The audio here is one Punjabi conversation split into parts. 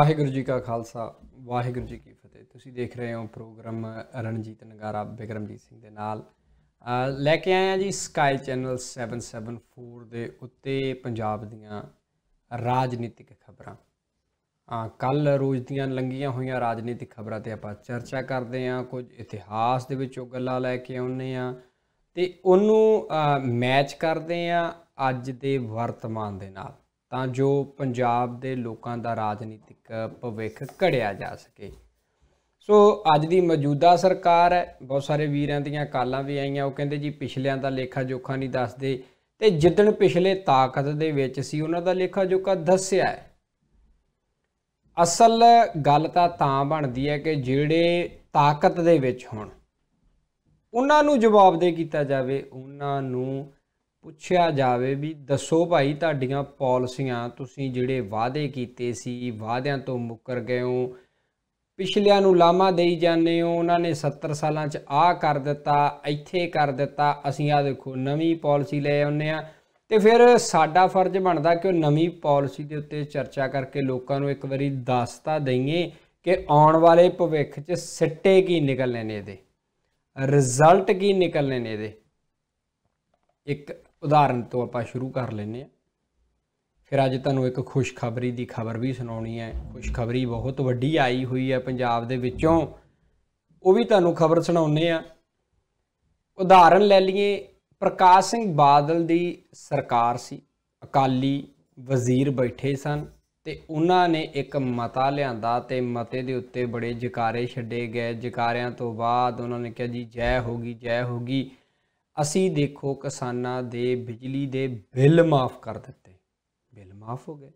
ਵਾਹਿਗੁਰੂ ਜੀ ਕਾ ਖਾਲਸਾ ਵਾਹਿਗੁਰੂ ਜੀ ਕੀ ਫਤਿਹ ਤੁਸੀਂ ਦੇਖ ਰਹੇ ਹੋ ਪ੍ਰੋਗਰਾਮ ਰਣਜੀਤ ਨਗਾਰਾ ਬਿਕਰਮਜੀਤ ਸਿੰਘ ਦੇ ਨਾਲ ਲੈ ਕੇ ਆਏ ਆ ਜੀ ਸਕਾਈ ਚੈਨਲ 774 ਦੇ ਉੱਤੇ ਪੰਜਾਬ ਦੀਆਂ ਰਾਜਨੀਤਿਕ ਖਬਰਾਂ ਆ ਕੱਲ ਰੋਜ਼ ਦੀਆਂ ਲੰਗੀਆਂ ਹੋਈਆਂ ਰਾਜਨੀਤਿਕ ਖਬਰਾਂ ਤੇ ਆਪਾਂ ਚਰਚਾ ਕਰਦੇ ਆ ਕੁਝ ਇਤਿਹਾਸ ਦੇ ਵਿੱਚੋਂ ਗੱਲਾਂ ਲੈ ਕੇ ਆਉਨੇ ਆ ਤੇ ਉਹਨੂੰ ਮੈਚ ਕਰਦੇ ਆ ਅੱਜ ਦੇ ਵਰਤਮਾਨ ਦੇ ਨਾਲ ਤਾਂ ਜੋ ਪੰਜਾਬ ਦੇ ਲੋਕਾਂ ਦਾ ਰਾਜਨੀਤਿਕ ਭਵਿੱਖ ਘੜਿਆ ਜਾ ਸਕੇ ਸੋ ਅੱਜ ਦੀ ਮੌਜੂਦਾ ਸਰਕਾਰ ਹੈ ਬਹੁਤ ਸਾਰੇ ਵੀਰਾਂ ਦੀਆਂ ਕਾਲਾਂ ਵੀ ਆਈਆਂ ਉਹ ਕਹਿੰਦੇ ਜੀ ਪਿਛਲਿਆਂ ਦਾ ਲੇਖਾ ਜੋਖਾ ਨਹੀਂ ਦੱਸਦੇ ਤੇ ਜਿੱਦਣ ਪਿਛਲੇ ਤਾਕਤ ਦੇ ਵਿੱਚ ਸੀ ਉਹਨਾਂ ਦਾ ਲੇਖਾ ਜੋਖਾ ਦੱਸਿਆ ਅਸਲ ਗੱਲ ਤਾਂ ਤਾਂ ਬਣਦੀ ਹੈ ਕਿ ਜਿਹੜੇ ਤਾਕਤ ਦੇ ਵਿੱਚ ਹੋਣ ਉਹਨਾਂ ਨੂੰ ਜਵਾਬਦੇ ਕੀਤਾ ਜਾਵੇ ਉਹਨਾਂ ਨੂੰ ਪੁੱਛਿਆ ਜਾਵੇ ਵੀ ਦੱਸੋ ਭਾਈ ਤੁਹਾਡੀਆਂ ਪਾਲਿਸੀਆਂ ਤੁਸੀਂ ਜਿਹੜੇ ਵਾਅਦੇ ਕੀਤੇ ਸੀ ਵਾਅਦਿਆਂ ਤੋਂ ਮੁੱਕਰ ਗਏ ਹੋ ਪਿਛਲਿਆਂ ਨੂੰ ਲਾਮਾ ਦੇਈ ਜਾਂਦੇ ਹੋ ਉਹਨਾਂ ਨੇ 70 ਸਾਲਾਂ 'ਚ ਆਹ ਕਰ ਦਿੱਤਾ ਇੱਥੇ ਕਰ ਦਿੱਤਾ ਅਸੀਂ ਆ ਦੇਖੋ ਨਵੀਂ ਪਾਲਿਸੀ ਲੈ ਆਉਂਦੇ ਆ ਤੇ ਫਿਰ ਸਾਡਾ ਫਰਜ਼ ਬਣਦਾ ਕਿ ਉਹ ਨਵੀਂ ਪਾਲਿਸੀ ਦੇ ਉੱਤੇ ਚਰਚਾ ਕਰਕੇ ਲੋਕਾਂ ਨੂੰ ਇੱਕ ਵਾਰੀ ਦੱਸਤਾ ਦਈਏ ਕਿ ਆਉਣ ਵਾਲੇ ਭਵਿੱਖ 'ਚ ਸਿੱਟੇ ਕੀ ਨਿਕਲਣੇ ਨੇ ਇਹਦੇ ਰਿਜ਼ਲਟ ਕੀ ਨਿਕਲਣੇ ਨੇ ਇਹਦੇ ਇੱਕ ਉਦਾਹਰਨ ਤੋਂ ਆਪਾਂ ਸ਼ੁਰੂ ਕਰ ਲੈਨੇ ਆ ਫਿਰ ਅੱਜ ਤੁਹਾਨੂੰ ਇੱਕ ਖੁਸ਼ਖਬਰੀ ਦੀ ਖਬਰ ਵੀ ਸੁਣਾਉਣੀ ਹੈ ਖੁਸ਼ਖਬਰੀ ਬਹੁਤ ਵੱਡੀ ਆਈ ਹੋਈ ਹੈ ਪੰਜਾਬ ਦੇ ਵਿੱਚੋਂ ਉਹ ਵੀ ਤੁਹਾਨੂੰ ਖਬਰ ਸੁਣਾਉਨੇ ਆ ਉਦਾਹਰਨ ਲੈ ਲਈਏ ਪ੍ਰਕਾਸ਼ ਸਿੰਘ ਬਾਦਲ ਦੀ ਸਰਕਾਰ ਸੀ ਅਕਾਲੀ ਵਜ਼ੀਰ ਬੈਠੇ ਸਨ ਤੇ ਉਹਨਾਂ ਨੇ ਇੱਕ ਮਤਾ ਲਿਆਂਦਾ ਤੇ ਮਤੇ ਦੇ ਉੱਤੇ ਬੜੇ ਜਕਾਰੇ ਛੱਡੇ ਗਏ ਜਕਾਰਿਆਂ ਤੋਂ ਬਾਅਦ ਉਹਨਾਂ ਨੇ ਕਿਹਾ ਜੀ ਜੈ ਹੋਗੀ ਜੈ ਹੋਗੀ ਅਸੀਂ ਦੇਖੋ ਕਿਸਾਨਾਂ ਦੇ ਬਿਜਲੀ ਦੇ ਬਿੱਲ ਮਾਫ ਕਰ ਦਿੱਤੇ ਬਿੱਲ ਮਾਫ ਹੋ ਗਏ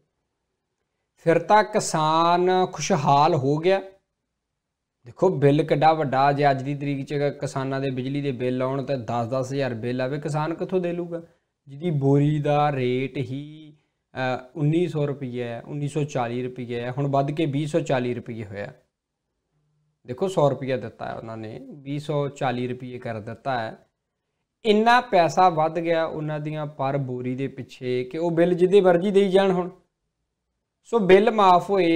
ਫਿਰ ਤਾਂ ਕਿਸਾਨ ਖੁਸ਼ਹਾਲ ਹੋ ਗਿਆ ਦੇਖੋ ਬਿੱਲ ਕਿੱਡਾ ਵੱਡਾ ਜੇ ਅੱਜ ਦੀ ਤਰੀਕ 'ਚ ਕਿਸਾਨਾਂ ਦੇ ਬਿਜਲੀ ਦੇ ਬਿੱਲ ਆਉਣ ਤਾਂ 10-10000 ਬਿੱਲ ਆਵੇ ਕਿਸਾਨ ਕਿੱਥੋਂ ਦੇ ਲੂਗਾ ਜਿਹਦੀ ਬੋਰੀ ਦਾ ਰੇਟ ਹੀ 1900 ਰੁਪਏ ਹੈ 1940 ਰੁਪਏ ਹੈ ਹੁਣ ਵੱਧ ਕੇ 2040 ਰੁਪਏ ਹੋਇਆ ਦੇਖੋ 100 ਰੁਪਏ ਦਿੱਤਾ ਹੈ ਉਹਨਾਂ ਨੇ 2040 ਰੁਪਏ ਕਰ ਦਿੱਤਾ ਹੈ ਇੰਨਾ ਪੈਸਾ ਵੱਧ ਗਿਆ ਉਹਨਾਂ ਦੀਆਂ ਪਰ ਬੋਰੀ ਦੇ ਪਿੱਛੇ ਕਿ ਉਹ ਬਿੱਲ ਜਿੱਦੇ ਵਰਜੀ ਦੇਈ ਜਾਣ ਹੁਣ ਸੋ ਬਿੱਲ ਮਾਫ ਹੋਏ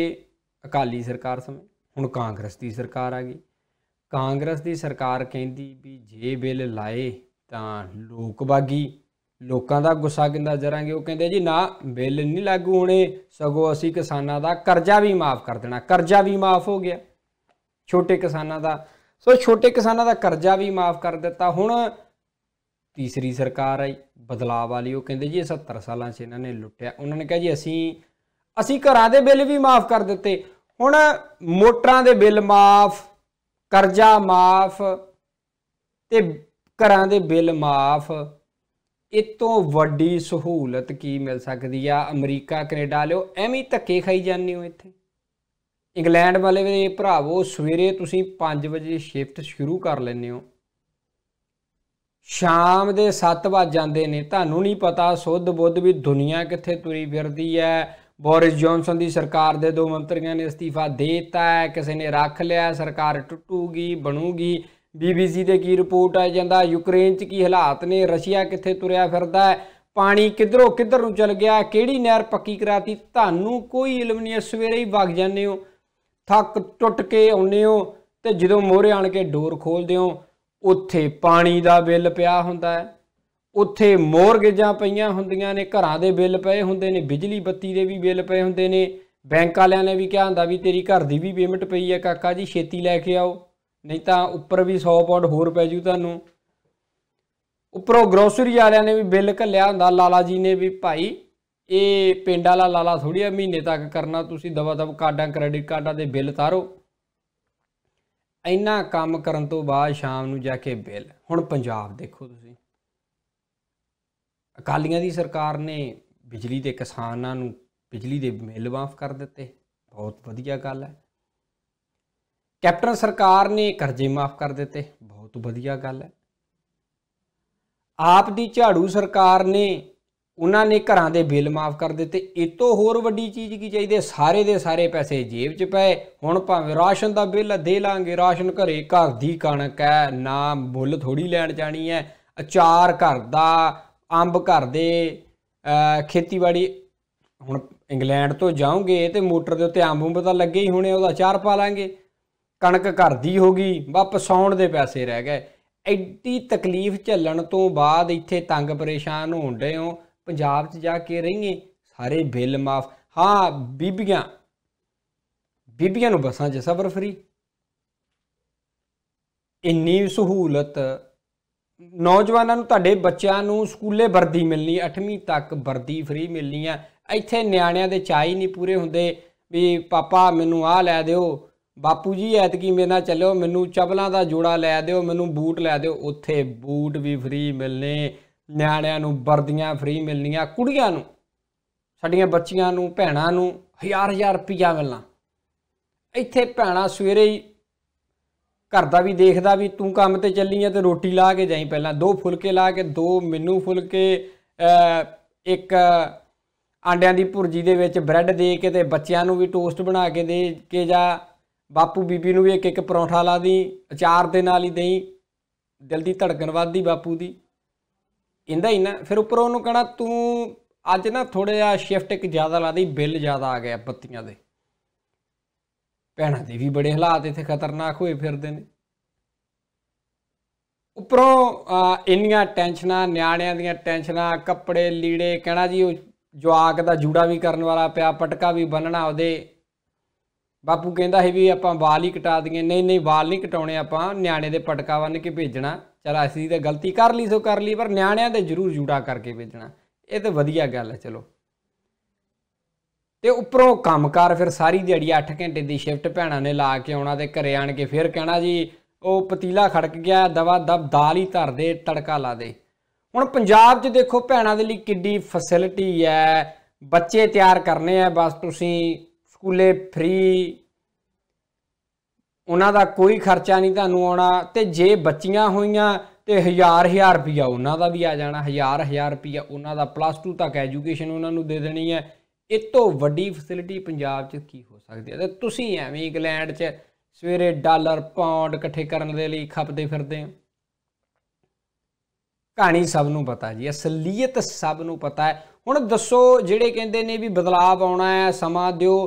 ਅਕਾਲੀ ਸਰਕਾਰ ਸਮੇਂ ਹੁਣ ਕਾਂਗਰਸ ਦੀ ਸਰਕਾਰ ਆ ਗਈ ਕਾਂਗਰਸ ਦੀ ਸਰਕਾਰ ਕਹਿੰਦੀ ਵੀ ਜੇ ਬਿੱਲ ਲਾਏ ਤਾਂ ਲੋਕ ਬਾਗੀ ਲੋਕਾਂ ਦਾ ਗੁੱਸਾ ਕਿੰਦਾ ਜਰਾਂਗੇ ਉਹ ਕਹਿੰਦੇ ਜੀ ਨਾ ਬਿੱਲ ਨਹੀਂ ਲਾਗੂ ਹੋਣੇ ਸਗੋਂ ਅਸੀਂ ਕਿਸਾਨਾਂ ਦਾ ਕਰਜ਼ਾ ਵੀ ਮਾਫ ਕਰ ਦੇਣਾ ਕਰਜ਼ਾ ਵੀ ਮਾਫ ਹੋ ਗਿਆ ਛੋਟੇ ਕਿਸਾਨਾਂ ਦਾ ਸੋ ਛੋਟੇ ਕਿਸਾਨਾਂ ਦਾ ਕਰਜ਼ਾ ਵੀ ਮਾਫ ਕਰ ਦਿੱਤਾ ਹੁਣ ਤੀਸਰੀ ਸਰਕਾਰ ਆਈ ਬਦਲਾਅ ਵਾਲੀ ਉਹ ਕਹਿੰਦੇ ਜੀ 70 ਸਾਲਾਂ 'ਚ ਇਹਨਾਂ ਨੇ ਲੁੱਟਿਆ ਉਹਨਾਂ ਨੇ ਕਿਹਾ ਜੀ ਅਸੀਂ ਅਸੀਂ ਘਰਾਂ ਦੇ ਬਿੱਲ ਵੀ ਮਾਫ ਕਰ ਦਿੱਤੇ ਹੁਣ ਮੋਟਰਾਂ ਦੇ ਬਿੱਲ ਮਾਫ ਕਰਜ਼ਾ ਮਾਫ ਤੇ ਘਰਾਂ ਦੇ ਬਿੱਲ ਮਾਫ ਇਤੋਂ ਵੱਡੀ ਸਹੂਲਤ ਕੀ ਮਿਲ ਸਕਦੀ ਆ ਅਮਰੀਕਾ ਕੈਨੇਡਾ ਲਿਓ ਐਵੇਂ ਧੱਕੇ ਖਾਈ ਜਾਂਦੇ ਹੋ ਇੱਥੇ ਇੰਗਲੈਂਡ ਵਾਲੇ ਵੀ ਭਰਾਵੋ ਸਵੇਰੇ ਤੁਸੀਂ 5 ਵਜੇ ਸ਼ਿਫਟ ਸ਼ੁਰੂ ਕਰ ਲੈਂਦੇ ਹੋ ਸ਼ਾਮ ਦੇ 7 ਵਜ ਜਾਂਦੇ ਨੇ ਤੁਹਾਨੂੰ ਨਹੀਂ ਪਤਾ ਸੁੱਧ ਬੁੱਧ ਵੀ ਦੁਨੀਆ ਕਿੱਥੇ ਤੁਰੀ ਫਿਰਦੀ ਹੈ ਬੋਰਿਸ ਜੌਨਸਨ ਦੀ ਸਰਕਾਰ ਦੇ ਦੋ ਮੰਤਰੀਆਂ ਨੇ ਅਸਤੀਫਾ ਦੇਤਾ ਹੈ ਕਿਸੇ ਨੇ ਰੱਖ ਲਿਆ ਸਰਕਾਰ ਟੁੱਟੂਗੀ ਬਣੂਗੀ ਬੀਬੀਸੀ ਦੇ ਕੀ ਰਿਪੋਰਟ ਆ ਜਾਂਦਾ ਯੂਕਰੇਨ 'ਚ ਕੀ ਹਾਲਾਤ ਨੇ ਰਸ਼ੀਆ ਕਿੱਥੇ ਤੁਰਿਆ ਫਿਰਦਾ ਹੈ ਪਾਣੀ ਕਿਧਰੋਂ ਕਿਧਰ ਨੂੰ ਚਲ ਗਿਆ ਕਿਹੜੀ ਨਹਿਰ ਪੱਕੀ ਕਰਾਤੀ ਤੁਹਾਨੂੰ ਕੋਈ ਇਲਮ ਨਹੀਂ ਸਵੇਰੇ ਹੀ ਵਗ ਜਾਂਦੇ ਹੋ ਥੱਕ ਟੁੱਟ ਕੇ ਆਉਂਦੇ ਹੋ ਤੇ ਜਦੋਂ ਮੋਹਰੇ ਆਣ ਕੇ ਡੋਰ ਖੋਲਦੇ ਹੋ ਉੱਥੇ ਪਾਣੀ ਦਾ ਬਿੱਲ ਪਿਆ ਹੁੰਦਾ ਹੈ ਉੱਥੇ ਮੋਰਗੇਜਾਂ ਪਈਆਂ ਹੁੰਦੀਆਂ ਨੇ ਘਰਾਂ ਦੇ ਬਿੱਲ ਪਏ ਹੁੰਦੇ ਨੇ ਬਿਜਲੀ ਬੱਤੀ ਦੇ ਵੀ ਬਿੱਲ ਪਏ ਹੁੰਦੇ ਨੇ ਬੈਂਕ ਵਾਲਿਆਂ ਨੇ ਵੀ ਕਿਹਾ ਹੁੰਦਾ ਵੀ ਤੇਰੀ ਘਰ ਦੀ ਵੀ ਪੇਮੈਂਟ ਪਈ ਹੈ ਕਾਕਾ ਜੀ ਛੇਤੀ ਲੈ ਕੇ ਆਓ ਨਹੀਂ ਤਾਂ ਉੱਪਰ ਵੀ 100 ਪਾਉਂਡ ਹੋਰ ਪੈ ਜੂ ਤੁਹਾਨੂੰ ਉੱਪਰੋਂ ਗਰੋਸਰੀ ਵਾਲਿਆਂ ਨੇ ਵੀ ਬਿੱਲ ਘੱਲਿਆ ਹੁੰਦਾ ਲਾਲਾ ਜੀ ਨੇ ਵੀ ਭਾਈ ਇਹ ਪਿੰਡ ਵਾਲਾ ਲਾਲਾ ਥੋੜੀ ਆ ਮਹੀਨੇ ਤੱਕ ਕਰਨਾ ਤੁਸੀਂ ਦਵਾ ਦਵ ਕਾਰਡਾਂ ਕ੍ਰੈਡਿਟ ਕਾਰਡਾਂ ਦੇ ਬਿੱਲ ਤਾਰੋ ਇੰਨਾ ਕੰਮ ਕਰਨ ਤੋਂ ਬਾਅਦ ਸ਼ਾਮ ਨੂੰ ਜਾ ਕੇ ਬਿੱਲ ਹੁਣ ਪੰਜਾਬ ਦੇਖੋ ਤੁਸੀਂ ਅਕਾਲੀਆਂ ਦੀ ਸਰਕਾਰ ਨੇ ਬਿਜਲੀ ਦੇ ਕਿਸਾਨਾਂ ਨੂੰ ਬਿਜਲੀ ਦੇ ਬਿੱਲ ਮਾਫ ਕਰ ਦਿੱਤੇ ਬਹੁਤ ਵਧੀਆ ਗੱਲ ਹੈ ਕੈਪਟਨ ਸਰਕਾਰ ਨੇ ਕਰਜ਼ੇ ਮਾਫ ਕਰ ਦਿੱਤੇ ਬਹੁਤ ਵਧੀਆ ਗੱਲ ਹੈ ਆਪ ਦੀ ਝਾੜੂ ਸਰਕਾਰ ਨੇ ਉਹਨਾਂ ਨੇ ਘਰਾਂ ਦੇ ਬਿੱਲ ਮਾਫ ਕਰ ਦਿੱਤੇ ਇਹ ਤੋਂ ਹੋਰ ਵੱਡੀ ਚੀਜ਼ ਕੀ ਚਾਹੀਦੀ ਸਾਰੇ ਦੇ ਸਾਰੇ ਪੈਸੇ ਜੇਬ 'ਚ ਪਏ ਹੁਣ ਭਾਵੇਂ ਰਾਸ਼ਨ ਦਾ ਬਿੱਲ ਦੇ ਲਾਂਗੇ ਰਾਸ਼ਨ ਘਰੇ ਘਰ ਦੀ ਕਣਕ ਹੈ ਨਾ ਮੁੱਲ ਥੋੜੀ ਲੈਣ ਜਾਣੀ ਹੈ ਅਚਾਰ ਘਰ ਦਾ ਅੰਬ ਘਰ ਦੇ ਖੇਤੀਬਾੜੀ ਹੁਣ ਇੰਗਲੈਂਡ ਤੋਂ ਜਾਉਂਗੇ ਤੇ ਮੋਟਰ ਦੇ ਉੱਤੇ ਅੰਬ ਅੰਬ ਤਾਂ ਲੱਗੇ ਹੀ ਹੋਣੇ ਉਹਦਾ ਅਚਾਰ ਪਾ ਲਾਂਗੇ ਕਣਕ ਘਰ ਦੀ ਹੋ ਗਈ ਵਾਪਸ ਆਉਣ ਦੇ ਪੈਸੇ ਰਹਿ ਗਏ ਐਡੀ ਤਕਲੀਫ ਝੱਲਣ ਤੋਂ ਬਾਅਦ ਇੱਥੇ ਤੰਗ ਪਰੇਸ਼ਾਨ ਹੋਣ ਡਏ ਹੋ ਪੰਜਾਬ 'ਚ ਜਾ ਕੇ ਰਹੀਏ ਸਾਰੇ ਬਿੱਲ ਮਾਫ ਹਾਂ ਬੀਬੀਆਂ ਬੀਬੀਆਂ ਨੂੰ ਬਸਾਂ 'ਚ ਸਫ਼ਰ ਫਰੀ ਇੰਨੀ ਸਹੂਲਤ ਨੌਜਵਾਨਾਂ ਨੂੰ ਤੁਹਾਡੇ ਬੱਚਿਆਂ ਨੂੰ ਸਕੂਲੇ ਵਰਦੀ ਮਿਲਣੀ 8ਵੀਂ ਤੱਕ ਵਰਦੀ ਫ੍ਰੀ ਮਿਲਣੀ ਆ ਇੱਥੇ ਨਿਆਣਿਆਂ ਦੇ ਚਾਹੀ ਨਹੀਂ ਪੂਰੇ ਹੁੰਦੇ ਵੀ ਪਾਪਾ ਮੈਨੂੰ ਆਹ ਲੈ ਦਿਓ ਬਾਪੂ ਜੀ ਐਤਕੀ ਮੇਰੇ ਨਾਲ ਚੱਲਿਓ ਮੈਨੂੰ ਚਪਲਾਂ ਦਾ ਜੋੜਾ ਲੈ ਦਿਓ ਮੈਨੂੰ ਬੂਟ ਲੈ ਦਿਓ ਉੱਥੇ ਬੂਟ ਵੀ ਫ੍ਰੀ ਮਿਲਨੇ ਨਿਆਣਿਆਂ ਨੂੰ ਵਰਦੀਆਂ ਫ੍ਰੀ ਮਿਲਣੀਆਂ ਕੁੜੀਆਂ ਨੂੰ ਸਾਡੀਆਂ ਬੱਚੀਆਂ ਨੂੰ ਭੈਣਾਂ ਨੂੰ ਹਜ਼ਾਰ ਹਜ਼ਾਰ ਰੁਪਈਆ ਮਿਲਣਾ ਇੱਥੇ ਭੈਣਾ ਸਵੇਰੇ ਹੀ ਘਰ ਦਾ ਵੀ ਦੇਖਦਾ ਵੀ ਤੂੰ ਕੰਮ ਤੇ ਚੱਲੀ ਆ ਤੇ ਰੋਟੀ ਲਾ ਕੇ ਜਾਈ ਪਹਿਲਾਂ ਦੋ ਫੁਲਕੇ ਲਾ ਕੇ ਦੋ ਮੈਨੂੰ ਫੁਲਕੇ ਇੱਕ ਆਂਡਿਆਂ ਦੀ ਭੁਰਜੀ ਦੇ ਵਿੱਚ ਬ੍ਰੈਡ ਦੇ ਕੇ ਤੇ ਬੱਚਿਆਂ ਨੂੰ ਵੀ ਟੋਸਟ ਬਣਾ ਕੇ ਦੇ ਕੇ ਜਾ ਬਾਪੂ ਬੀਬੀ ਨੂੰ ਵੀ ਇੱਕ ਇੱਕ ਪਰੌਂਠਾ ਲਾ ਦੀ ਅਚਾਰ ਦੇ ਨਾਲ ਹੀ ਦੇਈ ਦਿਲ ਦੀ ਧੜਕਣ ਵੱਧਦੀ ਬਾਪੂ ਦੀ ਇੰਦਾ ਹੀ ਨਾ ਫਿਰ ਉੱਪਰੋਂ ਉਹਨੂੰ ਕਹਣਾ ਤੂੰ ਅੱਜ ਨਾ ਥੋੜਾ ਜਿਹਾ ਸ਼ਿਫਟ ਇੱਕ ਜ਼ਿਆਦਾ ਲਾ ਦੇ ਬਿੱਲ ਜ਼ਿਆਦਾ ਆ ਗਿਆ ਬੱਤੀਆਂ ਦੇ ਪਹਿਣਾ ਦੇ ਵੀ ਬੜੇ ਹਾਲਾਤ ਇੱਥੇ ਖਤਰਨਾਕ ਹੋਏ ਫਿਰਦੇ ਨੇ ਉੱਪਰੋਂ ਇੰਨੀਆਂ ਟੈਨਸ਼ਨਾਂ ਨਿਆਣਿਆਂ ਦੀਆਂ ਟੈਨਸ਼ਨਾਂ ਕੱਪੜੇ ਲੀੜੇ ਕਹਣਾ ਜੀ ਉਹ ਜਵਾਕ ਦਾ ਜੂੜਾ ਵੀ ਕਰਨ ਵਾਲਾ ਪਿਆ ਪਟਕਾ ਵੀ ਬੰਨਣਾ ਉਹਦੇ ਬਾਪੂ ਕਹਿੰਦਾ ਸੀ ਵੀ ਆਪਾਂ ਵਾਲ ਹੀ ਕਟਾ ਦਈਏ ਨਹੀਂ ਨਹੀਂ ਵਾਲ ਨਹੀਂ ਕਟਾਉਣੇ ਆਪਾਂ ਨਿਆਣੇ ਦੇ ਪਟਕਾ ਬੰਨ ਕੇ ਭੇਜਣਾ ਚਲ ਅਸੀਂ ਤੇ ਗਲਤੀ ਕਰ ਲਈ ਸੋ ਕਰ ਲਈ ਪਰ ਨਿਆਣਿਆਂ ਤੇ ਜ਼ਰੂਰ ਜੂੜਾ ਕਰਕੇ ਭੇਜਣਾ ਇਹ ਤੇ ਵਧੀਆ ਗੱਲ ਹੈ ਚਲੋ ਤੇ ਉੱਪਰੋਂ ਕੰਮਕਾਰ ਫਿਰ ਸਾਰੀ ਦਿਹਾੜੀ 8 ਘੰਟੇ ਦੀ ਸ਼ਿਫਟ ਭੈਣਾਂ ਨੇ ਲਾ ਕੇ ਆਉਣਾ ਤੇ ਘਰੇ ਆਣ ਕੇ ਫਿਰ ਕਹਿਣਾ ਜੀ ਉਹ ਪਤੀਲਾ ਖੜਕ ਗਿਆ ਦਵਾ ਦਬ ਦਾਲ ਹੀ ਧਰ ਦੇ ਤੜਕਾ ਲਾ ਦੇ ਹੁਣ ਪੰਜਾਬ 'ਚ ਦੇਖੋ ਭੈਣਾਂ ਦੇ ਲਈ ਕਿੱਡੀ ਫੈਸਿਲਿਟੀ ਹੈ ਬੱਚੇ ਤਿਆਰ ਕਰਨੇ ਆ ਬਸ ਤੁਸੀਂ ਸਕੂਲੇ ਫ੍ਰੀ ਉਹਨਾਂ ਦਾ ਕੋਈ ਖਰਚਾ ਨਹੀਂ ਤੁਹਾਨੂੰ ਆਉਣਾ ਤੇ ਜੇ ਬੱਚੀਆਂ ਹੋਈਆਂ ਤੇ 1000-1000 ਰੁਪਿਆ ਉਹਨਾਂ ਦਾ ਵੀ ਆ ਜਾਣਾ 1000-1000 ਰੁਪਿਆ ਉਹਨਾਂ ਦਾ ਪਲੱਸ 2 ਤੱਕ ਐਜੂਕੇਸ਼ਨ ਉਹਨਾਂ ਨੂੰ ਦੇ ਦੇਣੀ ਹੈ ਇਹ ਤੋਂ ਵੱਡੀ ਫੈਸਿਲਿਟੀ ਪੰਜਾਬ 'ਚ ਕੀ ਹੋ ਸਕਦੀ ਹੈ ਤੇ ਤੁਸੀਂ ਐਵੇਂ ਇੰਗਲੈਂਡ 'ਚ ਸਵੇਰੇ ਡਾਲਰ ਪਾਉਂਡ ਇਕੱਠੇ ਕਰਨ ਦੇ ਲਈ ਖੱਪਦੇ ਫਿਰਦੇ ਹੋ ਕਹਾਣੀ ਸਭ ਨੂੰ ਪਤਾ ਜੀ ਅਸਲੀਅਤ ਸਭ ਨੂੰ ਪਤਾ ਹੈ ਹੁਣ ਦੱਸੋ ਜਿਹੜੇ ਕਹਿੰਦੇ ਨੇ ਵੀ ਬਦਲਾਅ ਆਉਣਾ ਹੈ ਸਮਾਂ ਦਿਓ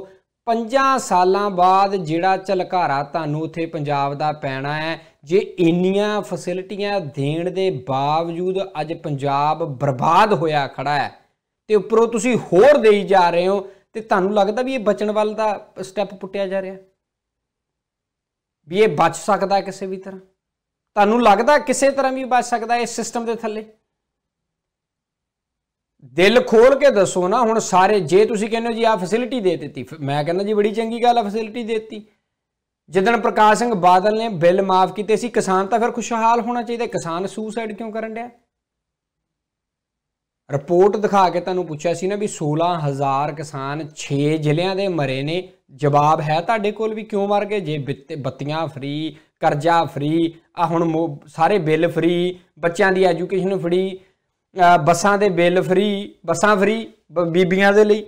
ਪੰਜਾਂ ਸਾਲਾਂ ਬਾਅਦ ਜਿਹੜਾ ਝਲਕਾਰਾ ਤੁਹਾਨੂੰ ਉਥੇ ਪੰਜਾਬ ਦਾ ਪੈਣਾ ਹੈ ਜੇ ਇੰਨੀਆਂ ਫੈਸਿਲਿਟੀਆਂ ਦੇਣ ਦੇ ਬਾਵਜੂਦ ਅੱਜ ਪੰਜਾਬ ਬਰਬਾਦ ਹੋਇਆ ਖੜਾ ਹੈ ਤੇ ਉੱਪਰੋਂ ਤੁਸੀਂ ਹੋਰ ਦੇਈ ਜਾ ਰਹੇ ਹੋ ਤੇ ਤੁਹਾਨੂੰ ਲੱਗਦਾ ਵੀ ਇਹ ਬਚਣ ਵੱਲ ਦਾ ਸਟੈਪ ਪੁੱਟਿਆ ਜਾ ਰਿਹਾ ਵੀ ਇਹ ਬਚ ਸਕਦਾ ਕਿਸੇ ਵੀ ਤਰ੍ਹਾਂ ਤੁਹਾਨੂੰ ਲੱਗਦਾ ਕਿਸੇ ਤਰ੍ਹਾਂ ਵੀ ਬਚ ਸਕਦਾ ਇਸ ਸਿਸਟਮ ਦੇ ਥੱਲੇ ਦਿਲ ਖੋਲ ਕੇ ਦੱਸੋ ਨਾ ਹੁਣ ਸਾਰੇ ਜੇ ਤੁਸੀਂ ਕਹਿੰਦੇ ਜੀ ਆ ਫੈਸਿਲਿਟੀ ਦੇ ਦਿੱਤੀ ਮੈਂ ਕਹਿੰਦਾ ਜੀ ਬੜੀ ਚੰਗੀ ਗੱਲ ਆ ਫੈਸਿਲਿਟੀ ਦੇ ਦਿੱਤੀ ਜਿੱਦਣ ਪ੍ਰਕਾਸ਼ ਸਿੰਘ ਬਾਦਲ ਨੇ ਬਿੱਲ ਮਾਫ ਕੀਤੇ ਸੀ ਕਿਸਾਨ ਤਾਂ ਫਿਰ ਖੁਸ਼ਹਾਲ ਹੋਣਾ ਚਾਹੀਦਾ ਕਿਸਾਨ ਸੂਸਾਈਡ ਕਿਉਂ ਕਰਨ ਡਿਆ ਰਿਪੋਰਟ ਦਿਖਾ ਕੇ ਤੁਹਾਨੂੰ ਪੁੱਛਿਆ ਸੀ ਨਾ ਵੀ 16000 ਕਿਸਾਨ 6 ਜ਼ਿਲ੍ਹਿਆਂ ਦੇ ਮਰੇ ਨੇ ਜਵਾਬ ਹੈ ਤੁਹਾਡੇ ਕੋਲ ਵੀ ਕਿਉਂ ਮਰ ਗਏ ਜੇ ਬੱਤੀਆਂ ਫ੍ਰੀ ਕਰਜ਼ਾ ਫ੍ਰੀ ਆ ਹੁਣ ਸਾਰੇ ਬਿੱਲ ਫ੍ਰੀ ਬੱਚਿਆਂ ਦੀ ਐਜੂਕੇਸ਼ਨ ਫ੍ਰੀ ਬੱਸਾਂ ਦੇ ਬਿੱਲ ਫ੍ਰੀ ਬੱਸਾਂ ਫ੍ਰੀ ਬੀਬੀਆਂ ਦੇ ਲਈ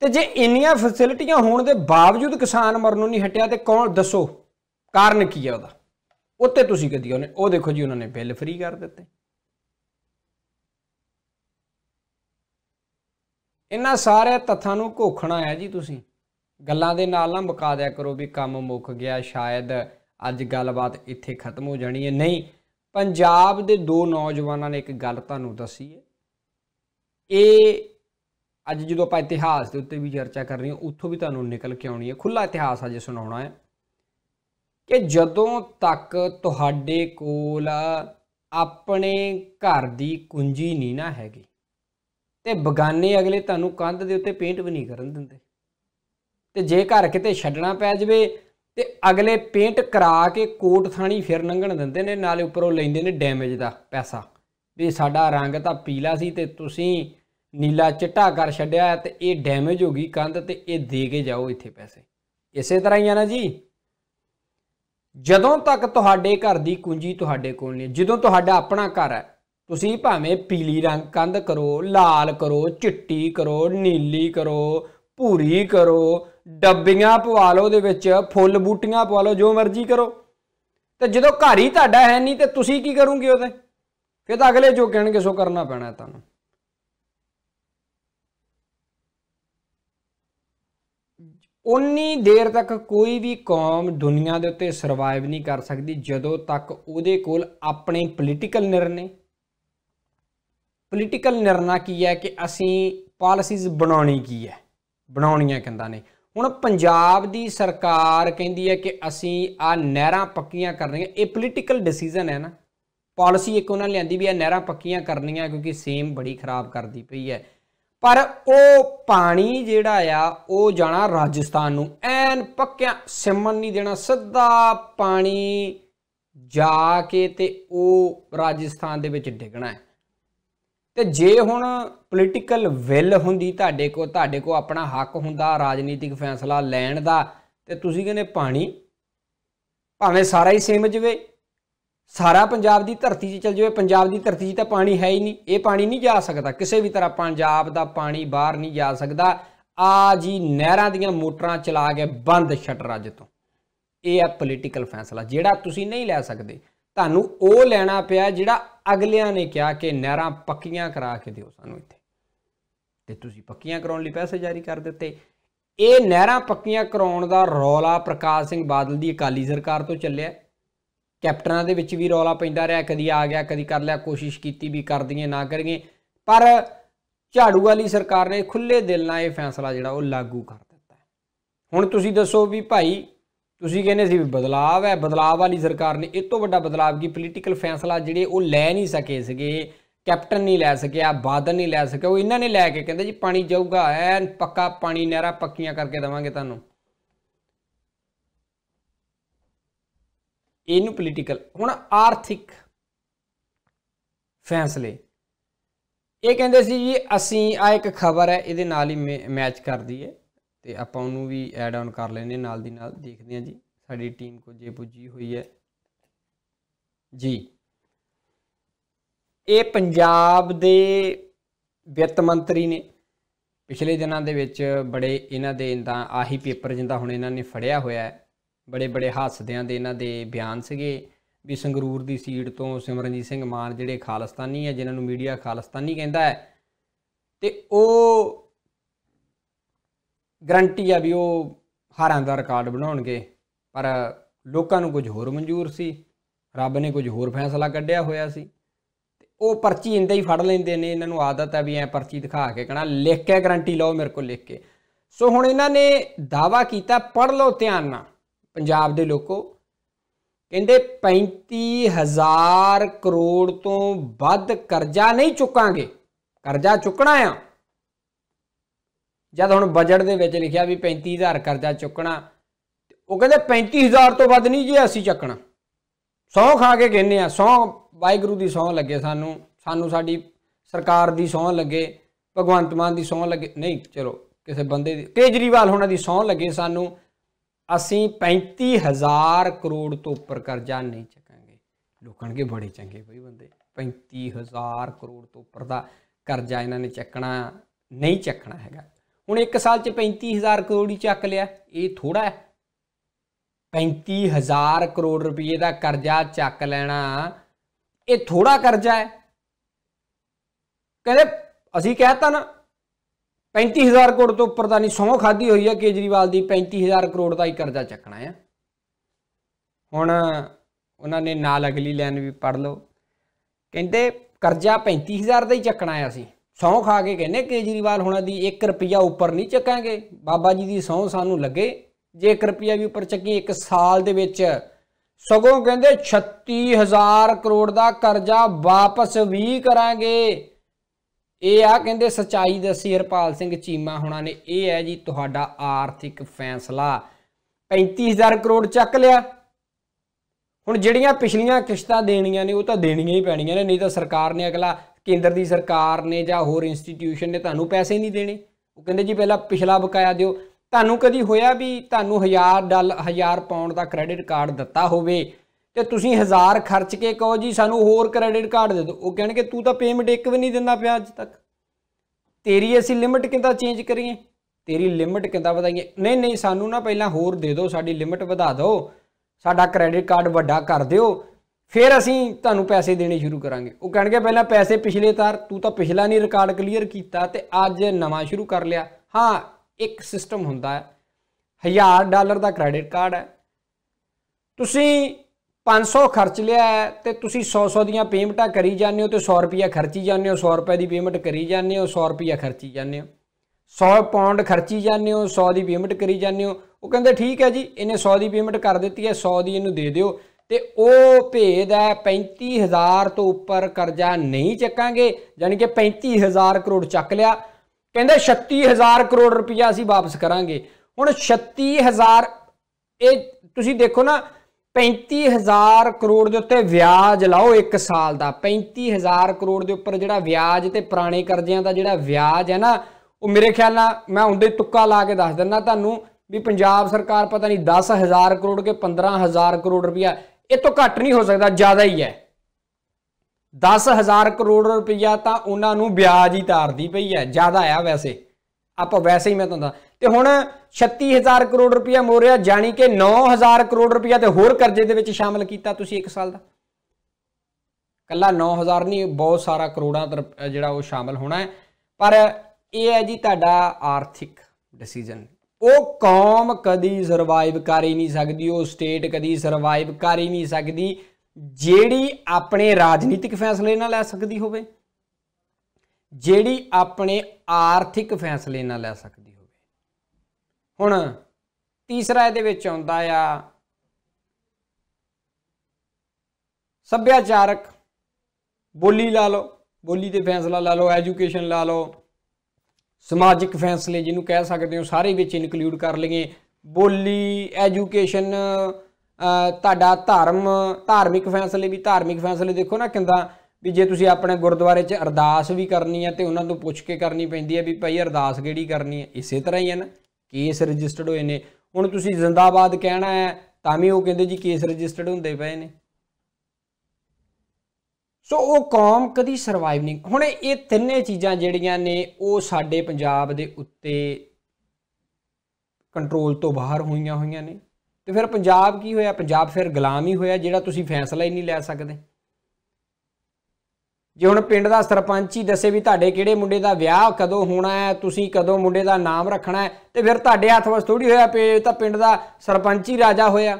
ਤੇ ਜੇ ਇੰਨੀਆਂ ਫੈਸਿਲਿਟੀਆਂ ਹੋਣ ਦੇ ਬਾਵਜੂਦ ਕਿਸਾਨ ਮਰਨੋਂ ਨਹੀਂ ਹਟਿਆ ਤੇ ਕੌਣ ਦੱਸੋ ਕਾਰਨ ਕੀ ਹੈ ਉਹਦਾ ਉੱਤੇ ਤੁਸੀਂ ਕਹਦੀ ਉਹਨੇ ਉਹ ਦੇਖੋ ਜੀ ਉਹਨਾਂ ਨੇ ਬਿੱਲ ਫ੍ਰੀ ਕਰ ਦਿੱਤੇ ਇਹਨਾਂ ਸਾਰੇ ਤੱਥਾਂ ਨੂੰ ਘੋਖਣਾ ਹੈ ਜੀ ਤੁਸੀਂ ਗੱਲਾਂ ਦੇ ਨਾਲ ਨਾ ਮੁਕਾ ਦਿਆ ਕਰੋ ਵੀ ਕੰਮ ਮੁੱਕ ਗਿਆ ਸ਼ਾਇਦ ਅੱਜ ਗੱਲਬਾਤ ਇੱਥੇ ਖਤਮ ਹੋ ਜਾਣੀ ਹੈ ਨਹੀਂ ਪੰਜਾਬ ਦੇ ਦੋ ਨੌਜਵਾਨਾਂ ਨੇ ਇੱਕ ਗੱਲ ਤੁਹਾਨੂੰ ਦੱਸੀ ਹੈ ਇਹ ਅੱਜ ਜਦੋਂ ਆਪਾਂ ਇਤਿਹਾਸ ਦੇ ਉੱਤੇ ਵੀ ਚਰਚਾ ਕਰ ਰਹੇ ਹਾਂ ਉੱਥੋਂ ਵੀ ਤੁਹਾਨੂੰ ਨਿਕਲ ਕੇ ਆਉਣੀ ਹੈ ਖੁੱਲਾ ਇਤਿਹਾਸ ਅੱਜ ਸੁਣਾਉਣਾ ਹੈ ਕਿ ਜਦੋਂ ਤੱਕ ਤੁਹਾਡੇ ਕੋਲ ਆਪਣੇ ਘਰ ਦੀ ਕੁੰਜੀ ਨਹੀਂ ਨਾ ਹੈਗੀ ਤੇ ਬਗਾਨੇ ਅਗਲੇ ਤੁਹਾਨੂੰ ਕੰਧ ਦੇ ਉੱਤੇ ਪੇਂਟ ਵੀ ਨਹੀਂ ਕਰਨ ਦਿੰਦੇ ਤੇ ਜੇ ਘਰ ਕਿਤੇ ਛੱਡਣਾ ਪੈ ਜਵੇ ਤੇ ਅਗਲੇ ਪੇਂਟ ਕਰਾ ਕੇ ਕੋਟ ਥਾਣੀ ਫਿਰ ਲੰਘਣ ਦਿੰਦੇ ਨੇ ਨਾਲੇ ਉੱਪਰੋਂ ਲੈਂਦੇ ਨੇ ਡੈਮੇਜ ਦਾ ਪੈਸਾ ਵੀ ਸਾਡਾ ਰੰਗ ਤਾਂ ਪੀਲਾ ਸੀ ਤੇ ਤੁਸੀਂ ਨੀਲਾ ਚਿੱਟਾ ਕਰ ਛੱਡਿਆ ਤੇ ਇਹ ਡੈਮੇਜ ਹੋ ਗਈ ਕੰਧ ਤੇ ਇਹ ਦੇ ਕੇ ਜਾਓ ਇੱਥੇ ਪੈਸੇ ਇਸੇ ਤਰ੍ਹਾਂ ਹੀ ਆ ਨਾ ਜੀ ਜਦੋਂ ਤੱਕ ਤੁਹਾਡੇ ਘਰ ਦੀ ਕੁੰਜੀ ਤੁਹਾਡੇ ਕੋਲ ਨਹੀਂ ਜਦੋਂ ਤੁਹਾਡਾ ਆਪਣਾ ਘਰ ਹੈ ਤੁਸੀਂ ਭਾਵੇਂ ਪੀਲੀ ਰੰਗ ਕੰਧ ਕਰੋ ਲਾਲ ਕਰੋ ਚਿੱਟੀ ਕਰੋ ਨੀਲੀ ਕਰੋ ਭੂਰੀ ਕਰੋ ਡੱਬੀਆਂ ਪਵਾ ਲਓ ਉਹਦੇ ਵਿੱਚ ਫੁੱਲ ਬੂਟੀਆਂ ਪਵਾ ਲਓ ਜੋ ਮਰਜ਼ੀ ਕਰੋ ਤੇ ਜਦੋਂ ਘਰ ਹੀ ਤੁਹਾਡਾ ਹੈ ਨਹੀਂ ਤੇ ਤੁਸੀਂ ਕੀ ਕਰੋਗੇ ਉਹਦੇ ਫਿਰ ਤਾਂ ਅਗਲੇ ਜੋ ਕਹਿਣਗੇ ਸੋ ਕਰਨਾ ਪੈਣਾ ਹੈ ਤੁਹਾਨੂੰ ਉਨੀ ਦੇਰ ਤੱਕ ਕੋਈ ਵੀ ਕੌਮ ਦੁਨੀਆ ਦੇ ਉੱਤੇ ਸਰਵਾਈਵ ਨਹੀਂ ਕਰ ਸਕਦੀ ਜਦੋਂ ਤੱਕ ਉਹਦੇ ਕੋਲ ਆਪਣੇ ਪੋਲੀਟੀਕਲ ਨਿਰਣੇ ਪੋਲੀਟੀਕਲ ਨਿਰਣਾ ਕੀ ਹੈ ਕਿ ਅਸੀਂ ਪਾਲਿਸੀਜ਼ ਬਣਾਉਣੀ ਕੀ ਹੈ ਬਣਾਉਣੀਆਂ ਕਹਿੰਦਾ ਨੇ ਹੁਣ ਪੰਜਾਬ ਦੀ ਸਰਕਾਰ ਕਹਿੰਦੀ ਹੈ ਕਿ ਅਸੀਂ ਆ ਨਹਿਰਾਂ ਪੱਕੀਆਂ ਕਰਨੀਆਂ ਇਹ ਪੋਲੀਟੀਕਲ ਡਿਸੀਜਨ ਹੈ ਨਾ ਪਾਲਿਸੀ ਇੱਕ ਉਹਨਾਂ ਲਿਆਂਦੀ ਵੀ ਆ ਨਹਿਰਾਂ ਪੱਕੀਆਂ ਕਰਨੀਆਂ ਕਿਉਂਕਿ ਸੇਮ ਬੜੀ ਖਰਾਬ ਕਰਦੀ ਪਈ ਹੈ ਪਰ ਉਹ ਪਾਣੀ ਜਿਹੜਾ ਆ ਉਹ ਜਾਣਾ ਰਾਜਸਥਾਨ ਨੂੰ ਐਨ ਪੱਕਿਆ ਸਿਮਨ ਨਹੀਂ ਦੇਣਾ ਸਿੱਧਾ ਪਾਣੀ ਜਾ ਕੇ ਤੇ ਉਹ ਰਾਜਸਥਾਨ ਦੇ ਵਿੱਚ ਡਿੱਗਣਾ ਹੈ ਤੇ ਜੇ ਹੁਣ ਪੋਲੀਟੀਕਲ ਵਿਲ ਹੁੰਦੀ ਤੁਹਾਡੇ ਕੋ ਤੁਹਾਡੇ ਕੋ ਆਪਣਾ ਹੱਕ ਹੁੰਦਾ ਰਾਜਨੀਤਿਕ ਫੈਸਲਾ ਲੈਣ ਦਾ ਤੇ ਤੁਸੀਂ ਕਹਿੰਦੇ ਪਾਣੀ ਭਾਵੇਂ ਸਾਰਾ ਹੀ ਸਿਮ ਜਵੇ ਸਾਰਾ ਪੰਜਾਬ ਦੀ ਧਰਤੀ 'ਚ ਚਲ ਜਵੇ ਪੰਜਾਬ ਦੀ ਧਰਤੀ 'ਚ ਤਾਂ ਪਾਣੀ ਹੈ ਹੀ ਨਹੀਂ ਇਹ ਪਾਣੀ ਨਹੀਂ ਜਾ ਸਕਦਾ ਕਿਸੇ ਵੀ ਤਰ੍ਹਾਂ ਪੰਜਾਬ ਦਾ ਪਾਣੀ ਬਾਹਰ ਨਹੀਂ ਜਾ ਸਕਦਾ ਆ ਜੀ ਨਹਿਰਾਂ ਦੀਆਂ ਮੋਟਰਾਂ ਚਲਾ ਕੇ ਬੰਦ ਸ਼ਟਰ ਅੱਜ ਤੋਂ ਇਹ ਆ ਪੋਲੀਟੀਕਲ ਫੈਸਲਾ ਜਿਹੜਾ ਤੁਸੀਂ ਨਹੀਂ ਲੈ ਸਕਦੇ ਤੁਹਾਨੂੰ ਉਹ ਲੈਣਾ ਪਿਆ ਜਿਹੜਾ ਅਗਲਿਆਂ ਨੇ ਕਿਹਾ ਕਿ ਨਹਿਰਾਂ ਪੱਕੀਆਂ ਕਰਾ ਕੇ ਦਿਓ ਸਾਨੂੰ ਇੱਥੇ ਤੇ ਤੁਸੀਂ ਪੱਕੀਆਂ ਕਰਾਉਣ ਲਈ ਪੈਸੇ ਜਾਰੀ ਕਰ ਦਿੱਤੇ ਇਹ ਨਹਿਰਾਂ ਪੱਕੀਆਂ ਕਰਾਉਣ ਦਾ ਰੌਲਾ ਪ੍ਰਕਾਸ਼ ਸਿੰਘ ਬਾਦਲ ਦੀ ਅਕਾਲੀ ਸਰਕਾਰ ਤੋਂ ਚੱਲਿਆ ਕੈਪਟਨਾਂ ਦੇ ਵਿੱਚ ਵੀ ਰੌਲਾ ਪੈਂਦਾ ਰਿਹਾ ਕਦੀ ਆ ਗਿਆ ਕਦੀ ਕਰ ਲਿਆ ਕੋਸ਼ਿਸ਼ ਕੀਤੀ ਵੀ ਕਰ ਦਈਏ ਨਾ ਕਰੀਏ ਪਰ ਝਾੜੂ ਵਾਲੀ ਸਰਕਾਰ ਨੇ ਖੁੱਲੇ ਦਿਲ ਨਾਲ ਇਹ ਫੈਸਲਾ ਜਿਹੜਾ ਉਹ ਲਾਗੂ ਕਰ ਦਿੱਤਾ ਹੁਣ ਤੁਸੀਂ ਦੱਸੋ ਵੀ ਭਾਈ ਤੁਸੀਂ ਕਹਿੰਦੇ ਸੀ ਵੀ ਬਦਲਾਅ ਹੈ ਬਦਲਾਅ ਵਾਲੀ ਸਰਕਾਰ ਨੇ ਇਹ ਤੋਂ ਵੱਡਾ ਬਦਲਾਅ ਕੀ ਪੋਲੀਟੀਕਲ ਫੈਸਲਾ ਜਿਹੜੇ ਉਹ ਲੈ ਨਹੀਂ ਸਕੇ ਸੀਗੇ ਕੈਪਟਨ ਨਹੀਂ ਲੈ ਸਕਿਆ ਬਾਦਲ ਨਹੀਂ ਲੈ ਸਕਿਆ ਉਹ ਇਹਨਾਂ ਨੇ ਲੈ ਕੇ ਕਹਿੰਦੇ ਜੀ ਪਾਣੀ ਜਾਊਗਾ ਐ ਪੱਕਾ ਪਾਣੀ ਨਹਿਰਾ ਪੱਕੀਆਂ ਕਰਕੇ ਦਵਾਂਗੇ ਤੁਹਾਨੂੰ ਇਹਨੂੰ ਪੋਲੀਟੀਕਲ ਹੁਣ ਆਰਥਿਕ ਫੈਸਲੇ ਇਹ ਕਹਿੰਦੇ ਸੀ ਜੀ ਅਸੀਂ ਆ ਇੱਕ ਖਬਰ ਹੈ ਇਹਦੇ ਨਾਲ ਹੀ ਮੈਚ ਕਰਦੀ ਹੈ ਤੇ ਆਪਾਂ ਉਹਨੂੰ ਵੀ ਐਡ ਆਨ ਕਰ ਲੈਨੇ ਨਾਲ ਦੀ ਨਾਲ ਦੇਖਦੇ ਹਾਂ ਜੀ ਸਾਡੀ ਟੀਮ ਕੋ ਜੇ ਪੁੱਜੀ ਹੋਈ ਹੈ ਜੀ ਇਹ ਪੰਜਾਬ ਦੇ ਵਿੱਤ ਮੰਤਰੀ ਨੇ ਪਿਛਲੇ ਦਿਨਾਂ ਦੇ ਵਿੱਚ ਬੜੇ ਇਹਨਾਂ ਦੇ ਇੰਦਾ ਆਹੀ ਪੇਪਰ ਜਿੰਦਾ ਹੁਣ ਇਹਨਾਂ ਨੇ ਫੜਿਆ ਹੋਇਆ ਬੜੇ ਬੜੇ ਹਾਸਦਿਆਂ ਦੇ ਇਹਨਾਂ ਦੇ ਬਿਆਨ ਸੀਗੇ ਵੀ ਸੰਗਰੂਰ ਦੀ ਸੀਟ ਤੋਂ ਸਿਮਰਨਜੀਤ ਸਿੰਘ ਮਾਨ ਜਿਹੜੇ ਖਾਲਸਤਾਨੀ ਹੈ ਜਿਨ੍ਹਾਂ ਨੂੰ ਮੀਡੀਆ ਖਾਲਸਤਾਨੀ ਕਹਿੰਦਾ ਹੈ ਤੇ ਉਹ ਗਰੰਟੀ ਆ ਵੀ ਉਹ ਹਾਰਾਂ ਦਾ ਰਿਕਾਰਡ ਬਣਾਉਣਗੇ ਪਰ ਲੋਕਾਂ ਨੂੰ ਕੁਝ ਹੋਰ ਮਨਜ਼ੂਰ ਸੀ ਰੱਬ ਨੇ ਕੁਝ ਹੋਰ ਫੈਸਲਾ ਕੱਢਿਆ ਹੋਇਆ ਸੀ ਤੇ ਉਹ ਪਰਚੀ ਇੰਦੇ ਹੀ ਫੜ ਲੈਂਦੇ ਨੇ ਇਹਨਾਂ ਨੂੰ ਆਦਤ ਹੈ ਵੀ ਐ ਪਰਚੀ ਦਿਖਾ ਕੇ ਕਹਣਾ ਲਿਖ ਕੇ ਗਰੰਟੀ ਲਓ ਮੇਰੇ ਕੋਲ ਲਿਖ ਕੇ ਸੋ ਹੁਣ ਇਹਨਾਂ ਨੇ ਦਾਵਾ ਕੀਤਾ ਪੜ ਲਓ ਧਿਆਨ ਨਾਲ ਪੰਜਾਬ ਦੇ ਲੋਕੋ ਕਹਿੰਦੇ 35000 ਕਰੋੜ ਤੋਂ ਵੱਧ ਕਰਜ਼ਾ ਨਹੀਂ ਚੁੱਕਾਂਗੇ ਕਰਜ਼ਾ ਚੁੱਕਣਾ ਆ ਜਦ ਹੁਣ ਬਜਟ ਦੇ ਵਿੱਚ ਲਿਖਿਆ ਵੀ 35000 ਕਰਜ਼ਾ ਚੁੱਕਣਾ ਉਹ ਕਹਿੰਦੇ 35000 ਤੋਂ ਵੱਧ ਨਹੀਂ ਜੇ ਅਸੀਂ ਚੱਕਣਾ ਸੌ ਖਾ ਕੇ ਕਹਿੰਨੇ ਆ ਸੌ ਵਾਹਿਗੁਰੂ ਦੀ ਸੌ ਲੱਗੇ ਸਾਨੂੰ ਸਾਨੂੰ ਸਾਡੀ ਸਰਕਾਰ ਦੀ ਸੌ ਲੱਗੇ ਭਗਵੰਤ ਮਾਨ ਦੀ ਸੌ ਲੱਗੇ ਨਹੀਂ ਚਲੋ ਕਿਸੇ ਬੰਦੇ ਦੀ ਕੇਜਰੀਵਾਲ ਉਹਨਾਂ ਦੀ ਸੌ ਲੱਗੇ ਸਾਨੂੰ ਅਸੀਂ 35000 ਕਰੋੜ ਤੋਂ ਉੱਪਰ ਕਰਜ਼ਾ ਨਹੀਂ ਚੱਕਾਂਗੇ ਨੇ ਬੜੇ ਚੰਗੇ ਬਈ ਬੰਦੇ 35000 ਕਰੋੜ ਤੋਂ ਉੱਪਰ ਦਾ ਕਰਜ਼ਾ ਇਹਨਾਂ ਨੇ ਚੱਕਣਾ ਨਹੀਂ ਚੱਕਣਾ ਹੈਗਾ ਹੁਣ 1 ਸਾਲ 'ਚ 35000 ਕਰੋੜ ਹੀ ਚੱਕ ਲਿਆ ਇਹ ਥੋੜਾ ਹੈ 35000 ਕਰੋੜ ਰੁਪਏ ਦਾ ਕਰਜ਼ਾ ਚੱਕ ਲੈਣਾ ਇਹ ਥੋੜਾ ਕਰਜ਼ਾ ਹੈ ਕਹਿੰਦੇ ਅਸੀਂ ਕਹਿਤਾ ਨਾ 35000 ਕਰੋੜ ਤੋਂ ਉੱਪਰ ਦਾ ਨਹੀਂ ਸੌਂ ਖਾਦੀ ਹੋਈ ਹੈ ਕੇਜਰੀਵਾਲ ਦੀ 35000 ਕਰੋੜ ਦਾ ਹੀ ਕਰਜ਼ਾ ਚੱਕਣਾ ਹੈ ਹੁਣ ਉਹਨਾਂ ਨੇ ਨਾਲ ਅਗਲੀ ਲਾਈਨ ਵੀ ਪੜ ਲਓ ਕਹਿੰਦੇ ਕਰਜ਼ਾ 35000 ਦਾ ਹੀ ਚੱਕਣਾ ਹੈ ਅਸੀਂ ਸੌਂ ਖਾ ਕੇ ਕਹਿੰਨੇ ਕੇਜਰੀਵਾਲ ਹੁਣਾਂ ਦੀ 1 ਰੁਪਿਆ ਉੱਪਰ ਨਹੀਂ ਚੱਕਾਂਗੇ ਬਾਬਾ ਜੀ ਦੀ ਸੌਂ ਸਾਨੂੰ ਲੱਗੇ ਜੇ 1 ਰੁਪਿਆ ਵੀ ਉੱਪਰ ਚੱਕੀ 1 ਸਾਲ ਦੇ ਵਿੱਚ ਸਗੋਂ ਕਹਿੰਦੇ 36000 ਕਰੋੜ ਦਾ ਕਰਜ਼ਾ ਵਾਪਸ ਵੀ ਕਰਾਂਗੇ ਇਹ ਆ ਕਹਿੰਦੇ ਸਚਾਈ ਦੱਸੀ ਹਰਪਾਲ ਸਿੰਘ ਚੀਮਾ ਹੁਣਾਂ ਨੇ ਇਹ ਹੈ ਜੀ ਤੁਹਾਡਾ ਆਰਥਿਕ ਫੈਸਲਾ 35000 ਕਰੋੜ ਚੱਕ ਲਿਆ ਹੁਣ ਜਿਹੜੀਆਂ ਪਿਛਲੀਆਂ ਕਿਸ਼ਤਾਂ ਦੇਣੀਆਂ ਨੇ ਉਹ ਤਾਂ ਦੇਣੀਆਂ ਹੀ ਪੈਣੀਆਂ ਨੇ ਨਹੀਂ ਤਾਂ ਸਰਕਾਰ ਨੇ ਅਗਲਾ ਕੇਂਦਰ ਦੀ ਸਰਕਾਰ ਨੇ ਜਾਂ ਹੋਰ ਇੰਸਟੀਟਿਊਸ਼ਨ ਨੇ ਤੁਹਾਨੂੰ ਪੈਸੇ ਨਹੀਂ ਦੇਣੇ ਉਹ ਕਹਿੰਦੇ ਜੀ ਪਹਿਲਾਂ ਪਿਛਲਾ ਬਕਾਇਆ ਦਿਓ ਤੁਹਾਨੂੰ ਕਦੀ ਹੋਇਆ ਵੀ ਤੁਹਾਨੂੰ 1000 ਡਾਲਰ 1000 ਪਾਉਂਡ ਦਾ ਕ੍ਰੈਡਿਟ ਕਾਰਡ ਦਿੱਤਾ ਹੋਵੇ ਤੇ ਤੁਸੀਂ 1000 ਖਰਚ ਕੇ ਕਹੋ ਜੀ ਸਾਨੂੰ ਹੋਰ ਕ੍ਰੈਡਿਟ ਕਾਰਡ ਦੇ ਦਿਓ ਉਹ ਕਹਿਣਗੇ ਤੂੰ ਤਾਂ ਪੇਮੈਂਟ ਇੱਕ ਵੀ ਨਹੀਂ ਦਿੰਦਾ ਪਿਆ ਅੱਜ ਤੱਕ ਤੇਰੀ ਅਸੀਂ ਲਿਮਟ ਕਿੰਦਾ ਚੇਂਜ ਕਰੀਏ ਤੇਰੀ ਲਿਮਟ ਕਿੰਦਾ ਵਧਾਈਏ ਨਹੀਂ ਨਹੀਂ ਸਾਨੂੰ ਨਾ ਪਹਿਲਾਂ ਹੋਰ ਦੇ ਦਿਓ ਸਾਡੀ ਲਿਮਟ ਵਧਾ ਦਿਓ ਸਾਡਾ ਕ੍ਰੈਡਿਟ ਕਾਰਡ ਵੱਡਾ ਕਰ ਦਿਓ ਫਿਰ ਅਸੀਂ ਤੁਹਾਨੂੰ ਪੈਸੇ ਦੇਣੇ ਸ਼ੁਰੂ ਕਰਾਂਗੇ ਉਹ ਕਹਿਣਗੇ ਪਹਿਲਾਂ ਪੈਸੇ ਪਿਛਲੇ ਤਾਰ ਤੂੰ ਤਾਂ ਪਿਛਲਾ ਨਹੀਂ ਰਿਕਾਰਡ ਕਲੀਅਰ ਕੀਤਾ ਤੇ ਅੱਜ ਨਵਾਂ ਸ਼ੁਰੂ ਕਰ ਲਿਆ ਹਾਂ ਇੱਕ ਸਿਸਟਮ ਹੁੰਦਾ ਹੈ 1000 ਡਾਲਰ ਦਾ ਕ੍ਰੈਡਿਟ ਕਾਰਡ ਹੈ ਤੁਸੀਂ 500 ਖਰਚ ਲਿਆ ਤੇ ਤੁਸੀਂ 100-100 ਦੀਆਂ ਪੇਮੈਂਟਾਂ ਕਰੀ ਜਾਂਦੇ ਹੋ ਤੇ 100 ਰੁਪਿਆ ਖਰਚੀ ਜਾਂਦੇ ਹੋ 100 ਰੁਪਏ ਦੀ ਪੇਮੈਂਟ ਕਰੀ ਜਾਂਦੇ ਹੋ 100 ਰੁਪਿਆ ਖਰਚੀ ਜਾਂਦੇ ਹੋ 100 ਪਾਉਂਡ ਖਰਚੀ ਜਾਂਦੇ ਹੋ 100 ਦੀ ਪੇਮੈਂਟ ਕਰੀ ਜਾਂਦੇ ਹੋ ਉਹ ਕਹਿੰਦੇ ਠੀਕ ਹੈ ਜੀ ਇਹਨੇ 100 ਦੀ ਪੇਮੈਂਟ ਕਰ ਦਿੱਤੀ ਹੈ 100 ਦੀ ਇਹਨੂੰ ਦੇ ਦਿਓ ਤੇ ਉਹ ਭੇਦ ਹੈ 35000 ਤੋਂ ਉੱਪਰ ਕਰਜ਼ਾ ਨਹੀਂ ਚੱਕਾਂਗੇ ਯਾਨੀ ਕਿ 35000 ਕਰੋੜ ਚੱਕ ਲਿਆ ਕਹਿੰਦੇ 36000 ਕਰੋੜ ਰੁਪਇਆ ਅਸੀਂ ਵਾਪਸ ਕਰਾਂਗੇ ਹੁਣ 36000 ਇਹ ਤੁਸੀਂ ਦੇਖੋ ਨਾ 35000 ਕਰੋੜ ਦੇ ਉੱਤੇ ਵਿਆਜ ਲਾਓ 1 ਸਾਲ ਦਾ 35000 ਕਰੋੜ ਦੇ ਉੱਪਰ ਜਿਹੜਾ ਵਿਆਜ ਤੇ ਪੁਰਾਣੇ ਕਰਜ਼ਿਆਂ ਦਾ ਜਿਹੜਾ ਵਿਆਜ ਹੈ ਨਾ ਉਹ ਮੇਰੇ ਖਿਆਲ ਨਾਲ ਮੈਂ ਹੁੰਦੇ ਤੁੱਕਾ ਲਾ ਕੇ ਦੱਸ ਦਿੰਦਾ ਤੁਹਾਨੂੰ ਵੀ ਪੰਜਾਬ ਸਰਕਾਰ ਪਤਾ ਨਹੀਂ 10000 ਕਰੋੜ ਕੇ 15000 ਕਰੋੜ ਰੁਪਇਆ ਇਹ ਤੋਂ ਘੱਟ ਨਹੀਂ ਹੋ ਸਕਦਾ ਜ਼ਿਆਦਾ ਹੀ ਹੈ 10000 ਕਰੋੜ ਰੁਪਇਆ ਤਾਂ ਉਹਨਾਂ ਨੂੰ ਵਿਆਜ ਹੀ ਤਾਰਦੀ ਪਈ ਹੈ ਜ਼ਿਆਦਾ ਆ ਵੈਸੇ ਆਪਾਂ ਵੈਸੇ ਹੀ ਮੈਂ ਤੁਹਾਨੂੰ ਤੇ ਹੁਣ 36000 ਕਰੋੜ ਰੁਪਇਆ ਮੋਰਿਆ ਜਾਨੀ ਕਿ 9000 ਕਰੋੜ ਰੁਪਇਆ ਤੇ ਹੋਰ ਕਰਜ਼ੇ ਦੇ ਵਿੱਚ ਸ਼ਾਮਲ ਕੀਤਾ ਤੁਸੀਂ ਇੱਕ ਸਾਲ ਦਾ ਕੱਲਾ 9000 ਨਹੀਂ ਬਹੁਤ ਸਾਰਾ ਕਰੋੜਾਂ ਜਿਹੜਾ ਉਹ ਸ਼ਾਮਲ ਹੋਣਾ ਹੈ ਪਰ ਇਹ ਹੈ ਜੀ ਤੁਹਾਡਾ ਆਰਥਿਕ ਡਿਸੀਜਨ ਉਹ ਕੌਮ ਕਦੀ ਸਰਵਾਈਵ ਕਰ ਹੀ ਨਹੀਂ ਸਕਦੀ ਉਹ ਸਟੇਟ ਕਦੀ ਸਰਵਾਈਵ ਕਰ ਹੀ ਨਹੀਂ ਸਕਦੀ ਜਿਹੜੀ ਆਪਣੇ ਰਾਜਨੀਤਿਕ ਫੈਸਲੇ ਨਾਲ ਲੈ ਸਕਦੀ ਹੋਵੇ ਜਿਹੜੀ ਆਪਣੇ ਆਰਥਿਕ ਫੈਸਲੇ ਨਾਲ ਲੈ ਸਕਦੀ ਹੋਵੇ ਹੁਣ ਤੀਸਰਾ ਇਹਦੇ ਵਿੱਚ ਆਉਂਦਾ ਆ ਸੱਭਿਆਚਾਰਕ ਬੋਲੀ ਲਾ ਲਓ ਬੋਲੀ ਤੇ ਫੈਸਲਾ ਲਾ ਲਓ ਐਜੂਕੇਸ਼ਨ ਲਾ ਲਓ ਸਮਾਜਿਕ ਫੈਸਲੇ ਜਿਹਨੂੰ ਕਹਿ ਸਕਦੇ ਹੋ ਸਾਰੇ ਵਿੱਚ ਇਨਕਲੂਡ ਕਰ ਲਈਏ ਬੋਲੀ ਐਜੂਕੇਸ਼ਨ ਤੁਹਾਡਾ ਧਰਮ ਧਾਰਮਿਕ ਫੈਸਲੇ ਵੀ ਧਾਰਮਿਕ ਫੈਸਲੇ ਦੇਖੋ ਨਾ ਕਿੰਦਾ ਵੀ ਜੇ ਤੁਸੀਂ ਆਪਣੇ ਗੁਰਦੁਆਰੇ 'ਚ ਅਰਦਾਸ ਵੀ ਕਰਨੀ ਹੈ ਤੇ ਉਹਨਾਂ ਤੋਂ ਪੁੱਛ ਕੇ ਕਰਨੀ ਪੈਂਦੀ ਹੈ ਵੀ ਭਾਈ ਅਰਦਾਸ ਕਿਹੜੀ ਕਰਨੀ ਹੈ ਇਸੇ ਤਰ੍ਹਾਂ ਹੀ ਹੈ ਨਾ ਕੇਸ ਰਜਿਸਟਰਡ ਹੋਏ ਨੇ ਹੁਣ ਤੁਸੀਂ ਜ਼ਿੰਦਾਬਾਦ ਕਹਿਣਾ ਹੈ ਤਾਂ ਵੀ ਉਹ ਕਹਿੰਦੇ ਜੀ ਕੇਸ ਰਜਿਸਟਰਡ ਹੁੰਦੇ ਪਏ ਨੇ ਸੋ ਉਹ ਕੌਮ ਕਦੀ ਸਰਵਾਈਵ ਨਹੀਂ ਹੁਣ ਇਹ ਤਿੰਨੇ ਚੀਜ਼ਾਂ ਜਿਹੜੀਆਂ ਨੇ ਉਹ ਸਾਡੇ ਪੰਜਾਬ ਦੇ ਉੱਤੇ ਕੰਟਰੋਲ ਤੋਂ ਬਾਹਰ ਹੋਈਆਂ ਹੋਈਆਂ ਨੇ ਤੇ ਫਿਰ ਪੰਜਾਬ ਕੀ ਹੋਇਆ ਪੰਜਾਬ ਫਿਰ ਗੁਲਾਮ ਹੀ ਹੋਇਆ ਜਿਹੜਾ ਤੁਸੀਂ ਫੈਸਲਾ ਹੀ ਨਹੀਂ ਲੈ ਸਕਦੇ ਜੇ ਹੁਣ ਪਿੰਡ ਦਾ ਸਰਪੰਚ ਹੀ ਦੱਸੇ ਵੀ ਤੁਹਾਡੇ ਕਿਹੜੇ ਮੁੰਡੇ ਦਾ ਵਿਆਹ ਕਦੋਂ ਹੋਣਾ ਹੈ ਤੁਸੀਂ ਕਦੋਂ ਮੁੰਡੇ ਦਾ ਨਾਮ ਰੱਖਣਾ ਹੈ ਤੇ ਫਿਰ ਤੁਹਾਡੇ ਹੱਥ ਵਸ ਥੋੜੀ ਹੋਇਆ ਪੇ ਤਾਂ ਪਿੰਡ ਦਾ ਸਰਪੰਚ ਹੀ ਰਾਜਾ ਹੋਇਆ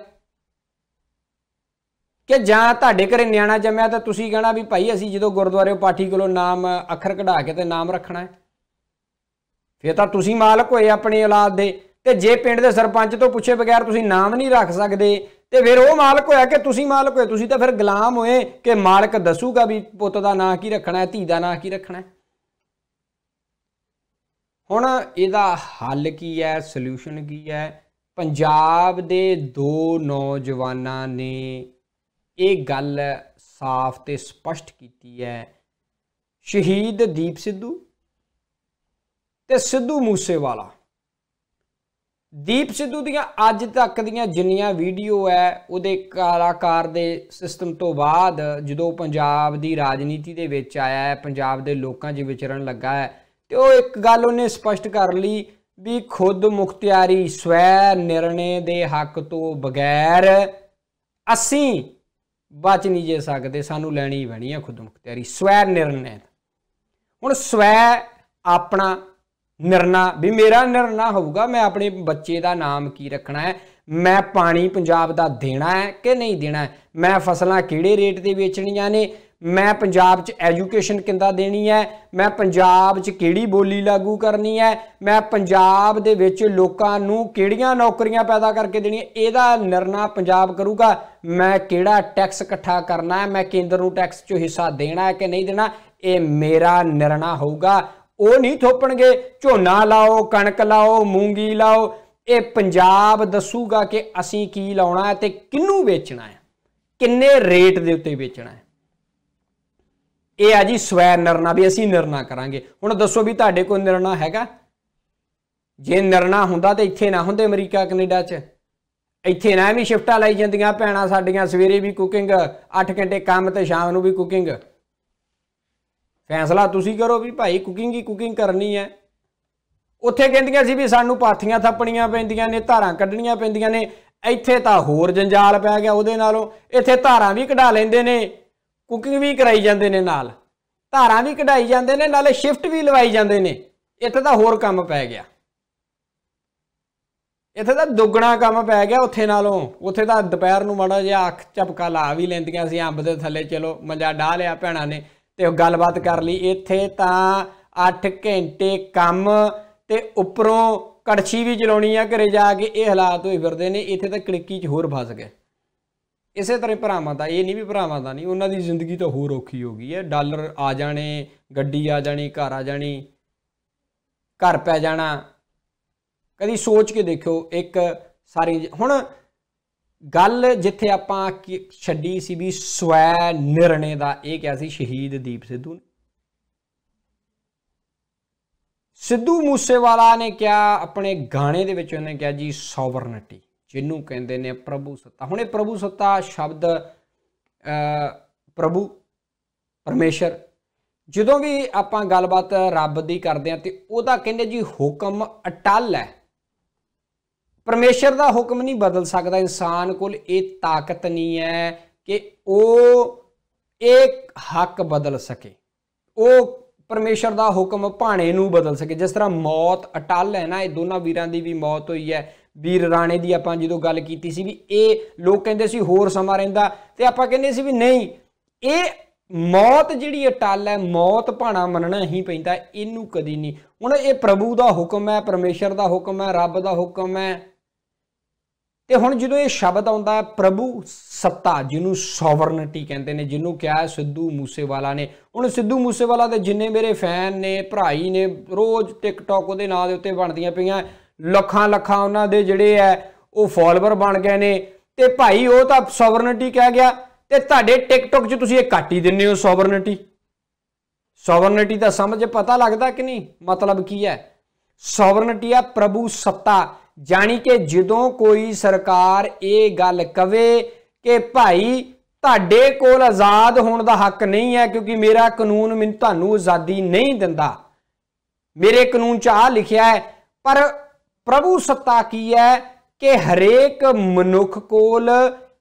ਕਿ ਜਾਂ ਤੁਹਾਡੇ ਘਰੇ ਨਿਆਣਾ ਜੰਮਿਆ ਤਾਂ ਤੁਸੀਂ ਕਹਿਣਾ ਵੀ ਭਾਈ ਅਸੀਂ ਜਦੋਂ ਗੁਰਦੁਆਰੇ ਪਾਠੀ ਕੋਲੋਂ ਨਾਮ ਅੱਖਰ ਕਢਾ ਕੇ ਤੇ ਨਾਮ ਰੱਖਣਾ ਹੈ ਫੇਰ ਤਾਂ ਤੁਸੀਂ ਮਾਲਕ ਹੋਏ ਆਪਣੀ ਔਲਾਦ ਦੇ ਤੇ ਜੇ ਪਿੰਡ ਦੇ ਸਰਪੰਚ ਤੋਂ ਪੁੱਛੇ ਬਗੈਰ ਤੁਸੀਂ ਨਾਮ ਨਹੀਂ ਰੱਖ ਸਕਦੇ ਤੇ ਫਿਰ ਉਹ ਮਾਲਕ ਹੋਇਆ ਕਿ ਤੁਸੀਂ ਮਾਲਕ ਹੋਏ ਤੁਸੀਂ ਤਾਂ ਫਿਰ ਗੁਲਾਮ ਹੋਏ ਕਿ ਮਾਲਕ ਦੱਸੂਗਾ ਵੀ ਪੁੱਤ ਦਾ ਨਾਂ ਕੀ ਰੱਖਣਾ ਹੈ ਧੀ ਦਾ ਨਾਂ ਕੀ ਰੱਖਣਾ ਹੈ ਹੁਣ ਇਹਦਾ ਹੱਲ ਕੀ ਹੈ ਸੋਲੂਸ਼ਨ ਕੀ ਹੈ ਪੰਜਾਬ ਦੇ ਦੋ ਨੌਜਵਾਨਾਂ ਨੇ ਇਹ ਗੱਲ ਸਾਫ਼ ਤੇ ਸਪਸ਼ਟ ਕੀਤੀ ਹੈ ਸ਼ਹੀਦ ਦੀਪ ਸਿੱਧੂ ਤੇ ਸਿੱਧੂ ਮੂਸੇਵਾਲਾ ਦੀਪ ਸਿੱਧੂ ਦੀਆਂ ਅੱਜ ਤੱਕ ਦੀਆਂ ਜਿੰਨੀਆਂ ਵੀਡੀਓ ਹੈ ਉਹਦੇ ਕਾਰਾਕਾਰ ਦੇ ਸਿਸਟਮ ਤੋਂ ਬਾਅਦ ਜਦੋਂ ਪੰਜਾਬ ਦੀ ਰਾਜਨੀਤੀ ਦੇ ਵਿੱਚ ਆਇਆ ਹੈ ਪੰਜਾਬ ਦੇ ਲੋਕਾਂ 'ਚ ਵਿਚਰਨ ਲੱਗਾ ਹੈ ਤੇ ਉਹ ਇੱਕ ਗੱਲ ਉਹਨੇ ਸਪਸ਼ਟ ਕਰ ਲਈ ਵੀ ਖੁਦ ਮੁਖਤਿਆਰੀ ਸਵੈ ਨਿਰਣੇ ਦੇ ਹੱਕ ਤੋਂ ਬਗੈਰ ਅਸੀਂ ਬਚ ਨਹੀਂ ਜੇ ਸਕਦੇ ਸਾਨੂੰ ਲੈਣੀ ਹੀ ਪੈਣੀ ਹੈ ਖੁਦ ਮੁਖਤਿਆਰੀ ਸਵੈ ਨਿਰਣੈ ਹੁਣ ਸਵੈ ਆਪਣਾ ਨਿਰਣਾ ਵੀ ਮੇਰਾ ਨਿਰਣਾ ਹੋਊਗਾ ਮੈਂ ਆਪਣੇ ਬੱਚੇ ਦਾ ਨਾਮ ਕੀ ਰੱਖਣਾ ਹੈ ਮੈਂ ਪਾਣੀ ਪੰਜਾਬ ਦਾ ਦੇਣਾ ਹੈ ਕਿ ਨਹੀਂ ਦੇਣਾ ਮੈਂ ਫਸਲਾਂ ਕਿਹੜੇ ਰੇਟ ਤੇ ਵੇਚਣੀਆਂ ਨੇ ਮੈਂ ਪੰਜਾਬ 'ਚ ਐਜੂਕੇਸ਼ਨ ਕਿੰਦਾ ਦੇਣੀ ਹੈ ਮੈਂ ਪੰਜਾਬ 'ਚ ਕਿਹੜੀ ਬੋਲੀ ਲਾਗੂ ਕਰਨੀ ਹੈ ਮੈਂ ਪੰਜਾਬ ਦੇ ਵਿੱਚ ਲੋਕਾਂ ਨੂੰ ਕਿਹੜੀਆਂ ਨੌਕਰੀਆਂ ਪੈਦਾ ਕਰਕੇ ਦੇਣੀਆਂ ਇਹਦਾ ਨਿਰਣਾ ਪੰਜਾਬ ਕਰੂਗਾ ਮੈਂ ਕਿਹੜਾ ਟੈਕਸ ਇਕੱਠਾ ਕਰਨਾ ਹੈ ਮੈਂ ਕੇਂਦਰ ਨੂੰ ਟੈਕਸ 'ਚੋਂ ਹਿੱਸਾ ਦੇਣਾ ਹੈ ਕਿ ਨਹੀਂ ਦੇਣਾ ਇਹ ਮੇਰਾ ਨਿਰਣਾ ਹੋਊਗਾ ਉਹ ਨਹੀਂ ਥੋਪਣਗੇ ਝੋਨਾ ਲਾਓ ਕਣਕ ਲਾਓ ਮੂੰਗੀ ਲਾਓ ਇਹ ਪੰਜਾਬ ਦੱਸੂਗਾ ਕਿ ਅਸੀਂ ਕੀ ਲਾਉਣਾ ਹੈ ਤੇ ਕਿੰਨੂੰ ਵੇਚਣਾ ਹੈ ਕਿੰਨੇ ਰੇਟ ਦੇ ਉੱਤੇ ਵੇਚਣਾ ਹੈ ਇਹ ਆ ਜੀ ਸਵੈ ਨਿਰਣਾ ਵੀ ਅਸੀਂ ਨਿਰਣਾ ਕਰਾਂਗੇ ਹੁਣ ਦੱਸੋ ਵੀ ਤੁਹਾਡੇ ਕੋਲ ਨਿਰਣਾ ਹੈਗਾ ਜੇ ਨਿਰਣਾ ਹੁੰਦਾ ਤੇ ਇੱਥੇ ਨਾ ਹੁੰਦੇ ਅਮਰੀਕਾ ਕੈਨੇਡਾ 'ਚ ਇੱਥੇ ਨਾ ਵੀ ਸ਼ਿਫਟਾਂ ਲਾਈ ਜਾਂਦੀਆਂ ਭੈਣਾਂ ਸਾਡੀਆਂ ਸਵੇਰੇ ਵੀ ਕੁਕਿੰਗ 8 ਘੰਟੇ ਕੰਮ ਤੇ ਸ਼ਾਮ ਨੂੰ ਵੀ ਕੁਕਿੰਗ ਫੈਸਲਾ ਤੁਸੀਂ ਕਰੋ ਵੀ ਭਾਈ ਕੁਕਿੰਗ ਹੀ ਕੁਕਿੰਗ ਕਰਨੀ ਹੈ ਉੱਥੇ ਕਹਿੰਦੀਆਂ ਸੀ ਵੀ ਸਾਨੂੰ ਪਾਥੀਆਂ ਥੱਪਣੀਆਂ ਪੈਂਦੀਆਂ ਨੇ ਧਾਰਾਂ ਕੱਢਣੀਆਂ ਪੈਂਦੀਆਂ ਨੇ ਇੱਥੇ ਤਾਂ ਹੋਰ ਜੰਜਾਲ ਪੈ ਗਿਆ ਉਹਦੇ ਨਾਲੋਂ ਇੱਥੇ ਧਾਰਾਂ ਵੀ ਕਢਾ ਲੈਂਦੇ ਨੇ ਕੁਕਿੰਗ ਵੀ ਕਰਾਈ ਜਾਂਦੇ ਨੇ ਨਾਲ ਧਾਰਾਂ ਵੀ ਕਢਾਈ ਜਾਂਦੇ ਨੇ ਨਾਲੇ ਸ਼ਿਫਟ ਵੀ ਲਵਾਈ ਜਾਂਦੇ ਨੇ ਇੱਥੇ ਤਾਂ ਹੋਰ ਕੰਮ ਪੈ ਗਿਆ ਇੱਥੇ ਤਾਂ ਦੁੱਗਣਾ ਕੰਮ ਪੈ ਗਿਆ ਉੱਥੇ ਨਾਲੋਂ ਉੱਥੇ ਤਾਂ ਦੁਪਹਿਰ ਨੂੰ ਮੜਾ ਜਿਹਾ ਅੱਖ ਚਪਕਾ ਲਾ ਵੀ ਲੈਂਦੀਆਂ ਸੀ ਅੰਬ ਦੇ ਥੱਲੇ ਚਲੋ ਮੰਜਾ ਢਾ ਲਿਆ ਭੈਣਾਂ ਨੇ ਤੇ ਉਹ ਗੱਲਬਾਤ ਕਰ ਲਈ ਇੱਥੇ ਤਾਂ 8 ਘੰਟੇ ਕੰਮ ਤੇ ਉੱਪਰੋਂ ਕੜਛੀ ਵੀ ਚਲਾਉਣੀ ਆ ਘਰੇ ਜਾ ਕੇ ਇਹ ਹਾਲਾਤ ਹੋਈ ਫਿਰਦੇ ਨੇ ਇੱਥੇ ਤਾਂ ਕੜਿੱਕੀ 'ਚ ਹੋਰ ਫਸ ਗਏ ਇਸੇ ਤਰ੍ਹਾਂ ਭਰਾਵਾਂ ਦਾ ਇਹ ਨਹੀਂ ਵੀ ਭਰਾਵਾਂ ਦਾ ਨਹੀਂ ਉਹਨਾਂ ਦੀ ਜ਼ਿੰਦਗੀ ਤਾਂ ਹੋਰ ਔਖੀ ਹੋ ਗਈ ਹੈ ਡਾਲਰ ਆ ਜਾਣੇ ਗੱਡੀ ਆ ਜਾਣੀ ਘਰ ਆ ਜਾਣੀ ਘਰ ਪੈ ਜਾਣਾ ਕਦੀ ਸੋਚ ਕੇ ਦੇਖਿਓ ਇੱਕ ਸਾਰੀ ਹੁਣ ਗੱਲ ਜਿੱਥੇ ਆਪਾਂ ਛੱਡੀ ਸੀ ਵੀ ਸਵੈ ਨਿਰਣੇ ਦਾ ਇਹ ਕਿਹਾ ਸੀ ਸ਼ਹੀਦ ਦੀਪ ਸਿੱਧੂ ਨੇ ਸਿੱਧੂ ਮੂਸੇਵਾਲਾ ਨੇ ਕਿਹਾ ਆਪਣੇ ਗਾਣੇ ਦੇ ਵਿੱਚ ਉਹਨੇ ਕਿਹਾ ਜੀ ਸੋਵਰਨਿਟੀ ਜਿਹਨੂੰ ਕਹਿੰਦੇ ਨੇ ਪ੍ਰਭੂ ਸੱਤਾ ਹੁਣ ਇਹ ਪ੍ਰਭੂ ਸੱਤਾ ਸ਼ਬਦ ਅ ਪ੍ਰਭੂ ਪਰਮੇਸ਼ਰ ਜਦੋਂ ਵੀ ਆਪਾਂ ਗੱਲਬਾਤ ਰੱਬ ਦੀ ਕਰਦੇ ਆ ਤੇ ਉਹਦਾ ਕਹਿੰਦੇ ਜੀ ਹੁਕਮ ਅਟਲ ਹੈ ਪਰਮੇਸ਼ਰ ਦਾ ਹੁਕਮ ਨਹੀਂ ਬਦਲ ਸਕਦਾ ਇਨਸਾਨ ਕੋਲ ਇਹ ਤਾਕਤ ਨਹੀਂ ਹੈ ਕਿ ਉਹ ਇੱਕ ਹੱਕ ਬਦਲ ਸਕੇ ਉਹ ਪਰਮੇਸ਼ਰ ਦਾ ਹੁਕਮ ਭਾਣੇ ਨੂੰ ਬਦਲ ਸਕੇ ਜਿਸ ਤਰ੍ਹਾਂ ਮੌਤ ਅਟਲ ਹੈ ਨਾ ਇਹ ਦੋਨਾਂ ਵੀਰਾਂ ਦੀ ਵੀ ਮੌਤ ਹੋਈ ਹੈ ਵੀਰ ਰਾਣੇ ਦੀ ਆਪਾਂ ਜਦੋਂ ਗੱਲ ਕੀਤੀ ਸੀ ਵੀ ਇਹ ਲੋਕ ਕਹਿੰਦੇ ਸੀ ਹੋਰ ਸਮਾਂ ਰਹਿੰਦਾ ਤੇ ਆਪਾਂ ਕਹਿੰਦੇ ਸੀ ਵੀ ਨਹੀਂ ਇਹ ਮੌਤ ਜਿਹੜੀ ਅਟਲ ਹੈ ਮੌਤ ਭਾਣਾ ਮੰਨਣਾ ਹੀ ਪੈਂਦਾ ਇਹਨੂੰ ਕਦੀ ਨਹੀਂ ਹੁਣ ਇਹ ਪ੍ਰਭੂ ਦਾ ਹੁਕਮ ਹੈ ਪਰਮੇਸ਼ਰ ਦਾ ਹੁਕਮ ਹੈ ਰੱਬ ਦਾ ਹੁਕਮ ਹੈ ਤੇ ਹੁਣ ਜਦੋਂ ਇਹ ਸ਼ਬਦ ਆਉਂਦਾ ਪ੍ਰਭੂ ਸੱਤਾ ਜਿਹਨੂੰ ਸੋਵਰਨਿਟੀ ਕਹਿੰਦੇ ਨੇ ਜਿਹਨੂੰ ਕਿਹਾ ਸਿੱਧੂ ਮੂਸੇਵਾਲਾ ਨੇ ਹੁਣ ਸਿੱਧੂ ਮੂਸੇਵਾਲਾ ਦੇ ਜਿੰਨੇ ਮੇਰੇ ਫੈਨ ਨੇ ਭਰਾਈ ਨੇ ਰੋਜ਼ ਟਿਕਟੌਕ ਉਹਦੇ ਨਾਂ ਦੇ ਉੱਤੇ ਬਣਦੀਆਂ ਪਈਆਂ ਲੱਖਾਂ ਲੱਖਾਂ ਉਹਨਾਂ ਦੇ ਜਿਹੜੇ ਐ ਉਹ ਫਾਲੋਅਰ ਬਣ ਗਏ ਨੇ ਤੇ ਭਾਈ ਉਹ ਤਾਂ ਸੋਵਰਨਿਟੀ ਕਹਿ ਗਿਆ ਤੇ ਤੁਹਾਡੇ ਟਿਕਟੌਕ 'ਚ ਤੁਸੀਂ ਇਹ ਕੱਟ ਹੀ ਦਿੰਨੇ ਹੋ ਸੋਵਰਨਿਟੀ ਸੋਵਰਨਿਟੀ ਦਾ ਸਮਝ ਪਤਾ ਲੱਗਦਾ ਕਿ ਨਹੀਂ ਮਤਲਬ ਕੀ ਹੈ ਸੋਵਰਨਿਟੀ ਆ ਪ੍ਰਭੂ ਸੱਤਾ ਜਾਨੀ ਕਿ ਜਦੋਂ ਕੋਈ ਸਰਕਾਰ ਇਹ ਗੱਲ ਕਵੇ ਕਿ ਭਾਈ ਤੁਹਾਡੇ ਕੋਲ ਆਜ਼ਾਦ ਹੋਣ ਦਾ ਹੱਕ ਨਹੀਂ ਹੈ ਕਿਉਂਕਿ ਮੇਰਾ ਕਾਨੂੰਨ ਮੈਨੂੰ ਤੁਹਾਨੂੰ ਆਜ਼ਾਦੀ ਨਹੀਂ ਦਿੰਦਾ ਮੇਰੇ ਕਾਨੂੰਨ 'ਚ ਆ ਲਿਖਿਆ ਹੈ ਪਰ ਪ੍ਰਭੂ ਸੱਤਾ ਕੀ ਹੈ ਕਿ ਹਰੇਕ ਮਨੁੱਖ ਕੋਲ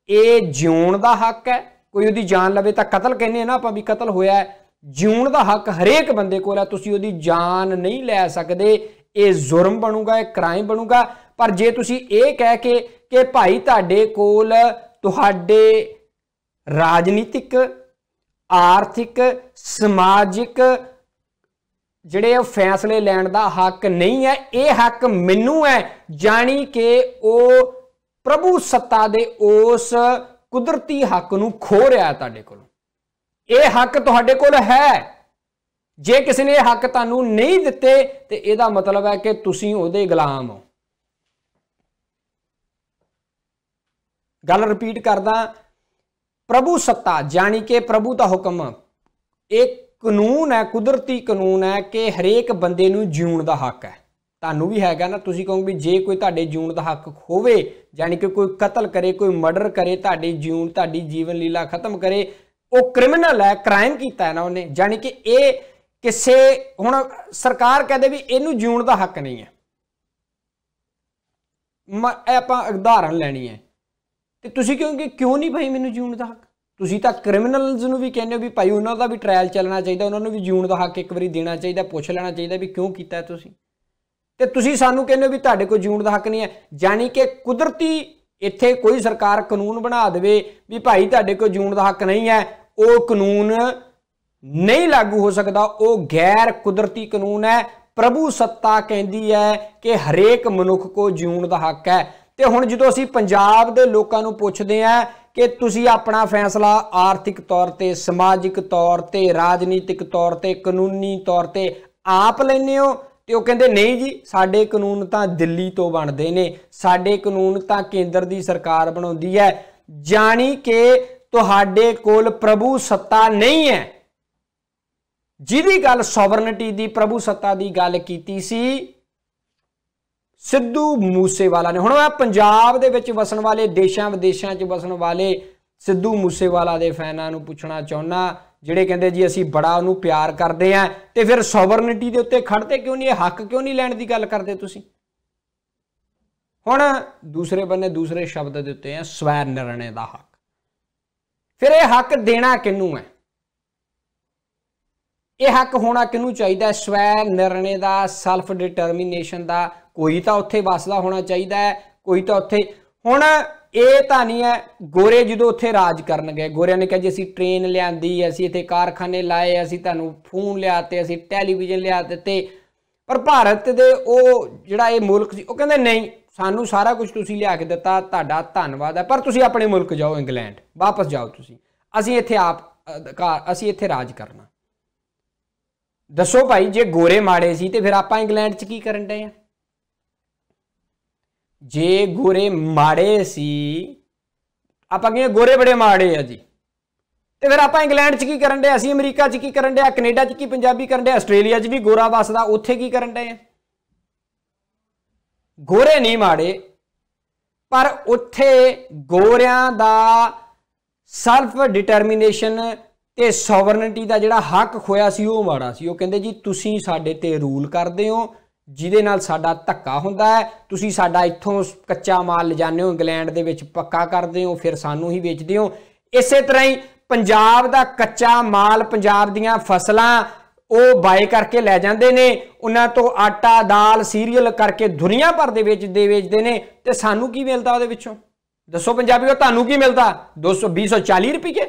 ਇਹ ਜਿਉਣ ਦਾ ਹੱਕ ਹੈ ਕੋਈ ਉਹਦੀ ਜਾਨ ਲਵੇ ਤਾਂ ਕਤਲ ਕਹਿੰਦੇ ਆ ਨਾ ਆਪਾਂ ਵੀ ਕਤਲ ਹੋਇਆ ਹੈ ਜਿਉਣ ਦਾ ਹੱਕ ਹਰੇਕ ਬੰਦੇ ਕੋਲ ਹੈ ਤੁਸੀਂ ਉਹਦੀ ਜਾਨ ਨਹੀਂ ਲੈ ਸਕਦੇ ਇਹ ਜ਼ੁਰਮ ਬਣੂਗਾ ਇਹ ਕ੍ਰਾਈਮ ਬਣੂਗਾ ਪਰ ਜੇ ਤੁਸੀਂ ਇਹ ਕਹਿ ਕੇ ਕਿ ਭਾਈ ਤੁਹਾਡੇ ਕੋਲ ਤੁਹਾਡੇ ਰਾਜਨੀਤਿਕ ਆਰਥਿਕ ਸਮਾਜਿਕ ਜਿਹੜੇ ਉਹ ਫੈਸਲੇ ਲੈਣ ਦਾ ਹੱਕ ਨਹੀਂ ਹੈ ਇਹ ਹੱਕ ਮੈਨੂੰ ਹੈ ਜਾਣੀ ਕਿ ਉਹ ਪ੍ਰਭੂ ਸੱਤਾ ਦੇ ਉਸ ਕੁਦਰਤੀ ਹੱਕ ਨੂੰ ਖੋ ਰਿਹਾ ਹੈ ਤੁਹਾਡੇ ਕੋਲ ਇਹ ਹੱਕ ਤੁਹਾਡੇ ਕੋਲ ਹੈ ਜੇ ਕਿਸੇ ਨੇ ਇਹ ਹੱਕ ਤੁਹਾਨੂੰ ਨਹੀਂ ਦਿੱਤੇ ਤੇ ਇਹਦਾ ਮਤਲਬ ਹੈ ਕਿ ਤੁਸੀਂ ਉਹਦੇ ਗੁਲਾਮ ਹੋ ਗੱਲ ਰਿਪੀਟ ਕਰਦਾ ਪ੍ਰਭੂ ਸੱਤਾ ਜਾਨੀ ਕਿ ਪ੍ਰਭੂ ਦਾ ਹੁਕਮ ਇਹ ਕਾਨੂੰਨ ਹੈ ਕੁਦਰਤੀ ਕਾਨੂੰਨ ਹੈ ਕਿ ਹਰੇਕ ਬੰਦੇ ਨੂੰ ਜਿਉਣ ਦਾ ਹੱਕ ਹੈ ਤੁਹਾਨੂੰ ਵੀ ਹੈਗਾ ਨਾ ਤੁਸੀਂ ਕਹੋਗੇ ਵੀ ਜੇ ਕੋਈ ਤੁਹਾਡੇ ਜਿਉਣ ਦਾ ਹੱਕ ਖੋਵੇ ਯਾਨੀ ਕਿ ਕੋਈ ਕਤਲ ਕਰੇ ਕੋਈ ਮਰਡਰ ਕਰੇ ਤੁਹਾਡੇ ਜਿਉਣ ਤੁਹਾਡੀ ਜੀਵਨ ਲੀਲਾ ਖਤਮ ਕਰੇ ਉਹ ਕ੍ਰਿਮੀਨਲ ਹੈ ਕ੍ਰਾਈਮ ਕੀਤਾ ਹੈ ਨਾ ਉਹਨੇ ਯਾਨੀ ਕਿ ਇਹ ਕਿਸੇ ਹੁਣ ਸਰਕਾਰ ਕਹਦੇ ਵੀ ਇਹਨੂੰ ਜਿਉਣ ਦਾ ਹੱਕ ਨਹੀਂ ਹੈ ਮੈਂ ਆਪਾਂ ਉਦਾਹਰਣ ਲੈਣੀ ਹੈ ਤੇ ਤੁਸੀਂ ਕਿਉਂਕਿ ਕਿਉਂ ਨਹੀਂ ਭਾਈ ਮੈਨੂੰ ਜਿਉਣ ਦਾ ਹੱਕ ਤੁਸੀਂ ਤਾਂ ਕ੍ਰਿਮੀਨਲਸ ਨੂੰ ਵੀ ਕਹਿੰਦੇ ਹੋ ਵੀ ਭਾਈ ਉਹਨਾਂ ਦਾ ਵੀ ਟ੍ਰਾਇਲ ਚੱਲਣਾ ਚਾਹੀਦਾ ਉਹਨਾਂ ਨੂੰ ਵੀ ਜੂਨ ਦਾ ਹੱਕ ਇੱਕ ਵਾਰੀ ਦੇਣਾ ਚਾਹੀਦਾ ਪੁੱਛ ਲੈਣਾ ਚਾਹੀਦਾ ਵੀ ਕਿਉਂ ਕੀਤਾ ਤੁਸੀਂ ਤੇ ਤੁਸੀਂ ਸਾਨੂੰ ਕਹਿੰਦੇ ਹੋ ਵੀ ਤੁਹਾਡੇ ਕੋਲ ਜੂਨ ਦਾ ਹੱਕ ਨਹੀਂ ਹੈ ਯਾਨੀ ਕਿ ਕੁਦਰਤੀ ਇੱਥੇ ਕੋਈ ਸਰਕਾਰ ਕਾਨੂੰਨ ਬਣਾ ਦੇਵੇ ਵੀ ਭਾਈ ਤੁਹਾਡੇ ਕੋਲ ਜੂਨ ਦਾ ਹੱਕ ਨਹੀਂ ਹੈ ਉਹ ਕਾਨੂੰਨ ਨਹੀਂ ਲਾਗੂ ਹੋ ਸਕਦਾ ਉਹ ਗੈਰ ਕੁਦਰਤੀ ਕਾਨੂੰਨ ਹੈ ਪ੍ਰਭੂ ਸੱਤਾ ਕਹਿੰਦੀ ਹੈ ਕਿ ਹਰੇਕ ਮਨੁੱਖ ਕੋ ਜੂਨ ਦਾ ਹੱਕ ਹੈ ਤੇ ਹੁਣ ਜਦੋਂ ਅਸੀਂ ਪੰਜਾਬ ਦੇ ਲੋਕਾਂ ਨੂੰ ਪੁੱਛਦੇ ਆਂ ਕਿ ਤੁਸੀਂ ਆਪਣਾ ਫੈਸਲਾ ਆਰਥਿਕ ਤੌਰ ਤੇ ਸਮਾਜਿਕ ਤੌਰ ਤੇ ਰਾਜਨੀਤਿਕ ਤੌਰ ਤੇ ਕਾਨੂੰਨੀ ਤੌਰ ਤੇ ਆਪ ਲੈਨੇ ਹੋ ਤੇ ਉਹ ਕਹਿੰਦੇ ਨਹੀਂ ਜੀ ਸਾਡੇ ਕਾਨੂੰਨ ਤਾਂ ਦਿੱਲੀ ਤੋਂ ਬਣਦੇ ਨੇ ਸਾਡੇ ਕਾਨੂੰਨ ਤਾਂ ਕੇਂਦਰ ਦੀ ਸਰਕਾਰ ਬਣਾਉਂਦੀ ਹੈ ਜਾਣੀ ਕਿ ਤੁਹਾਡੇ ਕੋਲ ਪ੍ਰਭੂ ਸੱਤਾ ਨਹੀਂ ਹੈ ਜਿਹਦੀ ਗੱਲ ਸੋਵਰਨਿਟੀ ਦੀ ਪ੍ਰਭੂ ਸੱਤਾ ਦੀ ਗੱਲ ਕੀਤੀ ਸੀ ਸਿੱਧੂ ਮੂਸੇਵਾਲਾ ਨੇ ਹੁਣ ਆ ਪੰਜਾਬ ਦੇ ਵਿੱਚ ਵਸਣ ਵਾਲੇ ਦੇਸ਼ਾਂ ਵਿਦੇਸ਼ਾਂ 'ਚ ਵਸਣ ਵਾਲੇ ਸਿੱਧੂ ਮੂਸੇਵਾਲਾ ਦੇ ਫੈਨਾਂ ਨੂੰ ਪੁੱਛਣਾ ਚਾਹੁੰਨਾ ਜਿਹੜੇ ਕਹਿੰਦੇ ਜੀ ਅਸੀਂ ਬੜਾ ਉਹਨੂੰ ਪਿਆਰ ਕਰਦੇ ਆ ਤੇ ਫਿਰ ਸੋਵਰਨਿਟੀ ਦੇ ਉੱਤੇ ਖੜਦੇ ਕਿਉਂ ਨਹੀਂ ਇਹ ਹੱਕ ਕਿਉਂ ਨਹੀਂ ਲੈਣ ਦੀ ਗੱਲ ਕਰਦੇ ਤੁਸੀਂ ਹੁਣ ਦੂਸਰੇ ਬੰਨੇ ਦੂਸਰੇ ਸ਼ਬਦ ਦੇ ਉੱਤੇ ਆ ਸਵੈ ਨਿਰਣੇ ਦਾ ਹੱਕ ਫਿਰ ਇਹ ਹੱਕ ਦੇਣਾ ਕਿੰਨੂੰ ਹੈ ਇਹ ਹੱਕ ਹੋਣਾ ਕਿੰਨੂੰ ਚਾਹੀਦਾ ਸਵੈ ਨਿਰਣੇ ਦਾ ਸੈਲਫ ਡਿਟਰਮੀਨੇਸ਼ਨ ਦਾ ਕੋਈ ਤਾਂ ਉੱਥੇ ਵਸਦਾ ਹੋਣਾ ਚਾਹੀਦਾ ਹੈ ਕੋਈ ਤਾਂ ਉੱਥੇ ਹੁਣ ਇਹ ਤਾਂ ਨਹੀਂ ਹੈ ਗੋਰੇ ਜਦੋਂ ਉੱਥੇ ਰਾਜ ਕਰਨ ਗਏ ਗੋਰਿਆਂ ਨੇ ਕਿਹਾ ਜੀ ਅਸੀਂ ਟ੍ਰੇਨ ਲਿਆਂਦੀ ਅਸੀਂ ਇੱਥੇ ਕਾਰਖਾਨੇ ਲਾਏ ਅਸੀਂ ਤੁਹਾਨੂੰ ਫੋਨ ਲਿਆਤੇ ਅਸੀਂ ਟੈਲੀਵਿਜ਼ਨ ਲਿਆ ਦਿੱਤੇ ਪਰ ਭਾਰਤ ਦੇ ਉਹ ਜਿਹੜਾ ਇਹ ਮੁਲਕ ਸੀ ਉਹ ਕਹਿੰਦੇ ਨਹੀਂ ਸਾਨੂੰ ਸਾਰਾ ਕੁਝ ਤੁਸੀਂ ਲਿਆ ਕੇ ਦਿੱਤਾ ਤੁਹਾਡਾ ਧੰਨਵਾਦ ਹੈ ਪਰ ਤੁਸੀਂ ਆਪਣੇ ਮੁਲਕ ਜਾਓ ਇੰਗਲੈਂਡ ਵਾਪਸ ਜਾਓ ਤੁਸੀਂ ਅਸੀਂ ਇੱਥੇ ਆਪ ਅਸੀਂ ਇੱਥੇ ਰਾਜ ਕਰਨਾ ਦੱਸੋ ਭਾਈ ਜੇ ਗੋਰੇ ਮਾੜੇ ਸੀ ਤੇ ਫਿਰ ਆਪਾਂ ਇੰਗਲੈਂਡ 'ਚ ਕੀ ਕਰਨ ਡਏ ਆ ਜੇ ਗੋਰੇ ਮਾੜੇ ਸੀ ਆਪਾਂ ਕਹਿੰਦੇ ਗੋਰੇ ਬੜੇ ਮਾੜੇ ਆ ਜੀ ਤੇ ਫਿਰ ਆਪਾਂ ਇੰਗਲੈਂਡ 'ਚ ਕੀ ਕਰਨ ਦੇ ਅਸੀਂ ਅਮਰੀਕਾ 'ਚ ਕੀ ਕਰਨ ਦੇ ਆ ਕੈਨੇਡਾ 'ਚ ਕੀ ਪੰਜਾਬੀ ਕਰਨ ਦੇ ਆਸਟ੍ਰੇਲੀਆ 'ਚ ਵੀ ਗੋਰਾ ਵਸਦਾ ਉੱਥੇ ਕੀ ਕਰਨ ਦੇ ਆ ਗੋਰੇ ਨਹੀਂ ਮਾੜੇ ਪਰ ਉੱਥੇ ਗੋਰਿਆਂ ਦਾ ਸੈਲਫ ਡਿਟਰਮੀਨੇਸ਼ਨ ਤੇ ਸੋਵਰਨਿਟੀ ਦਾ ਜਿਹੜਾ ਹੱਕ ਖੋਇਆ ਸੀ ਉਹ ਮਾੜਾ ਸੀ ਉਹ ਕਹਿੰਦੇ ਜੀ ਤੁਸੀਂ ਸਾਡੇ ਤੇ ਰੂਲ ਕਰਦੇ ਹੋ ਜਿਹਦੇ ਨਾਲ ਸਾਡਾ ਧੱਕਾ ਹੁੰਦਾ ਹੈ ਤੁਸੀਂ ਸਾਡਾ ਇੱਥੋਂ ਕੱਚਾ ਮਾਲ ਲਿਜਾਣੇ ਹੋ ਇੰਗਲੈਂਡ ਦੇ ਵਿੱਚ ਪੱਕਾ ਕਰਦੇ ਹੋ ਫਿਰ ਸਾਨੂੰ ਹੀ ਵੇਚਦੇ ਹੋ ਇਸੇ ਤਰ੍ਹਾਂ ਹੀ ਪੰਜਾਬ ਦਾ ਕੱਚਾ ਮਾਲ ਪੰਜਾਬ ਦੀਆਂ ਫਸਲਾਂ ਉਹ ਬਾਏ ਕਰਕੇ ਲੈ ਜਾਂਦੇ ਨੇ ਉਹਨਾਂ ਤੋਂ ਆਟਾ ਦਾਲ ਸੀਰੀਅਲ ਕਰਕੇ ਦੁਨੀਆ ਭਰ ਦੇ ਵਿੱਚ ਦੇ ਵੇਚਦੇ ਨੇ ਤੇ ਸਾਨੂੰ ਕੀ ਮਿਲਦਾ ਉਹਦੇ ਵਿੱਚੋਂ ਦੱਸੋ ਪੰਜਾਬੀਓ ਤੁਹਾਨੂੰ ਕੀ ਮਿਲਦਾ 220 240 ਰੁਪਏ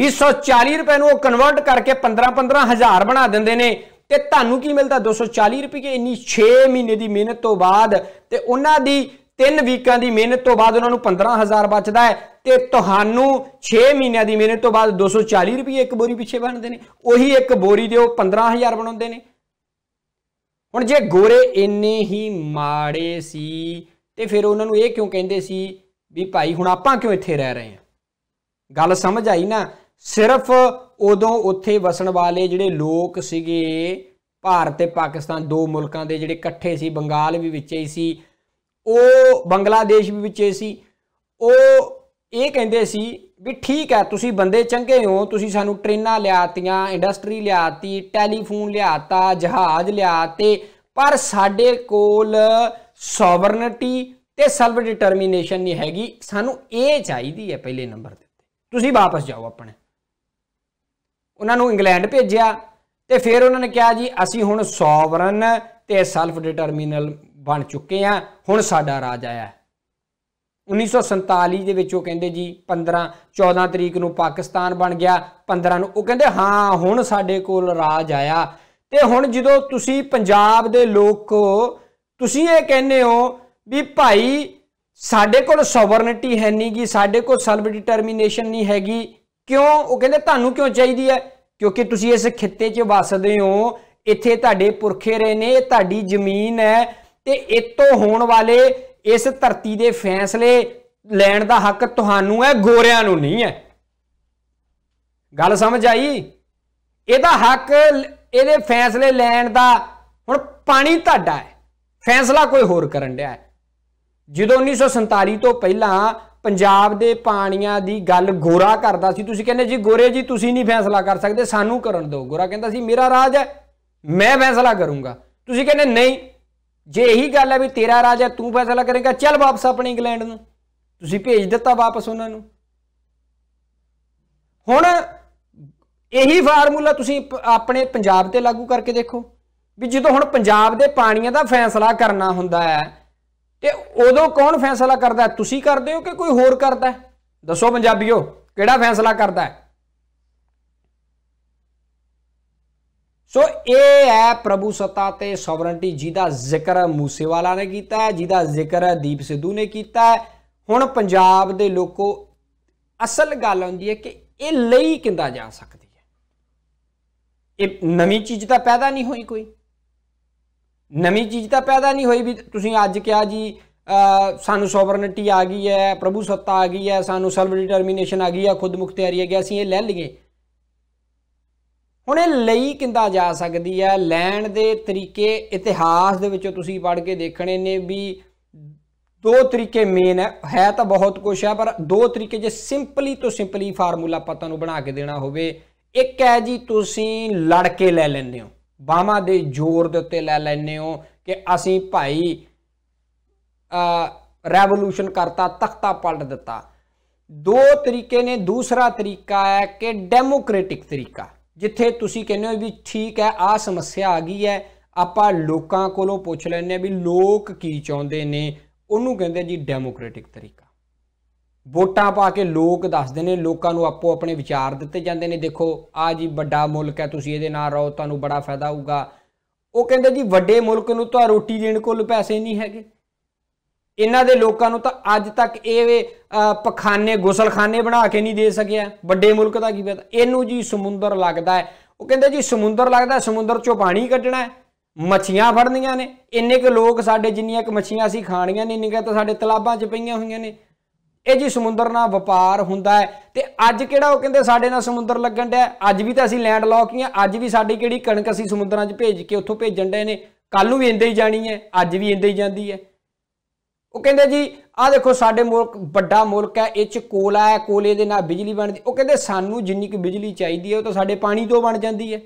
240 ਰੁਪਏ ਨੂੰ ਉਹ ਕਨਵਰਟ ਕਰਕੇ 15 15000 ਬਣਾ ਦਿੰਦੇ ਨੇ ਤੇ ਤੁਹਾਨੂੰ ਕੀ ਮਿਲਦਾ 240 ਰੁਪਏ ਇੰਨੀ 6 ਮਹੀਨੇ ਦੀ ਮਿਹਨਤ ਤੋਂ ਬਾਅਦ ਤੇ ਉਹਨਾਂ ਦੀ 3 ਵੀਕਾਂ ਦੀ ਮਿਹਨਤ ਤੋਂ ਬਾਅਦ ਉਹਨਾਂ ਨੂੰ 15000 ਬਚਦਾ ਹੈ ਤੇ ਤੁਹਾਨੂੰ 6 ਮਹੀਨਿਆਂ ਦੀ ਮਿਹਨਤ ਤੋਂ ਬਾਅਦ 240 ਰੁਪਏ ਇੱਕ ਬੋਰੀ ਪਿੱਛੇ ਬਣਦੇ ਨੇ ਉਹੀ ਇੱਕ ਬੋਰੀ ਦੇ ਉਹ 15000 ਬਣਾਉਂਦੇ ਨੇ ਹੁਣ ਜੇ ਗੋਰੇ ਇੰਨੇ ਹੀ ਮਾੜੇ ਸੀ ਤੇ ਫਿਰ ਉਹਨਾਂ ਨੂੰ ਇਹ ਕਿਉਂ ਕਹਿੰਦੇ ਸੀ ਵੀ ਭਾਈ ਹੁਣ ਆਪਾਂ ਕਿਉਂ ਇੱਥੇ ਰਹਿ ਰਹੇ ਹਾਂ ਗੱਲ ਸਮਝ ਆਈ ਨਾ ਸਿਰਫ ਉਦੋਂ ਉੱਥੇ ਵਸਣ ਵਾਲੇ ਜਿਹੜੇ ਲੋਕ ਸੀਗੇ ਭਾਰਤ ਤੇ ਪਾਕਿਸਤਾਨ ਦੋ ਮੁਲਕਾਂ ਦੇ ਜਿਹੜੇ ਇਕੱਠੇ ਸੀ ਬੰਗਾਲ ਵੀ ਵਿੱਚ ਹੀ ਸੀ ਉਹ ਬੰਗਲਾਦੇਸ਼ ਵੀ ਵਿੱਚ ਹੀ ਸੀ ਉਹ ਇਹ ਕਹਿੰਦੇ ਸੀ ਵੀ ਠੀਕ ਹੈ ਤੁਸੀਂ ਬੰਦੇ ਚੰਗੇ ਹੋ ਤੁਸੀਂ ਸਾਨੂੰ ਟ੍ਰੇਨਾਂ ਲਿਆਤੀਆਂ ਇੰਡਸਟਰੀ ਲਿਆਤੀ ਟੈਲੀਫੋਨ ਲਿਆਤਾ ਜਹਾਜ਼ ਲਿਆਤੇ ਪਰ ਸਾਡੇ ਕੋਲ ਸੋਵਰਨਿਟੀ ਤੇ ਸੈਲਫ ਡਿਟਰਮੀਨੇਸ਼ਨ ਨਹੀਂ ਹੈਗੀ ਸਾਨੂੰ ਇਹ ਚਾਹੀਦੀ ਹੈ ਪਹਿਲੇ ਨੰਬਰ ਤੇ ਤੁਸੀਂ ਵਾਪਸ ਜਾਓ ਆਪਣੇ ਉਹਨਾਂ ਨੂੰ ਇੰਗਲੈਂਡ ਭੇਜਿਆ ਤੇ ਫਿਰ ਉਹਨਾਂ ਨੇ ਕਿਹਾ ਜੀ ਅਸੀਂ ਹੁਣ ਸੋਵਰਨ ਤੇ ਸੈਲਫ ਡਿਟਰਮੀਨਲ ਬਣ ਚੁੱਕੇ ਆ ਹੁਣ ਸਾਡਾ ਰਾਜ ਆਇਆ 1947 ਦੇ ਵਿੱਚ ਉਹ ਕਹਿੰਦੇ ਜੀ 15 14 ਤਰੀਕ ਨੂੰ ਪਾਕਿਸਤਾਨ ਬਣ ਗਿਆ 15 ਨੂੰ ਉਹ ਕਹਿੰਦੇ ਹਾਂ ਹੁਣ ਸਾਡੇ ਕੋਲ ਰਾਜ ਆਇਆ ਤੇ ਹੁਣ ਜਦੋਂ ਤੁਸੀਂ ਪੰਜਾਬ ਦੇ ਲੋਕ ਤੁਸੀਂ ਇਹ ਕਹਿੰਦੇ ਹੋ ਵੀ ਭਾਈ ਸਾਡੇ ਕੋਲ ਸੋਵਰਨਿਟੀ ਹੈ ਨਹੀਂਗੀ ਸਾਡੇ ਕੋਲ ਸੈਲਫ ਡਿਟਰਮੀਨੇਸ਼ਨ ਨਹੀਂ ਹੈਗੀ ਕਿਉਂ ਉਹ ਕਹਿੰਦੇ ਤੁਹਾਨੂੰ ਕਿਉਂ ਚਾਹੀਦੀ ਹੈ ਕਿਉਂਕਿ ਤੁਸੀਂ ਇਸ ਖਿੱਤੇ 'ਚ ਵਸਦੇ ਹੋ ਇੱਥੇ ਤੁਹਾਡੇ ਪੁਰਖੇ ਰਹੇ ਨੇ ਇਹ ਤੁਹਾਡੀ ਜ਼ਮੀਨ ਹੈ ਤੇ ਇਤੋਂ ਹੋਣ ਵਾਲੇ ਇਸ ਧਰਤੀ ਦੇ ਫੈਸਲੇ ਲੈਣ ਦਾ ਹੱਕ ਤੁਹਾਨੂੰ ਹੈ ਗੋਰਿਆਂ ਨੂੰ ਨਹੀਂ ਹੈ ਗੱਲ ਸਮਝ ਆਈ ਇਹਦਾ ਹੱਕ ਇਹਦੇ ਫੈਸਲੇ ਲੈਣ ਦਾ ਹੁਣ ਪਾਣੀ ਤੁਹਾਡਾ ਹੈ ਫੈਸਲਾ ਕੋਈ ਹੋਰ ਕਰਨ ਡਿਆ ਜਦੋਂ 1947 ਤੋਂ ਪਹਿਲਾਂ ਪੰਜਾਬ ਦੇ ਪਾਣੀਆਂ ਦੀ ਗੱਲ ਗੋਰਾ ਕਰਦਾ ਸੀ ਤੁਸੀਂ ਕਹਿੰਦੇ ਜੀ ਗੋਰੇ ਜੀ ਤੁਸੀਂ ਨਹੀਂ ਫੈਸਲਾ ਕਰ ਸਕਦੇ ਸਾਨੂੰ ਕਰਨ ਦਿਓ ਗੋਰਾ ਕਹਿੰਦਾ ਸੀ ਮੇਰਾ ਰਾਜ ਹੈ ਮੈਂ ਫੈਸਲਾ ਕਰੂੰਗਾ ਤੁਸੀਂ ਕਹਿੰਦੇ ਨਹੀਂ ਜੇ ਇਹੀ ਗੱਲ ਹੈ ਵੀ ਤੇਰਾ ਰਾਜ ਹੈ ਤੂੰ ਫੈਸਲਾ ਕਰੇਗਾ ਚੱਲ ਵਾਪਸ ਆਪਣੇ ਇੰਗਲੈਂਡ ਨੂੰ ਤੁਸੀਂ ਭੇਜ ਦਿੱਤਾ ਵਾਪਸ ਉਹਨਾਂ ਨੂੰ ਹੁਣ ਇਹੀ ਫਾਰਮੂਲਾ ਤੁਸੀਂ ਆਪਣੇ ਪੰਜਾਬ ਤੇ ਲਾਗੂ ਕਰਕੇ ਦੇਖੋ ਵੀ ਜਦੋਂ ਹੁਣ ਪੰਜਾਬ ਦੇ ਪਾਣੀਆਂ ਦਾ ਫੈਸਲਾ ਕਰਨਾ ਹੁੰਦਾ ਹੈ ਤੇ ਉਦੋਂ ਕੌਣ ਫੈਸਲਾ ਕਰਦਾ ਤੁਸੀਂ ਕਰਦੇ ਹੋ ਕਿ ਕੋਈ ਹੋਰ ਕਰਦਾ ਦੱਸੋ ਪੰਜਾਬੀਓ ਕਿਹੜਾ ਫੈਸਲਾ ਕਰਦਾ ਸੋ ਇਹ ਹੈ ਪ੍ਰਭੂ ਸਤਾ ਤੇ ਸੋਵਰਨਟੀ ਜਿਹਦਾ ਜ਼ਿਕਰ ਮੂਸੇਵਾਲਾ ਨੇ ਕੀਤਾ ਹੈ ਜਿਹਦਾ ਜ਼ਿਕਰ ਦੀਪ ਸਿੱਧੂ ਨੇ ਕੀਤਾ ਹੈ ਹੁਣ ਪੰਜਾਬ ਦੇ ਲੋਕੋ ਅਸਲ ਗੱਲ ਹੁੰਦੀ ਹੈ ਕਿ ਇਹ ਲਈ ਕਿੰਦਾ ਜਾ ਸਕਦੀ ਹੈ ਇਹ ਨਵੀਂ ਚੀਜ਼ ਤਾਂ ਪੈਦਾ ਨਹੀਂ ਹੋਈ ਕੋਈ ਨਵੀਂ ਚੀਜ਼ ਤਾਂ ਪੈਦਾ ਨਹੀਂ ਹੋਈ ਵੀ ਤੁਸੀਂ ਅੱਜ ਕਿਹਾ ਜੀ ਸਾਨੂੰ ਸੋਵਰਨਿਟੀ ਆ ਗਈ ਹੈ ਪ੍ਰਭੂ ਸੱਤਾ ਆ ਗਈ ਹੈ ਸਾਨੂੰ ਸੈਲਫ ਡਿਟਰਮੀਨੇਸ਼ਨ ਆ ਗਈ ਹੈ ਖੁਦ ਮੁਖਤਿਆਰੀ ਆ ਗਈ ਅਸੀਂ ਇਹ ਲੈ ਲਈਏ ਹੁਣ ਇਹ ਲਈ ਕਿੰਦਾ ਜਾ ਸਕਦੀ ਹੈ ਲੈਣ ਦੇ ਤਰੀਕੇ ਇਤਿਹਾਸ ਦੇ ਵਿੱਚੋਂ ਤੁਸੀਂ ਪੜ੍ਹ ਕੇ ਦੇਖਣੇ ਨੇ ਵੀ ਦੋ ਤਰੀਕੇ ਮੇਨ ਹੈ ਹੈ ਤਾਂ ਬਹੁਤ ਕੁਝ ਹੈ ਪਰ ਦੋ ਤਰੀਕੇ ਜੇ ਸਿੰਪਲੀ ਤੋਂ ਸਿੰਪਲੀ ਫਾਰਮੂਲਾ ਪਤਾ ਨੂੰ ਬਣਾ ਕੇ ਦੇਣਾ ਹੋਵੇ ਇੱਕ ਹੈ ਜੀ ਤੁਸੀਂ ਲੜ ਕੇ ਲੈ ਲੈਂਦੇ ਹੋ ਬਾਹਾਂ ਦੇ ਜ਼ੋਰ ਦੇ ਉੱਤੇ ਲੈ ਲੈਨੇ ਹੋ ਕਿ ਅਸੀਂ ਭਾਈ ਰੈਵੋਲੂਸ਼ਨ ਕਰਤਾ ਤਖਤਾ ਪਲਟ ਦਿੱਤਾ ਦੋ ਤਰੀਕੇ ਨੇ ਦੂਸਰਾ ਤਰੀਕਾ ਹੈ ਕਿ ਡੈਮੋਕ੍ਰੈਟਿਕ ਤਰੀਕਾ ਜਿੱਥੇ ਤੁਸੀਂ ਕਹਿੰਦੇ ਹੋ ਵੀ ਠੀਕ ਹੈ ਆ ਸਮੱਸਿਆ ਆ ਗਈ ਹੈ ਆਪਾਂ ਲੋਕਾਂ ਕੋਲੋਂ ਪੁੱਛ ਲੈਨੇ ਆ ਵੀ ਲੋਕ ਕੀ ਚਾਹੁੰਦੇ ਨੇ ਉਹਨੂੰ ਕਹਿੰਦੇ ਜੀ ਡੈਮੋਕ੍ਰੈਟਿਕ ਤਰੀਕਾ ਵੋਟਾਂ ਪਾ ਕੇ ਲੋਕ ਦੱਸਦੇ ਨੇ ਲੋਕਾਂ ਨੂੰ ਆਪੋ ਆਪਣੇ ਵਿਚਾਰ ਦਿੱਤੇ ਜਾਂਦੇ ਨੇ ਦੇਖੋ ਆ ਜੀ ਵੱਡਾ ਮੁਲਕ ਹੈ ਤੁਸੀਂ ਇਹਦੇ ਨਾਲ ਰਹੋ ਤੁਹਾਨੂੰ ਬੜਾ ਫਾਇਦਾ ਹੋਊਗਾ ਉਹ ਕਹਿੰਦੇ ਜੀ ਵੱਡੇ ਮੁਲਕ ਨੂੰ ਤਾਂ ਰੋਟੀ ਦੇਣ ਕੋਲ ਪੈਸੇ ਨਹੀਂ ਹੈਗੇ ਇਹਨਾਂ ਦੇ ਲੋਕਾਂ ਨੂੰ ਤਾਂ ਅੱਜ ਤੱਕ ਇਹ ਪਖਾਨੇ ਗੁਸਲਖਾਨੇ ਬਣਾ ਕੇ ਨਹੀਂ ਦੇ ਸਕਿਆ ਵੱਡੇ ਮੁਲਕ ਦਾ ਕੀ ਪਤਾ ਇਹਨੂੰ ਜੀ ਸਮੁੰਦਰ ਲੱਗਦਾ ਹੈ ਉਹ ਕਹਿੰਦੇ ਜੀ ਸਮੁੰਦਰ ਲੱਗਦਾ ਸਮੁੰਦਰ ਚੋਂ ਪਾਣੀ ਕੱਢਣਾ ਹੈ ਮੱਛੀਆਂ ਫੜਨੀਆਂ ਨੇ ਇੰਨੇ ਕੁ ਲੋਕ ਸਾਡੇ ਜਿੰਨੀਆਂ ਕੁ ਮੱਛੀਆਂ ਅਸੀਂ ਖਾਣੀਆਂ ਨੇ ਨਿਕਾ ਤਾਂ ਸਾਡੇ ਤਲਾਬਾਂ 'ਚ ਪਈਆਂ ਹੋਈਆਂ ਨੇ ਇਹ ਜੀ ਸਮੁੰਦਰ ਨਾਲ ਵਪਾਰ ਹੁੰਦਾ ਹੈ ਤੇ ਅੱਜ ਕਿਹੜਾ ਉਹ ਕਹਿੰਦੇ ਸਾਡੇ ਨਾਲ ਸਮੁੰਦਰ ਲੱਗਣ ਡਿਆ ਅੱਜ ਵੀ ਤਾਂ ਅਸੀਂ ਲੈਂਡ ਲੌਕ ਹੀ ਆ ਅੱਜ ਵੀ ਸਾਡੀ ਕਿਹੜੀ ਕਣਕ ਅਸੀਂ ਸਮੁੰਦਰਾਂ 'ਚ ਭੇਜ ਕੇ ਉੱਥੋਂ ਭੇਜਣ ਡਏ ਨੇ ਕੱਲ ਨੂੰ ਵੀ ਇੰਦੇ ਹੀ ਜਾਣੀ ਹੈ ਅੱਜ ਵੀ ਇੰਦੇ ਹੀ ਜਾਂਦੀ ਹੈ ਉਹ ਕਹਿੰਦੇ ਜੀ ਆ ਦੇਖੋ ਸਾਡੇ ਮੁਲਕ ਵੱਡਾ ਮੁਲਕ ਹੈ ਇਹ 'ਚ ਕੋਲਾ ਹੈ ਕੋਲੇ ਦੇ ਨਾਲ ਬਿਜਲੀ ਬਣਦੀ ਉਹ ਕਹਿੰਦੇ ਸਾਨੂੰ ਜਿੰਨੀ ਕਿ ਬਿਜਲੀ ਚਾਹੀਦੀ ਹੈ ਉਹ ਤਾਂ ਸਾਡੇ ਪਾਣੀ ਤੋਂ ਬਣ ਜਾਂਦੀ ਹੈ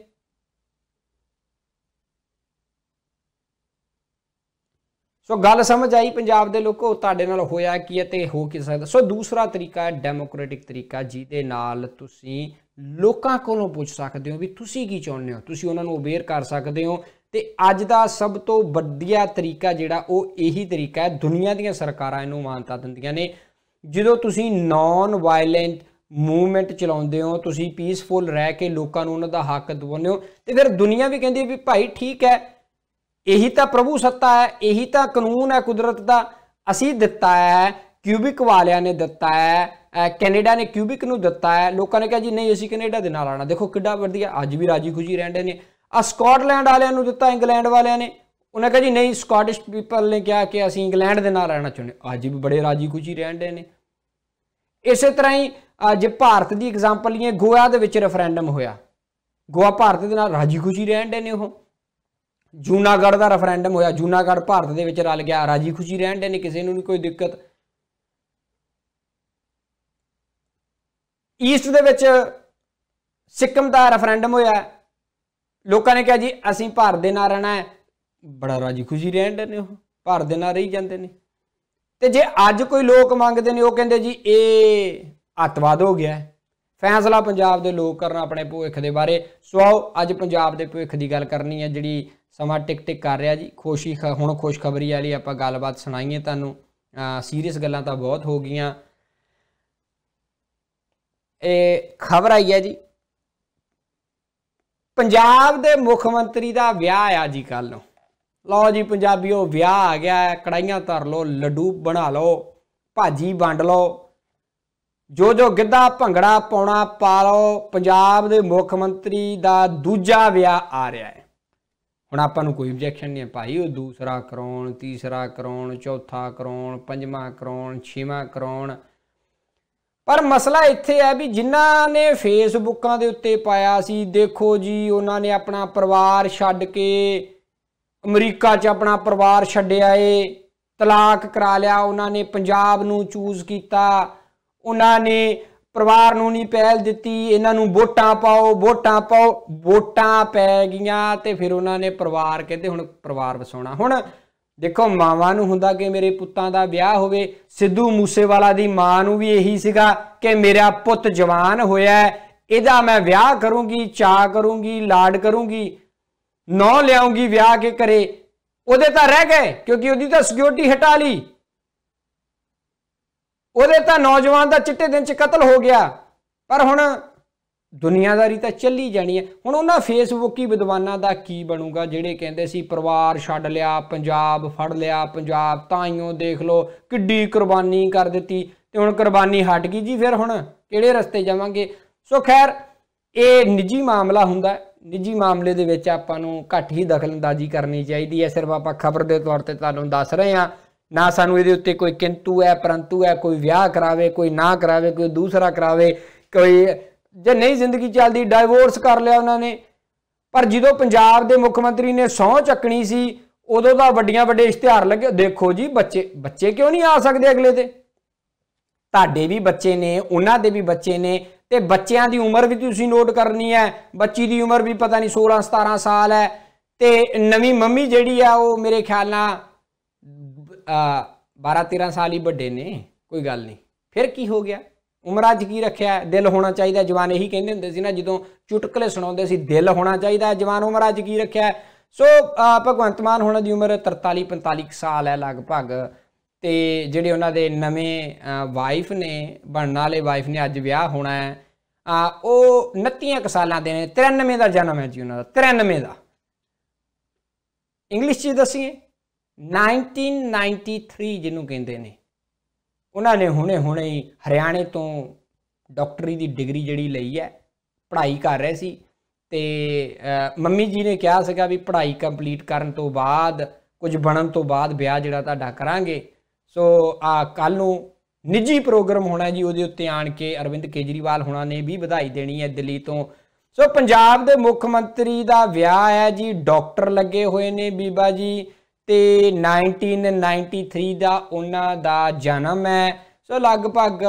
ਸੋ ਗੱਲ ਸਮਝ ਆਈ ਪੰਜਾਬ ਦੇ ਲੋਕੋ ਤੁਹਾਡੇ ਨਾਲ ਹੋਇਆ ਕੀ ਹੈ ਤੇ ਹੋ ਕੀ ਸਕਦਾ ਸੋ ਦੂਸਰਾ ਤਰੀਕਾ ਹੈ ਡੈਮੋਕ੍ਰੈਟਿਕ ਤਰੀਕਾ ਜਿਹਦੇ ਨਾਲ ਤੁਸੀਂ ਲੋਕਾਂ ਕੋਲੋਂ ਪੁੱਛ ਸਕਦੇ ਹੋ ਵੀ ਤੁਸੀਂ ਕੀ ਚਾਹੁੰਦੇ ਹੋ ਤੁਸੀਂ ਉਹਨਾਂ ਨੂੰ ਅਵੇਅਰ ਕਰ ਸਕਦੇ ਹੋ ਤੇ ਅੱਜ ਦਾ ਸਭ ਤੋਂ ਵੱਡਿਆ ਤਰੀਕਾ ਜਿਹੜਾ ਉਹ ਇਹੀ ਤਰੀਕਾ ਹੈ ਦੁਨੀਆ ਦੀਆਂ ਸਰਕਾਰਾਂ ਇਹਨੂੰ ਮਾਨਤਾ ਦਿੰਦੀਆਂ ਨੇ ਜਦੋਂ ਤੁਸੀਂ ਨਾਨ ਵਾਇਲੈਂਟ ਮੂਵਮੈਂਟ ਚਲਾਉਂਦੇ ਹੋ ਤੁਸੀਂ ਪੀਸਫੁਲ ਰਹਿ ਕੇ ਲੋਕਾਂ ਨੂੰ ਉਹਨਾਂ ਦਾ ਹੱਕ ਦਵਾਉਂਦੇ ਹੋ ਤੇ ਫਿਰ ਦੁਨੀਆ ਵੀ ਕਹਿੰਦੀ ਵੀ ਭਾਈ ਠੀਕ ਹੈ ਇਹੀ ਤਾਂ ਪ੍ਰਭੂ ਸੱਤਾ ਹੈ ਇਹੀ ਤਾਂ ਕਾਨੂੰਨ ਹੈ ਕੁਦਰਤ ਦਾ ਅਸੀਂ ਦਿੱਤਾ ਹੈ ਕਿਊਬਿਕ ਵਾਲਿਆਂ ਨੇ ਦਿੱਤਾ ਹੈ ਕੈਨੇਡਾ ਨੇ ਕਿਊਬਿਕ ਨੂੰ ਦਿੱਤਾ ਹੈ ਲੋਕਾਂ ਨੇ ਕਿਹਾ ਜੀ ਨਹੀਂ ਅਸੀਂ ਕੈਨੇਡਾ ਦੇ ਨਾਲ ਆਣਾ ਦੇਖੋ ਕਿੱਡਾ ਵਧੀਆ ਅੱਜ ਵੀ ਰਾਜੀ ਖੁਸ਼ੀ ਰਹਿੰਦੇ ਨੇ ਆ ਸਕਾਟਲੈਂਡ ਵਾਲਿਆਂ ਨੂੰ ਦਿੱਤਾ ਇੰਗਲੈਂਡ ਵਾਲਿਆਂ ਨੇ ਉਹਨਾਂ ਕਹਿੰਦੇ ਨਹੀਂ ਸਕਾਟਿਸ਼ ਪੀਪਲ ਨੇ ਕਿਹਾ ਕਿ ਅਸੀਂ ਇੰਗਲੈਂਡ ਦੇ ਨਾਲ ਰਹਿਣਾ ਚਾਹੁੰਦੇ ਅੱਜ ਵੀ ਬੜੇ ਰਾਜੀ ਖੁਸ਼ੀ ਰਹਿੰਦੇ ਨੇ ਇਸੇ ਤਰ੍ਹਾਂ ਹੀ ਜੇ ਭਾਰਤ ਦੀ ਐਗਜ਼ਾਮਪਲ ਲਈਏ ਗੋਆ ਦੇ ਵਿੱਚ ਰੈਫਰੈਂਡਮ ਹੋਇਆ ਗੋਆ ਭਾਰਤ ਦੇ ਨਾਲ ਰਾਜੀ ਖੁਸ਼ੀ ਰਹਿੰਦੇ ਨੇ ਉਹ ਜੂਨਾਗੜ੍ਹ ਦਾ ਰੈਫਰੈਂਡਮ ਹੋਇਆ ਜੂਨਾਗੜ੍ਹ ਭਾਰਤ ਦੇ ਵਿੱਚ ਰਲ ਗਿਆ ਰਾਜੀ ਖੁਸ਼ੀ ਰਹਿਣ ਦੇ ਨੇ ਕਿਸੇ ਨੂੰ ਨਹੀਂ ਕੋਈ ਦਿੱਕਤ ਈਸਟ ਦੇ ਵਿੱਚ ਸਿੱਕਮ ਦਾ ਰੈਫਰੈਂਡਮ ਹੋਇਆ ਲੋਕਾਂ ਨੇ ਕਿਹਾ ਜੀ ਅਸੀਂ ਭਾਰਤ ਦੇ ਨਾਲ ਰਹਿਣਾ ਹੈ ਬੜਾ ਰਾਜੀ ਖੁਸ਼ੀ ਰਹਿਣ ਦੇ ਨੇ ਉਹ ਭਾਰਤ ਦੇ ਨਾਲ ਰਹੀ ਜਾਂਦੇ ਨੇ ਤੇ ਜੇ ਅੱਜ ਕੋਈ ਲੋਕ ਮੰਗਦੇ ਨੇ ਉਹ ਕਹਿੰਦੇ ਜੀ ਇਹ ਅਤਵਾਦ ਹੋ ਗਿਆ ਫੈਸਲਾ ਪੰਜਾਬ ਦੇ ਲੋਕ ਕਰਨ ਆਪਣੇ ਭੁੱਖ ਦੇ ਬਾਰੇ ਸੋ ਅੱਜ ਪੰਜਾਬ ਦੇ ਭੁੱਖ ਦੀ ਗੱਲ ਕਰਨੀ ਹੈ ਜਿਹੜੀ ਸਮਾਂ ਟਿਕ ਟਿਕ ਕਰ ਰਿਹਾ ਜੀ ਖੁਸ਼ੀ ਹੁਣ ਖੁਸ਼ਖਬਰੀ ਵਾਲੀ ਆਪਾਂ ਗੱਲਬਾਤ ਸੁਣਾਈਏ ਤੁਹਾਨੂੰ ਸੀਰੀਅਸ ਗੱਲਾਂ ਤਾਂ ਬਹੁਤ ਹੋ ਗਈਆਂ ਇਹ ਖਬਰ ਆਈ ਹੈ ਜੀ ਪੰਜਾਬ ਦੇ ਮੁੱਖ ਮੰਤਰੀ ਦਾ ਵਿਆਹ ਆ ਜੀ ਕੱਲ ਨੂੰ ਲਓ ਜੀ ਪੰਜਾਬੀਓ ਵਿਆਹ ਆ ਗਿਆ ਕੜਾਈਆਂ ਧਰ ਲਓ ਲੱਡੂ ਬਣਾ ਲਓ ਭਾਜੀ ਵੰਡ ਲਓ ਜੋ ਜੋ ਗਿੱਧਾ ਭੰਗੜਾ ਪਾਉਣਾ ਪਾ ਲਓ ਪੰਜਾਬ ਦੇ ਮੁੱਖ ਮੰਤਰੀ ਦਾ ਦੂਜਾ ਵਿਆਹ ਆ ਰਿਹਾ ਹੈ ਹੁਣ ਆਪਾਂ ਨੂੰ ਕੋਈ ਆਬਜੈਕਸ਼ਨ ਨਹੀਂ ਹੈ ਭਾਈ ਉਹ ਦੂਸਰਾ ਕਰਾਉਣ ਤੀਸਰਾ ਕਰਾਉਣ ਚੌਥਾ ਕਰਾਉਣ ਪੰਜਵਾਂ ਕਰਾਉਣ ਛੇਵਾਂ ਕਰਾਉਣ ਪਰ ਮਸਲਾ ਇੱਥੇ ਹੈ ਵੀ ਜਿਨ੍ਹਾਂ ਨੇ ਫੇਸਬੁੱਕਾਂ ਦੇ ਉੱਤੇ ਪਾਇਆ ਸੀ ਦੇਖੋ ਜੀ ਉਹਨਾਂ ਨੇ ਆਪਣਾ ਪਰਿਵਾਰ ਛੱਡ ਕੇ ਅਮਰੀਕਾ 'ਚ ਆਪਣਾ ਪਰਿਵਾਰ ਛੱਡਿਆ ਏ ਤਲਾਕ ਕਰਾ ਲਿਆ ਉਹਨਾਂ ਨੇ ਪੰਜਾਬ ਨੂੰ ਚੂਜ਼ ਕੀਤਾ ਉਹਨਾਂ ਨੇ ਪਰਿਵਾਰ ਨੂੰ ਨਹੀਂ ਪਹਿਲ ਦਿੱਤੀ ਇਹਨਾਂ ਨੂੰ ਵੋਟਾਂ ਪਾਓ ਵੋਟਾਂ ਪਾਓ ਵੋਟਾਂ ਪੈ ਗਈਆਂ ਤੇ ਫਿਰ ਉਹਨਾਂ ਨੇ ਪਰਿਵਾਰ ਕਹਿੰਦੇ ਹੁਣ ਪਰਿਵਾਰ ਵਸਾਉਣਾ ਹੁਣ ਦੇਖੋ ਮਾਵਾਂ ਨੂੰ ਹੁੰਦਾ ਕਿ ਮੇਰੇ ਪੁੱਤਾਂ ਦਾ ਵਿਆਹ ਹੋਵੇ ਸਿੱਧੂ ਮੂਸੇਵਾਲਾ ਦੀ ਮਾਂ ਨੂੰ ਵੀ ਇਹੀ ਸੀਗਾ ਕਿ ਮੇਰਾ ਪੁੱਤ ਜਵਾਨ ਹੋਇਆ ਇਹਦਾ ਮੈਂ ਵਿਆਹ ਕਰੂੰਗੀ ਚਾ ਕਰੂੰਗੀ ਲਾਡ ਕਰੂੰਗੀ ਨੌ ਲਿਆਉਂਗੀ ਵਿਆਹ ਕੇ ਕਰੇ ਉਹਦੇ ਤਾਂ ਰਹਿ ਗਏ ਕਿਉਂਕਿ ਉਹਦੀ ਤਾਂ ਸਿਕਿਉਰਿਟੀ ਹਟਾ ਲਈ ਉਹਦੇ ਤਾਂ ਨੌਜਵਾਨ ਦਾ ਚਿੱਟੇ ਦਿਨ 'ਚ ਕਤਲ ਹੋ ਗਿਆ ਪਰ ਹੁਣ ਦੁਨੀਆਦਾਰੀ ਤਾਂ ਚੱਲੀ ਜਾਣੀ ਹੈ ਹੁਣ ਉਹਨਾਂ ਫੇਸਬੁੱਕੀ ਵਿਦਵਾਨਾਂ ਦਾ ਕੀ ਬਣੂਗਾ ਜਿਹੜੇ ਕਹਿੰਦੇ ਸੀ ਪਰਿਵਾਰ ਛੱਡ ਲਿਆ ਪੰਜਾਬ ਫੜ ਲਿਆ ਪੰਜਾਬ ਤਾਈਓ ਦੇਖ ਲਓ ਕਿੱਡੀ ਕੁਰਬਾਨੀ ਕਰ ਦਿੱਤੀ ਤੇ ਹੁਣ ਕੁਰਬਾਨੀ ਹਟ ਗਈ ਜੀ ਫਿਰ ਹੁਣ ਕਿਹੜੇ ਰਸਤੇ ਜਾਵਾਂਗੇ ਸੋ ਖੈਰ ਇਹ ਨਿੱਜੀ ਮਾਮਲਾ ਹੁੰਦਾ ਨਿੱਜੀ ਮਾਮਲੇ ਦੇ ਵਿੱਚ ਆਪਾਂ ਨੂੰ ਘੱਟ ਹੀ ਦਖਲਅੰਦਾਜ਼ੀ ਕਰਨੀ ਚਾਹੀਦੀ ਹੈ ਸਿਰਫ ਆਪਾਂ ਖਬਰ ਦੇ ਤੌਰ ਤੇ ਤੁਹਾਨੂੰ ਦੱਸ ਰਹੇ ਹਾਂ ਨਾ ਸਾਨੂੰ ਇਹਦੇ ਉੱਤੇ ਕੋਈ ਕਿੰਤੂ ਹੈ ਪਰੰਤੂ ਹੈ ਕੋਈ ਵਿਆਹ ਕਰਾਵੇ ਕੋਈ ਨਾ ਕਰਾਵੇ ਕੋਈ ਦੂਸਰਾ ਕਰਾਵੇ ਕੋਈ ਜੇ ਨਹੀਂ ਜ਼ਿੰਦਗੀ ਚੱਲਦੀ ਡਾਈਵੋਰਸ ਕਰ ਲਿਆ ਉਹਨਾਂ ਨੇ ਪਰ ਜਦੋਂ ਪੰਜਾਬ ਦੇ ਮੁੱਖ ਮੰਤਰੀ ਨੇ ਸੌਂ ਚੱਕਣੀ ਸੀ ਉਦੋਂ ਦਾ ਵੱਡੀਆਂ ਵੱਡੇ ਇਸ਼ਤਿਹਾਰ ਲੱਗੇ ਦੇਖੋ ਜੀ ਬੱਚੇ ਬੱਚੇ ਕਿਉਂ ਨਹੀਂ ਆ ਸਕਦੇ ਅਗਲੇ ਤੇ ਤੁਹਾਡੇ ਵੀ ਬੱਚੇ ਨੇ ਉਹਨਾਂ ਦੇ ਵੀ ਬੱਚੇ ਨੇ ਤੇ ਬੱਚਿਆਂ ਦੀ ਉਮਰ ਵੀ ਤੁਸੀਂ ਨੋਟ ਕਰਨੀ ਹੈ ਬੱਚੀ ਦੀ ਉਮਰ ਵੀ ਪਤਾ ਨਹੀਂ 16 17 ਸਾਲ ਹੈ ਤੇ ਨਵੀਂ ਮੰਮੀ ਜਿਹੜੀ ਆ ਉਹ ਮੇਰੇ ਖਿਆਲ ਨਾਲ 12 13 ਸਾਲ ਹੀ ਵੱਡੇ ਨੇ ਕੋਈ ਗੱਲ ਨਹੀਂ ਫਿਰ ਕੀ ਹੋ ਗਿਆ ਉਮਰ ਅੱਜ ਕੀ ਰੱਖਿਆ ਦਿਲ ਹੋਣਾ ਚਾਹੀਦਾ ਜਵਾਨ ਇਹੀ ਕਹਿੰਦੇ ਹੁੰਦੇ ਸੀ ਨਾ ਜਦੋਂ ਚੁਟਕਲੇ ਸੁਣਾਉਂਦੇ ਸੀ ਦਿਲ ਹੋਣਾ ਚਾਹੀਦਾ ਜਵਾਨ ਉਮਰ ਅੱਜ ਕੀ ਰੱਖਿਆ ਸੋ ਭਗਵੰਤ ਮਾਨ ਹੁਣ ਦੀ ਉਮਰ 43 45 ਸਾਲ ਹੈ ਲਗਭਗ ਤੇ ਜਿਹੜੇ ਉਹਨਾਂ ਦੇ ਨਵੇਂ ਵਾਈਫ ਨੇ ਬਣਨ ਵਾਲੇ ਵਾਈਫ ਨੇ ਅੱਜ ਵਿਆਹ ਹੋਣਾ ਹੈ ਆ ਉਹ 29 ਸਾਲਾਂ ਦੇ ਨੇ 93 ਦਾ ਜਨਮ ਹੈ ਜੀ ਉਹਨਾਂ ਦਾ 93 ਦਾ ਇੰਗਲਿਸ਼ ਚ ਦੱਸੀਏ 1993 ਜਿਹਨੂੰ ਕਹਿੰਦੇ ਨੇ ਉਹਨਾਂ ਨੇ ਹੁਣੇ ਹੁਣੇ ਹੀ ਹਰਿਆਣੇ ਤੋਂ ਡਾਕਟਰੀ ਦੀ ਡਿਗਰੀ ਜਿਹੜੀ ਲਈ ਹੈ ਪੜ੍ਹਾਈ ਕਰ ਰਹੇ ਸੀ ਤੇ ਮੰਮੀ ਜੀ ਨੇ ਕਿਹਾ ਸੀਗਾ ਵੀ ਪੜ੍ਹਾਈ ਕੰਪਲੀਟ ਕਰਨ ਤੋਂ ਬਾਅਦ ਕੁਝ ਬਣਨ ਤੋਂ ਬਾਅਦ ਵਿਆਹ ਜਿਹੜਾ ਤੁਹਾਡਾ ਕਰਾਂਗੇ ਸੋ ਆ ਕੱਲ ਨੂੰ ਨਿੱਜੀ ਪ੍ਰੋਗਰਾਮ ਹੋਣਾ ਜੀ ਉਹਦੇ ਉੱਤੇ ਆਣ ਕੇ ਅਰਵਿੰਦ ਕੇਜਰੀਵਾਲ ਹੁਣਾਂ ਨੇ ਵੀ ਵਧਾਈ ਦੇਣੀ ਹੈ ਦਿੱਲੀ ਤੋਂ ਸੋ ਪੰਜਾਬ ਦੇ ਮੁੱਖ ਮੰਤਰੀ ਦਾ ਵਿਆਹ ਹੈ ਜੀ ਡਾਕਟਰ ਲੱਗੇ ਹੋਏ ਨੇ ਬੀਬਾ ਜੀ ਤੇ 1993 ਦਾ ਉਹਨਾਂ ਦਾ ਜਨਮ ਹੈ ਸੋ ਲਗਭਗ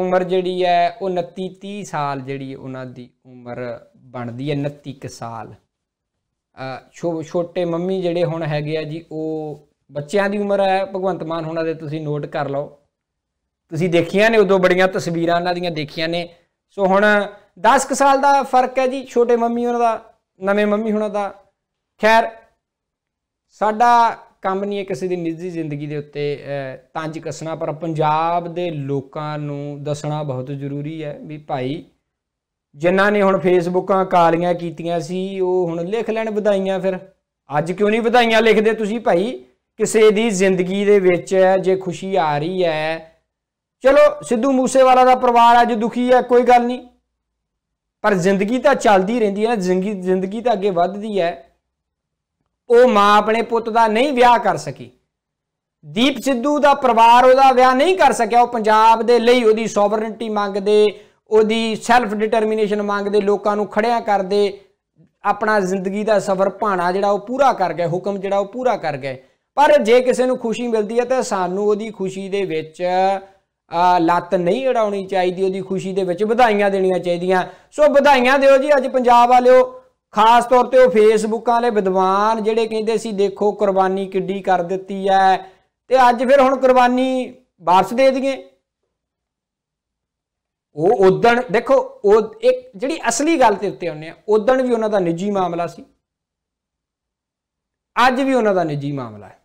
ਉਮਰ ਜਿਹੜੀ ਹੈ ਉਹ 29 30 ਸਾਲ ਜਿਹੜੀ ਉਹਨਾਂ ਦੀ ਉਮਰ ਬਣਦੀ ਹੈ 29 ਸਾਲ ਛੋਟੇ ਮੰਮੀ ਜਿਹੜੇ ਹੁਣ ਹੈਗੇ ਆ ਜੀ ਉਹ ਬੱਚਿਆਂ ਦੀ ਉਮਰ ਹੈ ਭਗਵੰਤ ਮਾਨ ਹੁਣਾਂ ਦੇ ਤੁਸੀਂ ਨੋਟ ਕਰ ਲਓ ਤੁਸੀਂ ਦੇਖੀਆਂ ਨੇ ਉਦੋਂ ਬੜੀਆਂ ਤਸਵੀਰਾਂ ਉਹਨਾਂ ਦੀਆਂ ਦੇਖੀਆਂ ਨੇ ਸੋ ਹੁਣ 10 ਸਾਲ ਦਾ ਫਰਕ ਹੈ ਜੀ ਛੋਟੇ ਮੰਮੀ ਉਹਨਾਂ ਦਾ ਨਵੇਂ ਮੰਮੀ ਹੁਣਾਂ ਦਾ ਖੈਰ ਸਾਡਾ ਕੰਮ ਨਹੀਂ ਹੈ ਕਿਸੇ ਦੀ ਨਿੱਜੀ ਜ਼ਿੰਦਗੀ ਦੇ ਉੱਤੇ ਤੰਜ ਕਸਣਾ ਪਰ ਪੰਜਾਬ ਦੇ ਲੋਕਾਂ ਨੂੰ ਦੱਸਣਾ ਬਹੁਤ ਜ਼ਰੂਰੀ ਹੈ ਵੀ ਭਾਈ ਜਿਨ੍ਹਾਂ ਨੇ ਹੁਣ ਫੇਸਬੁੱਕਾਂ ਕਾਲੀਆਂ ਕੀਤੀਆਂ ਸੀ ਉਹ ਹੁਣ ਲਿਖ ਲੈਣ ਵਧਾਈਆਂ ਫਿਰ ਅੱਜ ਕਿਉਂ ਨਹੀਂ ਵਧਾਈਆਂ ਲਿਖਦੇ ਤੁਸੀਂ ਭਾਈ ਕਿਸੇ ਦੀ ਜ਼ਿੰਦਗੀ ਦੇ ਵਿੱਚ ਜੇ ਖੁਸ਼ੀ ਆ ਰਹੀ ਹੈ ਚਲੋ ਸਿੱਧੂ ਮੂਸੇਵਾਲਾ ਦਾ ਪਰਿਵਾਰ ਅੱਜ ਦੁਖੀ ਹੈ ਕੋਈ ਗੱਲ ਨਹੀਂ ਪਰ ਜ਼ਿੰਦਗੀ ਤਾਂ ਚੱਲਦੀ ਰਹਿੰਦੀ ਹੈ ਜ਼ਿੰਦਗੀ ਤਾਂ ਅੱਗੇ ਵੱਧਦੀ ਹੈ ਉਹ ਮਾਂ ਆਪਣੇ ਪੁੱਤ ਦਾ ਨਹੀਂ ਵਿਆਹ ਕਰ ਸਕੀ ਦੀਪ ਸਿੱਧੂ ਦਾ ਪਰਿਵਾਰ ਉਹਦਾ ਵਿਆਹ ਨਹੀਂ ਕਰ ਸਕਿਆ ਉਹ ਪੰਜਾਬ ਦੇ ਲਈ ਉਹਦੀ ਸੋਵਰਨਿਟੀ ਮੰਗਦੇ ਉਹਦੀ ਸੈਲਫ ਡਿਟਰਮੀਨੇਸ਼ਨ ਮੰਗਦੇ ਲੋਕਾਂ ਨੂੰ ਖੜਿਆ ਕਰਦੇ ਆਪਣਾ ਜ਼ਿੰਦਗੀ ਦਾ ਸਫ਼ਰ ਭਾਣਾ ਜਿਹੜਾ ਉਹ ਪੂਰਾ ਕਰ ਗਏ ਹੁਕਮ ਜਿਹੜਾ ਉਹ ਪੂਰਾ ਕਰ ਗਏ ਪਰ ਜੇ ਕਿਸੇ ਨੂੰ ਖੁਸ਼ੀ ਮਿਲਦੀ ਹੈ ਤਾਂ ਸਾਨੂੰ ਉਹਦੀ ਖੁਸ਼ੀ ਦੇ ਵਿੱਚ ਲੱਤ ਨਹੀਂ ਅੜਾਉਣੀ ਚਾਹੀਦੀ ਉਹਦੀ ਖੁਸ਼ੀ ਦੇ ਵਿੱਚ ਵਧਾਈਆਂ ਦੇਣੀਆਂ ਚਾਹੀਦੀਆਂ ਸੋ ਵਧਾਈਆਂ ਦਿਓ ਜੀ ਅੱਜ ਪੰਜਾਬ ਵਾਲਿਓ ਖਾਸ ਤੌਰ ਤੇ ਉਹ ਫੇਸਬੁੱਕਾਂ ਵਾਲੇ ਵਿਦਵਾਨ ਜਿਹੜੇ ਕਹਿੰਦੇ ਸੀ ਦੇਖੋ ਕੁਰਬਾਨੀ ਕਿੱਡੀ ਕਰ ਦਿੱਤੀ ਐ ਤੇ ਅੱਜ ਫਿਰ ਹੁਣ ਕੁਰਬਾਨੀ ਵਾਪਸ ਦੇ ਦਈਏ ਉਹ ਉਦਣ ਦੇਖੋ ਉਹ ਇੱਕ ਜਿਹੜੀ ਅਸਲੀ ਗੱਲ ਤੇ ਉੱਤੇ ਆਉਂਦੇ ਆ ਉਦਣ ਵੀ ਉਹਨਾਂ ਦਾ ਨਿੱਜੀ ਮਾਮਲਾ ਸੀ ਅੱਜ ਵੀ ਉਹਨਾਂ ਦਾ ਨਿੱਜੀ ਮਾਮਲਾ ਹੈ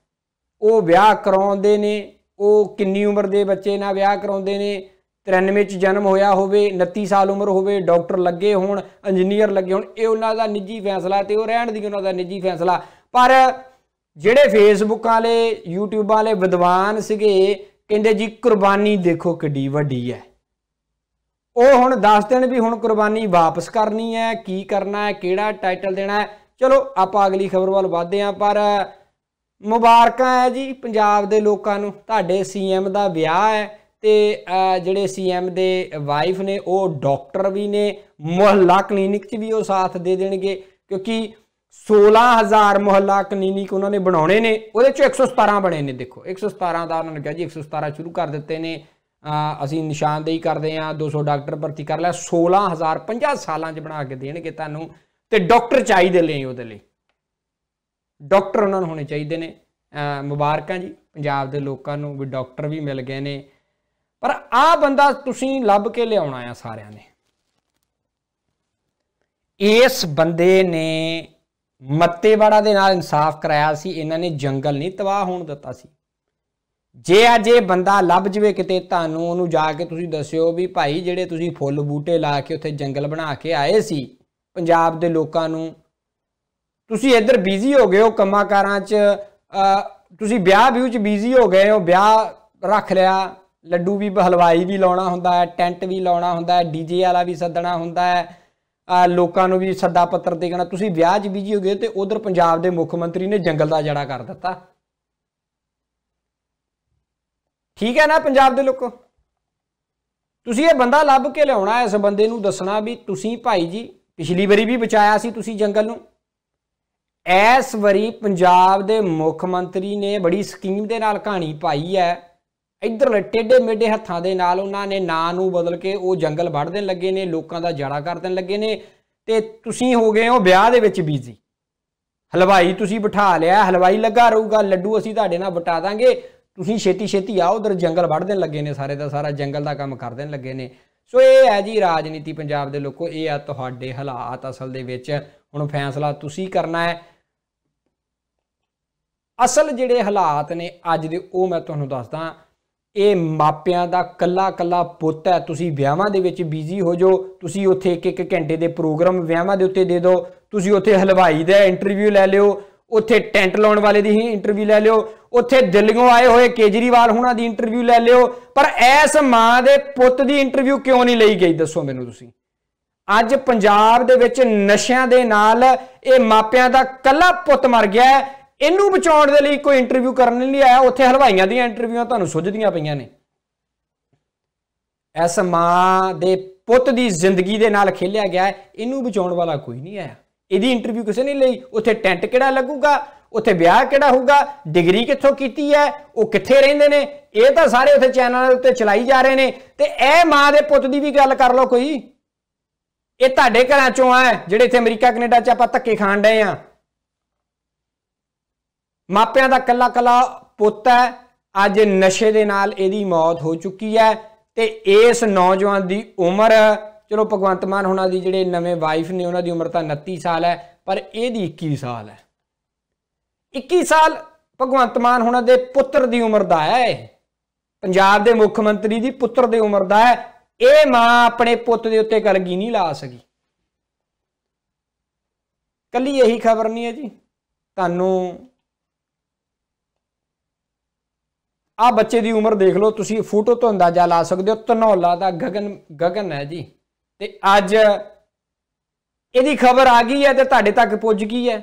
ਉਹ ਵਿਆਹ ਕਰਾਉਂਦੇ ਨੇ ਉਹ ਕਿੰਨੀ ਉਮਰ ਦੇ ਬੱਚੇ ਨਾਲ ਵਿਆਹ ਕਰਾਉਂਦੇ ਨੇ 93 ਚ ਜਨਮ ਹੋਇਆ ਹੋਵੇ 29 ਸਾਲ ਉਮਰ ਹੋਵੇ ਡਾਕਟਰ ਲੱਗੇ ਹੋਣ ਇੰਜੀਨੀਅਰ ਲੱਗੇ ਹੋਣ ਇਹ ਉਹਨਾਂ ਦਾ ਨਿੱਜੀ ਫੈਸਲਾ ਤੇ ਉਹ ਰਹਿਣ ਦੀ ਉਹਨਾਂ ਦਾ ਨਿੱਜੀ ਫੈਸਲਾ ਪਰ ਜਿਹੜੇ ਫੇਸਬੁੱਕ ਵਾਲੇ YouTube ਵਾਲੇ ਵਿਦਵਾਨ ਸੀਗੇ ਕਹਿੰਦੇ ਜੀ ਕੁਰਬਾਨੀ ਦੇਖੋ ਕਿੱਡੀ ਵੱਡੀ ਹੈ ਉਹ ਹੁਣ ਦੱਸ ਦੇਣ ਵੀ ਹੁਣ ਕੁਰਬਾਨੀ ਵਾਪਸ ਕਰਨੀ ਹੈ ਕੀ ਕਰਨਾ ਹੈ ਕਿਹੜਾ ਟਾਈਟਲ ਦੇਣਾ ਹੈ ਚਲੋ ਆਪਾਂ ਅਗਲੀ ਖਬਰ ਵੱਲ ਵਧਦੇ ਹਾਂ ਪਰ ਮੁਬਾਰਕਾਂ ਹੈ ਜੀ ਪੰਜਾਬ ਦੇ ਲੋਕਾਂ ਨੂੰ ਤੁਹਾਡੇ ਸੀਐਮ ਦਾ ਵਿਆਹ ਹੈ ਤੇ ਜਿਹੜੇ ਸੀਐਮ ਦੇ ਵਾਈਫ ਨੇ ਉਹ ਡਾਕਟਰ ਵੀ ਨੇ ਮੁਹੱਲਾ ਕਲੀਨਿਕ 'ਚ ਵੀ ਉਹ ਸਾਥ ਦੇ ਦੇਣਗੇ ਕਿਉਂਕਿ 16000 ਮੁਹੱਲਾ ਕਲੀਨਿਕ ਉਹਨਾਂ ਨੇ ਬਣਾਉਣੇ ਨੇ ਉਹਦੇ 'ਚ 117 ਬਣੇ ਨੇ ਦੇਖੋ 117 ਦਾ ਉਹਨਾਂ ਨੇ ਕਿਹਾ ਜੀ 117 ਸ਼ੁਰੂ ਕਰ ਦਿੱਤੇ ਨੇ ਅਸੀਂ ਨਿਸ਼ਾਨਦੇਹੀ ਕਰਦੇ ਆ 200 ਡਾਕਟਰ ਭਰਤੀ ਕਰ ਲਿਆ 16000 50 ਸਾਲਾਂ 'ਚ ਬਣਾ ਕੇ ਦੇਣਗੇ ਤੁਹਾਨੂੰ ਤੇ ਡਾਕਟਰ ਚਾਹੀਦੇ ਲਈ ਉਹਦੇ ਲਈ ਡਾਕਟਰ ਉਹਨਾਂ ਨੂੰ ਹੋਣੇ ਚਾਹੀਦੇ ਨੇ ਮੁਬਾਰਕਾਂ ਜੀ ਪੰਜਾਬ ਦੇ ਲੋਕਾਂ ਨੂੰ ਵੀ ਡਾਕਟਰ ਵੀ ਮਿਲ ਗਏ ਨੇ ਪਰ ਆ ਬੰਦਾ ਤੁਸੀਂ ਲੱਭ ਕੇ ਲਿਆਉਣਾ ਆ ਸਾਰਿਆਂ ਨੇ ਇਸ ਬੰਦੇ ਨੇ ਮੱਤੇਵਾੜਾ ਦੇ ਨਾਲ ਇਨਸਾਫ ਕਰਾਇਆ ਸੀ ਇਹਨਾਂ ਨੇ ਜੰਗਲ ਨਹੀਂ ਤਬਾਹ ਹੋਣ ਦਿੱਤਾ ਸੀ ਜੇ ਅੱਜ ਇਹ ਬੰਦਾ ਲੱਭ ਜਵੇ ਕਿਤੇ ਤੁਹਾਨੂੰ ਉਹਨੂੰ ਜਾ ਕੇ ਤੁਸੀਂ ਦੱਸਿਓ ਵੀ ਭਾਈ ਜਿਹੜੇ ਤੁਸੀਂ ਫੁੱਲ ਬੂਟੇ ਲਾ ਕੇ ਉੱਥੇ ਜੰਗਲ ਬਣਾ ਕੇ ਆਏ ਸੀ ਪੰਜਾਬ ਦੇ ਲੋਕਾਂ ਨੂੰ ਤੁਸੀਂ ਇੱਧਰ ਬਿਜ਼ੀ ਹੋ ਗਏ ਹੋ ਕੰਮਾਂ ਕਾਰਾਂ 'ਚ ਤੁਸੀਂ ਵਿਆਹ ਵਿਊ 'ਚ ਬਿਜ਼ੀ ਹੋ ਗਏ ਹੋ ਵਿਆਹ ਰੱਖ ਲਿਆ ਲੱਡੂ ਵੀ ਹਲਵਾਈ ਵੀ ਲਾਉਣਾ ਹੁੰਦਾ ਹੈ ਟੈਂਟ ਵੀ ਲਾਉਣਾ ਹੁੰਦਾ ਹੈ ਡੀਜੇ ਵਾਲਾ ਵੀ ਸੱਦਣਾ ਹੁੰਦਾ ਹੈ ਲੋਕਾਂ ਨੂੰ ਵੀ ਸੱਦਾ ਪੱਤਰ ਦੇਣਾ ਤੁਸੀਂ ਵਿਆਹ 'ਚ ਬਿਜੀ ਹੋ ਗਏ ਤੇ ਉਧਰ ਪੰਜਾਬ ਦੇ ਮੁੱਖ ਮੰਤਰੀ ਨੇ ਜੰਗਲ ਦਾ ਜੜਾ ਕਰ ਦਿੱਤਾ ਠੀਕ ਹੈ ਨਾ ਪੰਜਾਬ ਦੇ ਲੋਕੋ ਤੁਸੀਂ ਇਹ ਬੰਦਾ ਲੱਭ ਕੇ ਲਿਆਉਣਾ ਇਸ ਬੰਦੇ ਨੂੰ ਦੱਸਣਾ ਵੀ ਤੁਸੀਂ ਭਾਈ ਜੀ ਪਿਛਲੀ ਵਾਰੀ ਵੀ ਬਚਾਇਆ ਸੀ ਤੁਸੀਂ ਜੰਗਲ ਨੂੰ ਇਸ ਵਾਰੀ ਪੰਜਾਬ ਦੇ ਮੁੱਖ ਮੰਤਰੀ ਨੇ ਬੜੀ ਸਕੀਮ ਦੇ ਨਾਲ ਕਹਾਣੀ ਪਾਈ ਹੈ ਇਧਰਲੇ ਟੇਡੇ ਮੇਡੇ ਹੱਥਾਂ ਦੇ ਨਾਲ ਉਹਨਾਂ ਨੇ ਨਾਂ ਨੂੰ ਬਦਲ ਕੇ ਉਹ ਜੰਗਲ ਵੜਦੇ ਲੱਗੇ ਨੇ ਲੋਕਾਂ ਦਾ ਜਾੜਾ ਕਰਦੇ ਲੱਗੇ ਨੇ ਤੇ ਤੁਸੀਂ ਹੋ ਗਏ ਹੋ ਵਿਆਹ ਦੇ ਵਿੱਚ ਬੀਜ਼ੀ ਹਲਵਾਈ ਤੁਸੀਂ ਬਿਠਾ ਲਿਆ ਹਲਵਾਈ ਲੱਗਾ ਰਹੂਗਾ ਲੱਡੂ ਅਸੀਂ ਤੁਹਾਡੇ ਨਾਲ ਵਟਾ ਦਾਂਗੇ ਤੁਸੀਂ ਛੇਤੀ ਛੇਤੀ ਆਓ ਉਧਰ ਜੰਗਲ ਵੜਦੇ ਲੱਗੇ ਨੇ ਸਾਰੇ ਦਾ ਸਾਰਾ ਜੰਗਲ ਦਾ ਕੰਮ ਕਰਦੇ ਲੱਗੇ ਨੇ ਸੋ ਇਹ ਹੈ ਜੀ ਰਾਜਨੀਤੀ ਪੰਜਾਬ ਦੇ ਲੋਕੋ ਇਹ ਆ ਤੁਹਾਡੇ ਹਾਲਾਤ ਅਸਲ ਦੇ ਵਿੱਚ ਹੁਣ ਫੈਸਲਾ ਤੁਸੀਂ ਕਰਨਾ ਹੈ ਅਸਲ ਜਿਹੜੇ ਹਾਲਾਤ ਨੇ ਅੱਜ ਦੇ ਉਹ ਮੈਂ ਤੁਹਾਨੂੰ ਦੱਸਦਾ ਇਹ ਮਾਪਿਆਂ ਦਾ ਕੱਲਾ ਕੱਲਾ ਪੁੱਤ ਹੈ ਤੁਸੀਂ ਵਿਆਹਾਂ ਦੇ ਵਿੱਚ ਬਿਜ਼ੀ ਹੋ ਜਾਓ ਤੁਸੀਂ ਉੱਥੇ ਇੱਕ ਇੱਕ ਘੰਟੇ ਦੇ ਪ੍ਰੋਗਰਾਮ ਵਿਆਹਾਂ ਦੇ ਉੱਤੇ ਦੇ ਦਿਓ ਤੁਸੀਂ ਉੱਥੇ ਹਲਵਾਈ ਦਾ ਇੰਟਰਵਿਊ ਲੈ ਲਿਓ ਉੱਥੇ ਟੈਂਟ ਲਾਉਣ ਵਾਲੇ ਦੀ ਹੀ ਇੰਟਰਵਿਊ ਲੈ ਲਿਓ ਉੱਥੇ ਦਿੱਲੀੋਂ ਆਏ ਹੋਏ ਕੇਜਰੀਵਾਲ ਹੁਣਾਂ ਦੀ ਇੰਟਰਵਿਊ ਲੈ ਲਿਓ ਪਰ ਐਸ ਮਾਂ ਦੇ ਪੁੱਤ ਦੀ ਇੰਟਰਵਿਊ ਕਿਉਂ ਨਹੀਂ ਲਈ ਗਈ ਦੱਸੋ ਮੈਨੂੰ ਤੁਸੀਂ ਅੱਜ ਪੰਜਾਬ ਦੇ ਵਿੱਚ ਨਸ਼ਿਆਂ ਦੇ ਨਾਲ ਇਹ ਮਾਪਿਆਂ ਦਾ ਕੱਲਾ ਪੁੱਤ ਮਰ ਗਿਆ ਇਹਨੂੰ ਬਚਾਉਣ ਦੇ ਲਈ ਕੋਈ ਇੰਟਰਵਿਊ ਕਰਨ ਲਈ ਆਇਆ ਉੱਥੇ ਹਲਵਾਈਆਂ ਦੀਆਂ ਇੰਟਰਵਿਊਆਂ ਤੁਹਾਨੂੰ ਸੁਝਦੀਆਂ ਪਈਆਂ ਨੇ ਇਸ ਮਾਂ ਦੇ ਪੁੱਤ ਦੀ ਜ਼ਿੰਦਗੀ ਦੇ ਨਾਲ ਖੇਲਿਆ ਗਿਆ ਇਹਨੂੰ ਬਚਾਉਣ ਵਾਲਾ ਕੋਈ ਨਹੀਂ ਆਇਆ ਇਹਦੀ ਇੰਟਰਵਿਊ ਕਿਸੇ ਨੇ ਲਈ ਉੱਥੇ ਟੈਂਟ ਕਿਹੜਾ ਲੱਗੂਗਾ ਉੱਥੇ ਵਿਆਹ ਕਿਹੜਾ ਹੋਊਗਾ ਡਿਗਰੀ ਕਿੱਥੋਂ ਕੀਤੀ ਹੈ ਉਹ ਕਿੱਥੇ ਰਹਿੰਦੇ ਨੇ ਇਹ ਤਾਂ ਸਾਰੇ ਉੱਥੇ ਚੈਨਲਾਂ ਦੇ ਉੱਤੇ ਚਲਾਈ ਜਾ ਰਹੇ ਨੇ ਤੇ ਇਹ ਮਾਂ ਦੇ ਪੁੱਤ ਦੀ ਵੀ ਗੱਲ ਕਰ ਲਓ ਕੋਈ ਇਹ ਤੁਹਾਡੇ ਘਰਾਂ ਚੋਂ ਆ ਜਿਹੜੇ ਇੱਥੇ ਅਮਰੀਕਾ ਕੈਨੇਡਾ 'ਚ ਆਪਾਂ ਧੱਕੇ ਖਾਣ ਡਏ ਆ ਮਾਪਿਆਂ ਦਾ ਕੱਲਾ ਕੱਲਾ ਪੁੱਤ ਹੈ ਅੱਜ ਨਸ਼ੇ ਦੇ ਨਾਲ ਇਹਦੀ ਮੌਤ ਹੋ ਚੁੱਕੀ ਹੈ ਤੇ ਇਸ ਨੌਜਵਾਨ ਦੀ ਉਮਰ ਚਲੋ ਭਗਵੰਤ ਮਾਨ ਹੁਣਾਂ ਦੀ ਜਿਹੜੇ ਨਵੇਂ ਵਾਈਫ ਨੇ ਉਹਨਾਂ ਦੀ ਉਮਰ ਤਾਂ 29 ਸਾਲ ਹੈ ਪਰ ਇਹਦੀ 21 ਸਾਲ ਹੈ 21 ਸਾਲ ਭਗਵੰਤ ਮਾਨ ਹੁਣਾਂ ਦੇ ਪੁੱਤਰ ਦੀ ਉਮਰ ਦਾ ਹੈ ਪੰਜਾਬ ਦੇ ਮੁੱਖ ਮੰਤਰੀ ਦੀ ਪੁੱਤਰ ਦੀ ਉਮਰ ਦਾ ਹੈ ਇਹ ਮਾਂ ਆਪਣੇ ਪੁੱਤ ਦੇ ਉੱਤੇ ਕਲਗੀ ਨਹੀਂ ਲਾ ਸਕੀ ਕੱਲੀ ਇਹੀ ਖਬਰ ਨਹੀਂ ਹੈ ਜੀ ਤੁਹਾਨੂੰ ਆ ਬੱਚੇ ਦੀ ਉਮਰ ਦੇਖ ਲਓ ਤੁਸੀਂ ਫੋਟੋ ਤੋਂ ਅੰਦਾਜ਼ਾ ਲਾ ਸਕਦੇ ਹੋ ਤਨੌਲਾ ਦਾ ਗਗਨ ਗਗਨ ਹੈ ਜੀ ਤੇ ਅੱਜ ਇਹਦੀ ਖਬਰ ਆ ਗਈ ਹੈ ਤੇ ਤੁਹਾਡੇ ਤੱਕ ਪੁੱਜ ਗਈ ਹੈ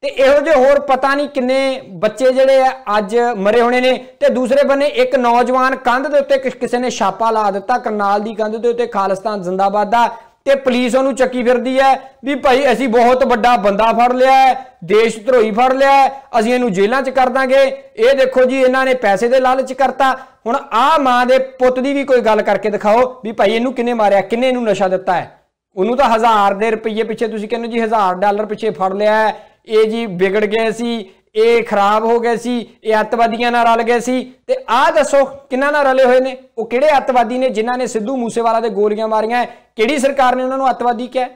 ਤੇ ਇਹੋ ਜਿਹੇ ਹੋਰ ਪਤਾ ਨਹੀਂ ਕਿੰਨੇ ਬੱਚੇ ਜਿਹੜੇ ਆ ਅੱਜ ਮਰੇ ਹੋਣੇ ਨੇ ਤੇ ਦੂਸਰੇ ਬੰਨੇ ਇੱਕ ਨੌਜਵਾਨ ਕੰਧ ਦੇ ਉੱਤੇ ਕਿਸੇ ਨੇ ਛਾਪਾ ਲਾ ਦਿੱਤਾ ਕਰਨਾਲ ਦੀ ਕੰਧ ਦੇ ਉੱਤੇ ਖਾਲਿਸਤਾਨ ਜ਼ਿੰਦਾਬਾਦ ਦਾ ਤੇ ਪੁਲਿਸ ਉਹਨੂੰ ਚੱਕੀ ਫਿਰਦੀ ਹੈ ਵੀ ਭਾਈ ਅਸੀਂ ਬਹੁਤ ਵੱਡਾ ਬੰਦਾ ਫੜ ਲਿਆ ਹੈ ਦੇਸ਼ ਧਰੋਹੀ ਫੜ ਲਿਆ ਹੈ ਅਸੀਂ ਇਹਨੂੰ ਜੇਲ੍ਹਾਂ 'ਚ ਕਰ ਦਾਂਗੇ ਇਹ ਦੇਖੋ ਜੀ ਇਹਨਾਂ ਨੇ ਪੈਸੇ ਦੇ ਲਾਲਚ ਕਰਤਾ ਹੁਣ ਆਹ ਮਾਂ ਦੇ ਪੁੱਤ ਦੀ ਵੀ ਕੋਈ ਗੱਲ ਕਰਕੇ ਦਿਖਾਓ ਵੀ ਭਾਈ ਇਹਨੂੰ ਕਿੰਨੇ ਮਾਰਿਆ ਕਿੰਨੇ ਇਹਨੂੰ ਨਸ਼ਾ ਦਿੱਤਾ ਹੈ ਉਹਨੂੰ ਤਾਂ ਹਜ਼ਾਰ ਦੇ ਰੁਪਏ ਪਿੱਛੇ ਤੁਸੀਂ ਕਹਿੰਦੇ ਜੀ ਹਜ਼ਾਰ ਡਾਲਰ ਪਿੱਛੇ ਫੜ ਲਿਆ ਇਹ ਜੀ ਵਿਗੜ ਗਏ ਸੀ ਇਹ ਖਰਾਬ ਹੋ ਗਏ ਸੀ ਇਹ ਅੱਤਵਾਦੀਆਂ ਨਾਲ ਰਲ ਗਏ ਸੀ ਤੇ ਆਹ ਦੱਸੋ ਕਿੰਨਾਂ ਨਾਲ ਰਲੇ ਹੋਏ ਨੇ ਉਹ ਕਿਹੜੇ ਅੱਤਵਾਦੀ ਨੇ ਜਿਨ੍ਹਾਂ ਨੇ ਸਿੱਧੂ ਮੂਸੇਵਾਲਾ ਦੇ ਗੋਲੀਆਂ ਮਾਰੀਆਂ ਕਿਹੜੀ ਸਰਕਾਰ ਨੇ ਉਹਨਾਂ ਨੂੰ ਅੱਤਵਾਦੀ ਕਿਹਾ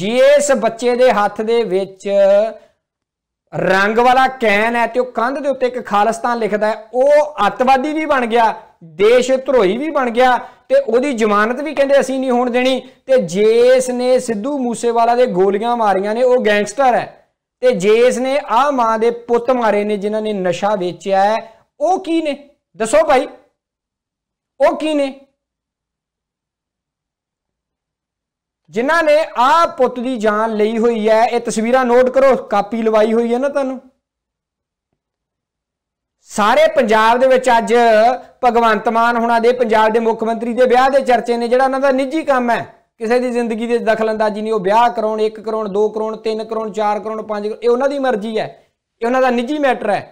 ਜਿਸ ਬੱਚੇ ਦੇ ਹੱਥ ਦੇ ਵਿੱਚ ਰੰਗ ਵਾਲਾ ਕੈਨ ਹੈ ਤੇ ਉਹ ਕੰਧ ਦੇ ਉੱਤੇ ਇੱਕ ਖਾਲਸਤਾਨ ਲਿਖਦਾ ਹੈ ਉਹ ਅੱਤਵਾਦੀ ਵੀ ਬਣ ਗਿਆ ਦੇਸ਼ ਧਰੋਹੀ ਵੀ ਬਣ ਗਿਆ ਤੇ ਉਹਦੀ ਜ਼ਮਾਨਤ ਵੀ ਕਹਿੰਦੇ ਅਸੀਂ ਨਹੀਂ ਹੋਣ ਦੇਣੀ ਤੇ ਜਿਸ ਨੇ ਸਿੱਧੂ ਮੂਸੇਵਾਲਾ ਦੇ ਗੋਲੀਆਂ ਮਾਰੀਆਂ ਨੇ ਉਹ ਗੈਂਗਸਟਰ ਹੈ ਤੇ ਜੇ ਇਸ ਨੇ ਆ ਮਾਂ ਦੇ ਪੁੱਤ ਮਾਰੇ ਨੇ ਜਿਨ੍ਹਾਂ ਨੇ ਨਸ਼ਾ ਵੇਚਿਆ ਹੈ ਉਹ ਕੀ ਨੇ ਦੱਸੋ ਭਾਈ ਉਹ ਕੀ ਨੇ ਜਿਨ੍ਹਾਂ ਨੇ ਆ ਪੁੱਤ ਦੀ ਜਾਨ ਲਈ ਹੋਈ ਹੈ ਇਹ ਤਸਵੀਰਾਂ ਨੋਟ ਕਰੋ ਕਾਪੀ ਲਵਾਈ ਹੋਈ ਹੈ ਨਾ ਤੁਹਾਨੂੰ ਸਾਰੇ ਪੰਜਾਬ ਦੇ ਵਿੱਚ ਅੱਜ ਭਗਵੰਤ ਮਾਨ ਹੁਣਾਂ ਦੇ ਪੰਜਾਬ ਦੇ ਮੁੱਖ ਮੰਤਰੀ ਦੇ ਵਿਆਹ ਦੇ ਚਰਚੇ ਨੇ ਜਿਹੜਾ ਉਹਨਾਂ ਦਾ ਨਿੱਜੀ ਕੰਮ ਹੈ ਕਿਸੇ ਦੀ ਜ਼ਿੰਦਗੀ ਦੇ ਦਖਲ ਅੰਦਾਜ਼ੀ ਨਹੀਂ ਉਹ ਵਿਆਹ ਕਰਾਉਣ 1 ਕਰੋੜ 2 ਕਰੋੜ 3 ਕਰੋੜ 4 ਕਰੋੜ 5 ਕਰੋੜ ਇਹ ਉਹਨਾਂ ਦੀ ਮਰਜ਼ੀ ਹੈ ਇਹ ਉਹਨਾਂ ਦਾ ਨਿੱਜੀ ਮੈਟਰ ਹੈ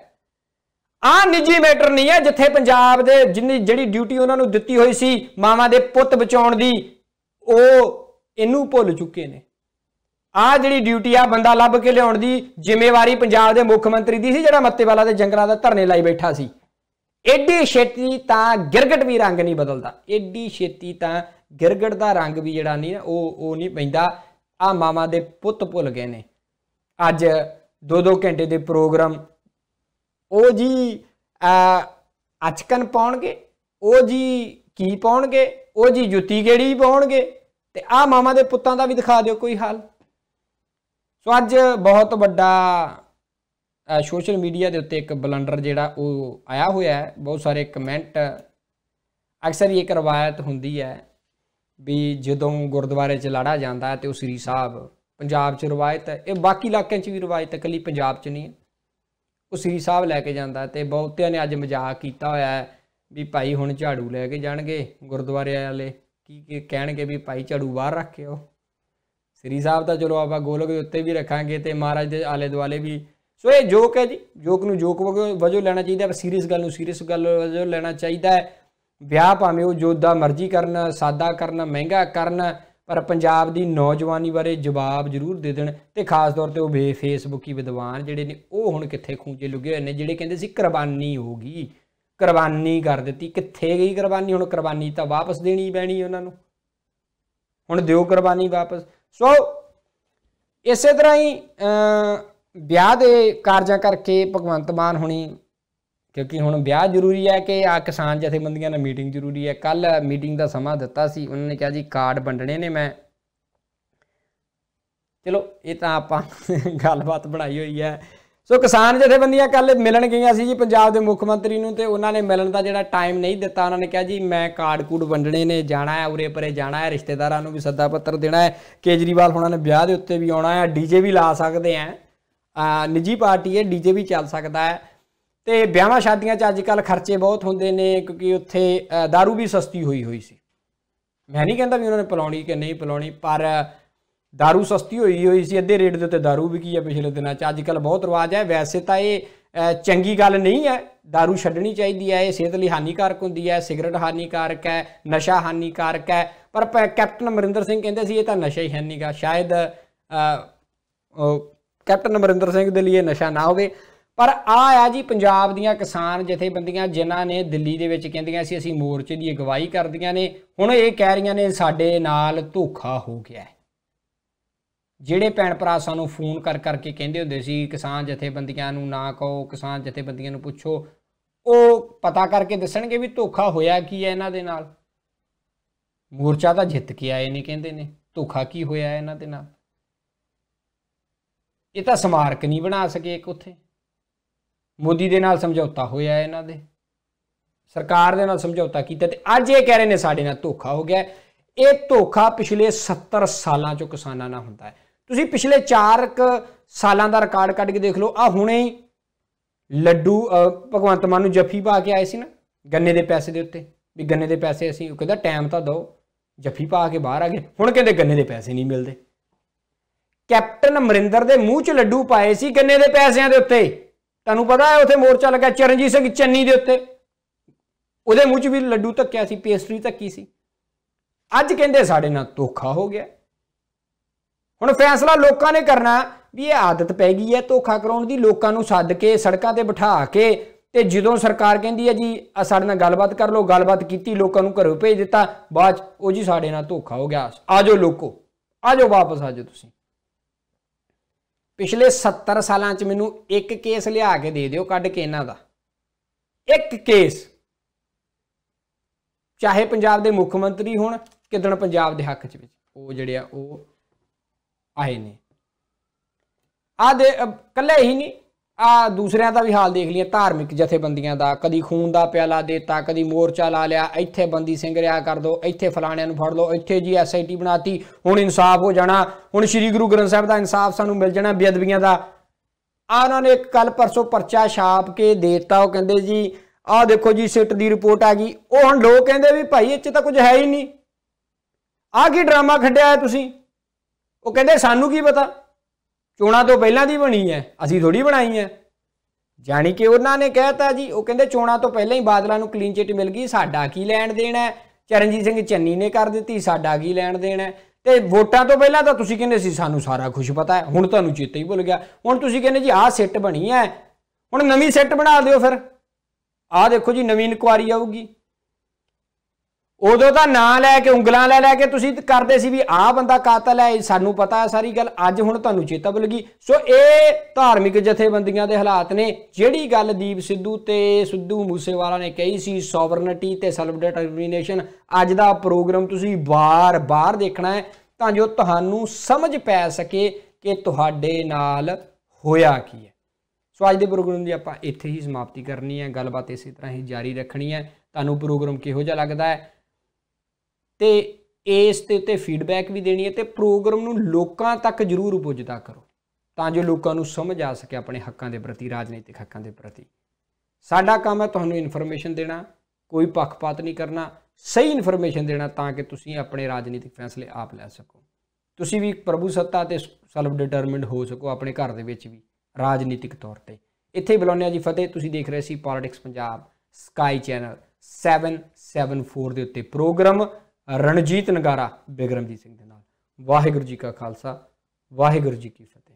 ਆ ਨਿੱਜੀ ਮੈਟਰ ਨਹੀਂ ਹੈ ਜਿੱਥੇ ਪੰਜਾਬ ਦੇ ਜਿੰਨੀ ਜਿਹੜੀ ਡਿਊਟੀ ਉਹਨਾਂ ਨੂੰ ਦਿੱਤੀ ਹੋਈ ਸੀ ਮਾਵਾਂ ਦੇ ਪੁੱਤ ਬਚਾਉਣ ਦੀ ਉਹ ਇਹਨੂੰ ਭੁੱਲ ਚੁੱਕੇ ਨੇ ਆ ਜਿਹੜੀ ਡਿਊਟੀ ਆ ਬੰਦਾ ਲੱਭ ਕੇ ਲਿਆਉਣ ਦੀ ਜ਼ਿੰਮੇਵਾਰੀ ਪੰਜਾਬ ਦੇ ਮੁੱਖ ਮੰਤਰੀ ਦੀ ਸੀ ਜਿਹੜਾ ਮੱਤੇਵਾਲਾ ਦੇ ਜੰਗਲਾਂ ਦਾ ਧਰਨੇ ਲਾਈ ਬੈਠਾ ਸੀ ਐਡੀ ਛੇਤੀ ਤਾਂ ਗਿਰਗਟ ਵੀ ਰੰਗ ਨਹੀਂ ਬਦਲਦਾ ਐਡੀ ਛੇਤੀ ਤਾਂ ਗਿਰਗੜ ਦਾ ਰੰਗ ਵੀ ਜਿਹੜਾ ਨਹੀਂ ਉਹ ਉਹ ਨਹੀਂ ਪੈਂਦਾ ਆ ਮਾਮਾ ਦੇ ਪੁੱਤ ਭੁੱਲ ਗਏ ਨੇ ਅੱਜ 2-2 ਘੰਟੇ ਦੇ ਪ੍ਰੋਗਰਾਮ ਉਹ ਜੀ ਅਚਕਨ ਪਾਉਣਗੇ ਉਹ ਜੀ ਕੀ ਪਾਉਣਗੇ ਉਹ ਜੀ ਜੁੱਤੀ ਕਿਹੜੀ ਪਾਉਣਗੇ ਤੇ ਆ ਮਾਮਾ ਦੇ ਪੁੱਤਾਂ ਦਾ ਵੀ ਦਿਖਾ ਦਿਓ ਕੋਈ ਹਾਲ ਸੋ ਅੱਜ ਬਹੁਤ ਵੱਡਾ ਸੋਸ਼ਲ ਮੀਡੀਆ ਦੇ ਉੱਤੇ ਇੱਕ ਬਲੰਡਰ ਜਿਹੜਾ ਉਹ ਆਇਆ ਹੋਇਆ ਹੈ ਬਹੁਤ ਸਾਰੇ ਕਮੈਂਟ ਅਕਸਰ ਇਹ ਕਰਵਾਇਤ ਹੁੰਦੀ ਹੈ ਵੀ ਜਦੋਂ ਗੁਰਦੁਆਰੇ 'ਚ ਲੜਾ ਜਾਂਦਾ ਤੇ ਉਹ ਸ੍ਰੀ ਸਾਹਿਬ ਪੰਜਾਬ 'ਚ ਰਵਾਇਤ ਹੈ ਇਹ ਬਾਕੀ ਇਲਾਕਿਆਂ 'ਚ ਵੀ ਰਵਾਇਤ ਹੈ ਕੱਲੀ ਪੰਜਾਬ 'ਚ ਨਹੀਂ ਹੈ ਉਹ ਸ੍ਰੀ ਸਾਹਿਬ ਲੈ ਕੇ ਜਾਂਦਾ ਤੇ ਬਹੁਤਿਆਂ ਨੇ ਅੱਜ ਮਜ਼ਾਕ ਕੀਤਾ ਹੋਇਆ ਹੈ ਵੀ ਭਾਈ ਹੁਣ ਝਾੜੂ ਲੈ ਕੇ ਜਾਣਗੇ ਗੁਰਦੁਆਰੇ ਵਾਲੇ ਕੀ ਕੀ ਕਹਿਣਗੇ ਵੀ ਭਾਈ ਝਾੜੂ ਬਾਹਰ ਰੱਖਿਓ ਸ੍ਰੀ ਸਾਹਿਬ ਤਾਂ ਚਲੋ ਆਪਾਂ ਗੋਲਕ ਦੇ ਉੱਤੇ ਵੀ ਰੱਖਾਂਗੇ ਤੇ ਮਹਾਰਾਜ ਦੇ ਆਲੇ ਦੁਆਲੇ ਵੀ ਸੋ ਇਹ ਜੋਕ ਹੈ ਜੀ ਜੋਕ ਨੂੰ ਜੋਕ ਵਜੋਂ ਲੈਣਾ ਚਾਹੀਦਾ ਪਰ ਸੀਰੀਅਸ ਗੱਲ ਨੂੰ ਸੀਰੀਅਸ ਗੱਲ ਵਜੋਂ ਲੈਣਾ ਚਾਹੀਦਾ ਹੈ ਵਿਆਹ ਭਾਵੇਂ ਉਹ ਜੋਦਾ ਮਰਜ਼ੀ ਕਰਨ ਸਾਦਾ ਕਰਨ ਮਹਿੰਗਾ ਕਰਨ ਪਰ ਪੰਜਾਬ ਦੀ ਨੌਜਵਾਨੀ ਬਾਰੇ ਜਵਾਬ ਜ਼ਰੂਰ ਦੇ ਦੇਣ ਤੇ ਖਾਸ ਤੌਰ ਤੇ ਉਹ ਬੇ ਫੇਸਬੁੱਕੀ ਵਿਦਵਾਨ ਜਿਹੜੇ ਨੇ ਉਹ ਹੁਣ ਕਿੱਥੇ ਖੂੰਜੇ ਲੁਗੇ ਹੋਏ ਨੇ ਜਿਹੜੇ ਕਹਿੰਦੇ ਸੀ ਕੁਰਬਾਨੀ ਹੋਗੀ ਕੁਰਬਾਨੀ ਕਰ ਦਿੱਤੀ ਕਿੱਥੇ ਗਈ ਕੁਰਬਾਨੀ ਹੁਣ ਕੁਰਬਾਨੀ ਤਾਂ ਵਾਪਸ ਦੇਣੀ ਪੈਣੀ ਉਹਨਾਂ ਨੂੰ ਹੁਣ ਦਿਓ ਕੁਰਬਾਨੀ ਵਾਪਸ ਸੋ ਇਸੇ ਤਰ੍ਹਾਂ ਹੀ ਵਿਆਹ ਦੇ ਕਾਰਜਾਂ ਕਰਕੇ ਭਗਵੰਤ ਮਾਨ ਹੁਣੀ ਕਿਉਂਕਿ ਹੁਣ ਵਿਆਹ ਜ਼ਰੂਰੀ ਹੈ ਕਿ ਆ ਕਿਸਾਨ ਜਥੇਬੰਦੀਆਂ ਨਾਲ ਮੀਟਿੰਗ ਜ਼ਰੂਰੀ ਹੈ ਕੱਲ ਮੀਟਿੰਗ ਦਾ ਸਮਾਂ ਦਿੱਤਾ ਸੀ ਉਹਨਾਂ ਨੇ ਕਿਹਾ ਜੀ ਕਾਰਡ ਵੰਡਣੇ ਨੇ ਮੈਂ ਚਲੋ ਇਹ ਤਾਂ ਆਪਾਂ ਗੱਲਬਾਤ ਬਣਾਈ ਹੋਈ ਹੈ ਸੋ ਕਿਸਾਨ ਜਥੇਬੰਦੀਆਂ ਕੱਲ ਮਿਲਣ ਗਈਆਂ ਸੀ ਜੀ ਪੰਜਾਬ ਦੇ ਮੁੱਖ ਮੰਤਰੀ ਨੂੰ ਤੇ ਉਹਨਾਂ ਨੇ ਮਿਲਣ ਦਾ ਜਿਹੜਾ ਟਾਈਮ ਨਹੀਂ ਦਿੱਤਾ ਉਹਨਾਂ ਨੇ ਕਿਹਾ ਜੀ ਮੈਂ ਕਾਰਡ ਕੂਡ ਵੰਡਣੇ ਨੇ ਜਾਣਾ ਹੈ ਉਰੇ ਪਰੇ ਜਾਣਾ ਹੈ ਰਿਸ਼ਤੇਦਾਰਾਂ ਨੂੰ ਵੀ ਸੱਦਾ ਪੱਤਰ ਦੇਣਾ ਹੈ ਕੇਜਰੀਵਾਲ ਹੁਣਾਂ ਨੇ ਵਿਆਹ ਦੇ ਉੱਤੇ ਵੀ ਆਉਣਾ ਹੈ ਡੀਜੇ ਵੀ ਲਾ ਸਕਦੇ ਆ ਨਿੱਜੀ ਪਾਰਟੀ ਹੈ ਡੀਜੇ ਵੀ ਚੱਲ ਸਕਦਾ ਹੈ ਤੇ ਵਿਆਹਾਂ ਸ਼ਾਦੀਆਂ 'ਚ ਅੱਜ ਕੱਲ ਖਰਚੇ ਬਹੁਤ ਹੁੰਦੇ ਨੇ ਕਿਉਂਕਿ ਉੱਥੇ दारू ਵੀ ਸਸਤੀ ਹੋਈ ਹੋਈ ਸੀ ਮੈਂ ਨਹੀਂ ਕਹਿੰਦਾ ਵੀ ਉਹਨਾਂ ਨੇ ਪਲਾਉਣੀ ਕਿ ਨਹੀਂ ਪਲਾਉਣੀ ਪਰ दारू ਸਸਤੀ ਹੋਈ ਹੋਈ ਸੀ ਅੱਧੇ ਰੇਟ ਦੇ ਉੱਤੇ दारू ਵੀ ਕੀ ਆ ਪਿਛਲੇ ਦਿਨਾਂ 'ਚ ਅੱਜ ਕੱਲ ਬਹੁਤ ਰਿਵਾਜ ਹੈ ਵੈਸੇ ਤਾਂ ਇਹ ਚੰਗੀ ਗੱਲ ਨਹੀਂ ਹੈ दारू ਛੱਡਣੀ ਚਾਹੀਦੀ ਹੈ ਇਹ ਸਿਹਤ ਲਈ ਹਾਨੀਕਾਰਕ ਹੁੰਦੀ ਹੈ ਸਿਗਰਟ ਹਾਨੀਕਾਰਕ ਹੈ ਨਸ਼ਾ ਹਾਨੀਕਾਰਕ ਹੈ ਪਰ ਕੈਪਟਨ ਅਮਰਿੰਦਰ ਸਿੰਘ ਕਹਿੰਦੇ ਸੀ ਇਹ ਤਾਂ ਨਸ਼ਾ ਹੀ ਹੈ ਨਹੀਂਗਾ ਸ਼ਾਇਦ ਕੈਪਟਨ ਅਮਰਿੰਦਰ ਸਿੰਘ ਦੇ ਲਈ ਨਸ਼ਾ ਨਾ ਹੋਵੇ ਪਰ ਆ ਆ ਜੀ ਪੰਜਾਬ ਦੀਆਂ ਕਿਸਾਨ ਜਥੇਬੰਦੀਆਂ ਜਿਨ੍ਹਾਂ ਨੇ ਦਿੱਲੀ ਦੇ ਵਿੱਚ ਕਹਿੰਦੀਆਂ ਸੀ ਅਸੀਂ ਮੋਰਚੇ ਦੀ ਅਗਵਾਈ ਕਰਦੀਆਂ ਨੇ ਹੁਣ ਇਹ ਕਹਿ ਰਹੀਆਂ ਨੇ ਸਾਡੇ ਨਾਲ ਧੋਖਾ ਹੋ ਗਿਆ ਹੈ ਜਿਹੜੇ ਭੈਣ ਭਰਾ ਸਾਨੂੰ ਫੋਨ ਕਰ ਕਰਕੇ ਕਹਿੰਦੇ ਹੁੰਦੇ ਸੀ ਕਿਸਾਨ ਜਥੇਬੰਦੀਆਂ ਨੂੰ ਨਾ ਕਹੋ ਕਿਸਾਨ ਜਥੇਬੰਦੀਆਂ ਨੂੰ ਪੁੱਛੋ ਉਹ ਪਤਾ ਕਰਕੇ ਦੱਸਣਗੇ ਵੀ ਧੋਖਾ ਹੋਇਆ ਕੀ ਹੈ ਇਹਨਾਂ ਦੇ ਨਾਲ ਮੋਰਚਾ ਤਾਂ ਜਿੱਤ ਕੇ ਆਏ ਨੇ ਕਹਿੰਦੇ ਨੇ ਧੋਖਾ ਕੀ ਹੋਇਆ ਇਹਨਾਂ ਦੇ ਨਾਲ ਇਹ ਤਾਂ ਸਮਾਰਕ ਨਹੀਂ ਬਣਾ ਸਕੇ ਇੱਕ ਉੱਥੇ ਮੋਦੀ ਦੇ ਨਾਲ ਸਮਝੌਤਾ ਹੋਇਆ ਹੈ ਇਹਨਾਂ ਦੇ ਸਰਕਾਰ ਦੇ ਨਾਲ ਸਮਝੌਤਾ ਕੀਤਾ ਤੇ ਅੱਜ ਇਹ ਕਹਿ ਰਹੇ ਨੇ ਸਾਡੇ ਨਾਲ ਧੋਖਾ ਹੋ ਗਿਆ ਇਹ ਧੋਖਾ ਪਿਛਲੇ 70 ਸਾਲਾਂ ਚੋਂ ਕਿਸਾਨਾਂ ਨਾਲ ਹੁੰਦਾ ਹੈ ਤੁਸੀਂ ਪਿਛਲੇ 4 ਸਾਲਾਂ ਦਾ ਰਿਕਾਰਡ ਕੱਢ ਕੇ ਦੇਖ ਲਓ ਆ ਹੁਣੇ ਹੀ ਲੱਡੂ ਭਗਵੰਤ ਮਾਨ ਨੂੰ ਜੱਫੀ ਪਾ ਕੇ ਆਏ ਸੀ ਨਾ ਗੰਨੇ ਦੇ ਪੈਸੇ ਦੇ ਉੱਤੇ ਵੀ ਗੰਨੇ ਦੇ ਪੈਸੇ ਅਸੀਂ ਉਹ ਕਹਿੰਦਾ ਟਾਈਮ ਤਾਂ ਦਿਓ ਜੱਫੀ ਪਾ ਕੇ ਬਾਹਰ ਆ ਗਏ ਹੁਣ ਕਹਿੰਦੇ ਗੰਨੇ ਦੇ ਪੈਸੇ ਨਹੀਂ ਮਿਲਦੇ ਕੈਪਟਨ ਅਮਰਿੰਦਰ ਦੇ ਮੂੰਹ 'ਚ ਲੱਡੂ ਪਾਏ ਸੀ ਗੰਨੇ ਦੇ ਪੈਸਿਆਂ ਦੇ ਉੱਤੇ ਤੁਹਾਨੂੰ ਪਤਾ ਹੈ ਉੱਥੇ ਮੋਰਚਾ ਲੱਗਾ ਚਰਨਜੀਤ ਸਿੰਘ ਚੰਨੀ ਦੇ ਉੱਤੇ ਉਹਦੇ ਮੂੰਹ 'ਚ ਵੀ ਲੱਡੂ ਧੱਕਿਆ ਸੀ ਪੇਸਟਰੀ ਧੱਕੀ ਸੀ ਅੱਜ ਕਹਿੰਦੇ ਸਾਡੇ ਨਾਲ ਧੋਖਾ ਹੋ ਗਿਆ ਹੁਣ ਫੈਸਲਾ ਲੋਕਾਂ ਨੇ ਕਰਨਾ ਵੀ ਇਹ ਆਦਤ ਪੈ ਗਈ ਹੈ ਧੋਖਾ ਕਰਾਉਣ ਦੀ ਲੋਕਾਂ ਨੂੰ ਸੱਦ ਕੇ ਸੜਕਾਂ ਤੇ ਬਿਠਾ ਕੇ ਤੇ ਜਦੋਂ ਸਰਕਾਰ ਕਹਿੰਦੀ ਹੈ ਜੀ ਆ ਸਾਡੇ ਨਾਲ ਗੱਲਬਾਤ ਕਰ ਲਓ ਗੱਲਬਾਤ ਕੀਤੀ ਲੋਕਾਂ ਨੂੰ ਘਰੋਂ ਭੇਜ ਦਿੱਤਾ ਬਾਅਦ ਉਹ ਜੀ ਸਾਡੇ ਨਾਲ ਧੋਖਾ ਹੋ ਗਿਆ ਆਜੋ ਲੋਕੋ ਆਜੋ ਵਾਪਸ ਆਜੋ ਤੁਸੀਂ ਪਿਛਲੇ 70 ਸਾਲਾਂ 'ਚ ਮੈਨੂੰ ਇੱਕ ਕੇਸ ਲਿਆ ਕੇ ਦੇ ਦਿਓ ਕੱਢ ਕੇ ਇਹਨਾਂ ਦਾ ਇੱਕ ਕੇਸ ਚਾਹੇ ਪੰਜਾਬ ਦੇ ਮੁੱਖ ਮੰਤਰੀ ਹੋਣ ਕਿਦਣ ਪੰਜਾਬ ਦੇ ਹੱਕ 'ਚ ਵਿੱਚ ਉਹ ਜਿਹੜੇ ਆ ਉਹ ਆਏ ਨੇ ਆ ਦੇ ਕੱਲੇ ਹੀ ਨਹੀਂ ਆ ਦੂਸਰਿਆਂ ਦਾ ਵੀ ਹਾਲ ਦੇਖ ਲਈਏ ਧਾਰਮਿਕ ਜਥੇਬੰਦੀਆਂ ਦਾ ਕਦੀ ਖੂਨ ਦਾ ਪਿਆਲਾ ਦੇਤਾ ਕਦੀ ਮੋਰਚਾ ਲਾ ਲਿਆ ਇੱਥੇ ਬੰਦੀ ਸਿੰਘ ਰਿਆ ਕਰ ਦੋ ਇੱਥੇ ਫਲਾਣਿਆਂ ਨੂੰ ਫੜ ਲਓ ਇੱਥੇ ਜੀ ਐਸਆਈਟੀ ਬਣਾਤੀ ਹੁਣ ਇਨਸਾਫ ਹੋ ਜਾਣਾ ਹੁਣ ਸ੍ਰੀ ਗੁਰੂ ਗ੍ਰੰਥ ਸਾਹਿਬ ਦਾ ਇਨਸਾਫ ਸਾਨੂੰ ਮਿਲ ਜਾਣਾ ਬੇਅਦਬੀਆਂ ਦਾ ਆ ਉਹਨਾਂ ਨੇ ਇੱਕ ਕੱਲ ਪਰਸੋਂ ਪਰਚਾ ਛਾਪ ਕੇ ਦੇਤਾ ਉਹ ਕਹਿੰਦੇ ਜੀ ਆਹ ਦੇਖੋ ਜੀ ਸਿੱਟ ਦੀ ਰਿਪੋਰਟ ਆ ਗਈ ਉਹ ਹੁਣ ਲੋਕ ਕਹਿੰਦੇ ਵੀ ਭਾਈ ਇੱਥੇ ਤਾਂ ਕੁਝ ਹੈ ਹੀ ਨਹੀਂ ਆ ਕੀ ਡਰਾਮਾ ਖੱਡਿਆ ਤੁਸੀਂ ਉਹ ਕਹਿੰਦੇ ਸਾਨੂੰ ਕੀ ਪਤਾ ਚੋਣਾਂ ਤੋਂ ਪਹਿਲਾਂ ਦੀ ਬਣੀ ਹੈ ਅਸੀਂ ਥੋੜੀ ਬਣਾਈ ਹੈ ਜਾਨੀ ਕਿ ਉਹਨਾਂ ਨੇ ਕਹਿਤਾ ਜੀ ਉਹ ਕਹਿੰਦੇ ਚੋਣਾਂ ਤੋਂ ਪਹਿਲਾਂ ਹੀ ਬਾਦਲਾਂ ਨੂੰ ਕਲੀਨ ਚਿੱਟ ਮਿਲ ਗਈ ਸਾਡਾ ਕੀ ਲੈਣ ਦੇਣਾ ਚਰਨਜੀਤ ਸਿੰਘ ਚੰਨੀ ਨੇ ਕਰ ਦਿੱਤੀ ਸਾਡਾ ਕੀ ਲੈਣ ਦੇਣਾ ਤੇ ਵੋਟਾਂ ਤੋਂ ਪਹਿਲਾਂ ਤਾਂ ਤੁਸੀਂ ਕਹਿੰਦੇ ਸੀ ਸਾਨੂੰ ਸਾਰਾ ਕੁਝ ਪਤਾ ਹੈ ਹੁਣ ਤੁਹਾਨੂੰ ਚੇਤਾ ਹੀ ਭੁੱਲ ਗਿਆ ਹੁਣ ਤੁਸੀਂ ਕਹਿੰਦੇ ਜੀ ਆਹ ਸੈੱਟ ਬਣੀ ਹੈ ਹੁਣ ਨਵੀਂ ਸੈੱਟ ਬਣਾ ਦਿਓ ਫਿਰ ਆਹ ਦੇਖੋ ਜੀ ਨਵੀਂ ਇਨਕੁਆਰੀ ਆਊਗੀ ਉਦੋਂ ਤਾਂ ਨਾਂ ਲੈ ਕੇ ਉਂਗਲਾਂ ਲੈ ਲੈ ਕੇ ਤੁਸੀਂ ਕਰਦੇ ਸੀ ਵੀ ਆਹ ਬੰਦਾ ਕਾਤਲ ਹੈ ਸਾਨੂੰ ਪਤਾ ਹੈ ਸਾਰੀ ਗੱਲ ਅੱਜ ਹੁਣ ਤੁਹਾਨੂੰ ਚੇਤਾ ਭੁੱਲ ਗਈ ਸੋ ਇਹ ਧਾਰਮਿਕ ਜਥੇਬੰਦੀਆਂ ਦੇ ਹਾਲਾਤ ਨੇ ਜਿਹੜੀ ਗੱਲ ਦੀਪ ਸਿੱਧੂ ਤੇ ਸਿੱਧੂ ਮੂਸੇਵਾਲਾ ਨੇ ਕਹੀ ਸੀ ਸੋਵਰਨਿਟੀ ਤੇ ਸੈਲਫ ਡਿਟਰਮੀਨੇਸ਼ਨ ਅੱਜ ਦਾ ਪ੍ਰੋਗਰਾਮ ਤੁਸੀਂ ਬਾਰ-ਬਾਰ ਦੇਖਣਾ ਹੈ ਤਾਂ ਜੋ ਤੁਹਾਨੂੰ ਸਮਝ ਪੈ ਸਕੇ ਕਿ ਤੁਹਾਡੇ ਨਾਲ ਹੋਇਆ ਕੀ ਹੈ ਸੋ ਅੱਜ ਦੇ ਪ੍ਰੋਗਰਾਮ ਦੀ ਆਪਾਂ ਇੱਥੇ ਹੀ ਸਮਾਪਤੀ ਕਰਨੀ ਹੈ ਗੱਲਬਾਤ ਇਸੇ ਤਰ੍ਹਾਂ ਹੀ ਜਾਰੀ ਰੱਖਣੀ ਹੈ ਤੁਹਾਨੂੰ ਪ੍ਰੋਗਰਾਮ ਕਿਹੋ ਜਿਹਾ ਲੱਗਦਾ ਹੈ ਤੇ ਇਸ ਤੇ ਉੱਤੇ ਫੀਡਬੈਕ ਵੀ ਦੇਣੀ ਹੈ ਤੇ ਪ੍ਰੋਗਰਾਮ ਨੂੰ ਲੋਕਾਂ ਤੱਕ ਜ਼ਰੂਰ ਪਹੁੰਚਦਾ ਕਰੋ ਤਾਂ ਜੋ ਲੋਕਾਂ ਨੂੰ ਸਮਝ ਆ ਸਕੇ ਆਪਣੇ ਹੱਕਾਂ ਦੇ ਪ੍ਰਤੀ ਰਾਜਨੀਤਿਕ ਹੱਕਾਂ ਦੇ ਪ੍ਰਤੀ ਸਾਡਾ ਕੰਮ ਹੈ ਤੁਹਾਨੂੰ ਇਨਫੋਰਮੇਸ਼ਨ ਦੇਣਾ ਕੋਈ ਪੱਖਪਾਤ ਨਹੀਂ ਕਰਨਾ ਸਹੀ ਇਨਫੋਰਮੇਸ਼ਨ ਦੇਣਾ ਤਾਂ ਕਿ ਤੁਸੀਂ ਆਪਣੇ ਰਾਜਨੀਤਿਕ ਫੈਸਲੇ ਆਪ ਲੈ ਸਕੋ ਤੁਸੀਂ ਵੀ ਪ੍ਰਭੂ ਸੱਤਾ ਤੇ ਸੈਲਫ ਡਿਟਰਮਿਨਡ ਹੋ ਸਕੋ ਆਪਣੇ ਘਰ ਦੇ ਵਿੱਚ ਵੀ ਰਾਜਨੀਤਿਕ ਤੌਰ ਤੇ ਇੱਥੇ ਬੁਲਾਉਂਦੇ ਜੀ ਫਤਿਹ ਤੁਸੀਂ ਦੇਖ ਰਹੇ ਸੀ ਪੋਲਿਟਿਕਸ ਪੰਜਾਬ ਸਕਾਈ ਚੈਨਲ 774 ਦੇ ਉੱਤੇ ਪ੍ਰੋਗਰਾਮ ਰਣਜੀਤ ਨਗਾਰਾ ਬਿਗਰਮਜੀਤ ਸਿੰਘ ਦੇ ਨਾਲ ਵਾਹਿਗੁਰੂ ਜੀ ਕਾ ਖਾਲਸਾ ਵਾਹਿਗੁਰੂ ਜੀ ਕੀ ਫਤਿਹ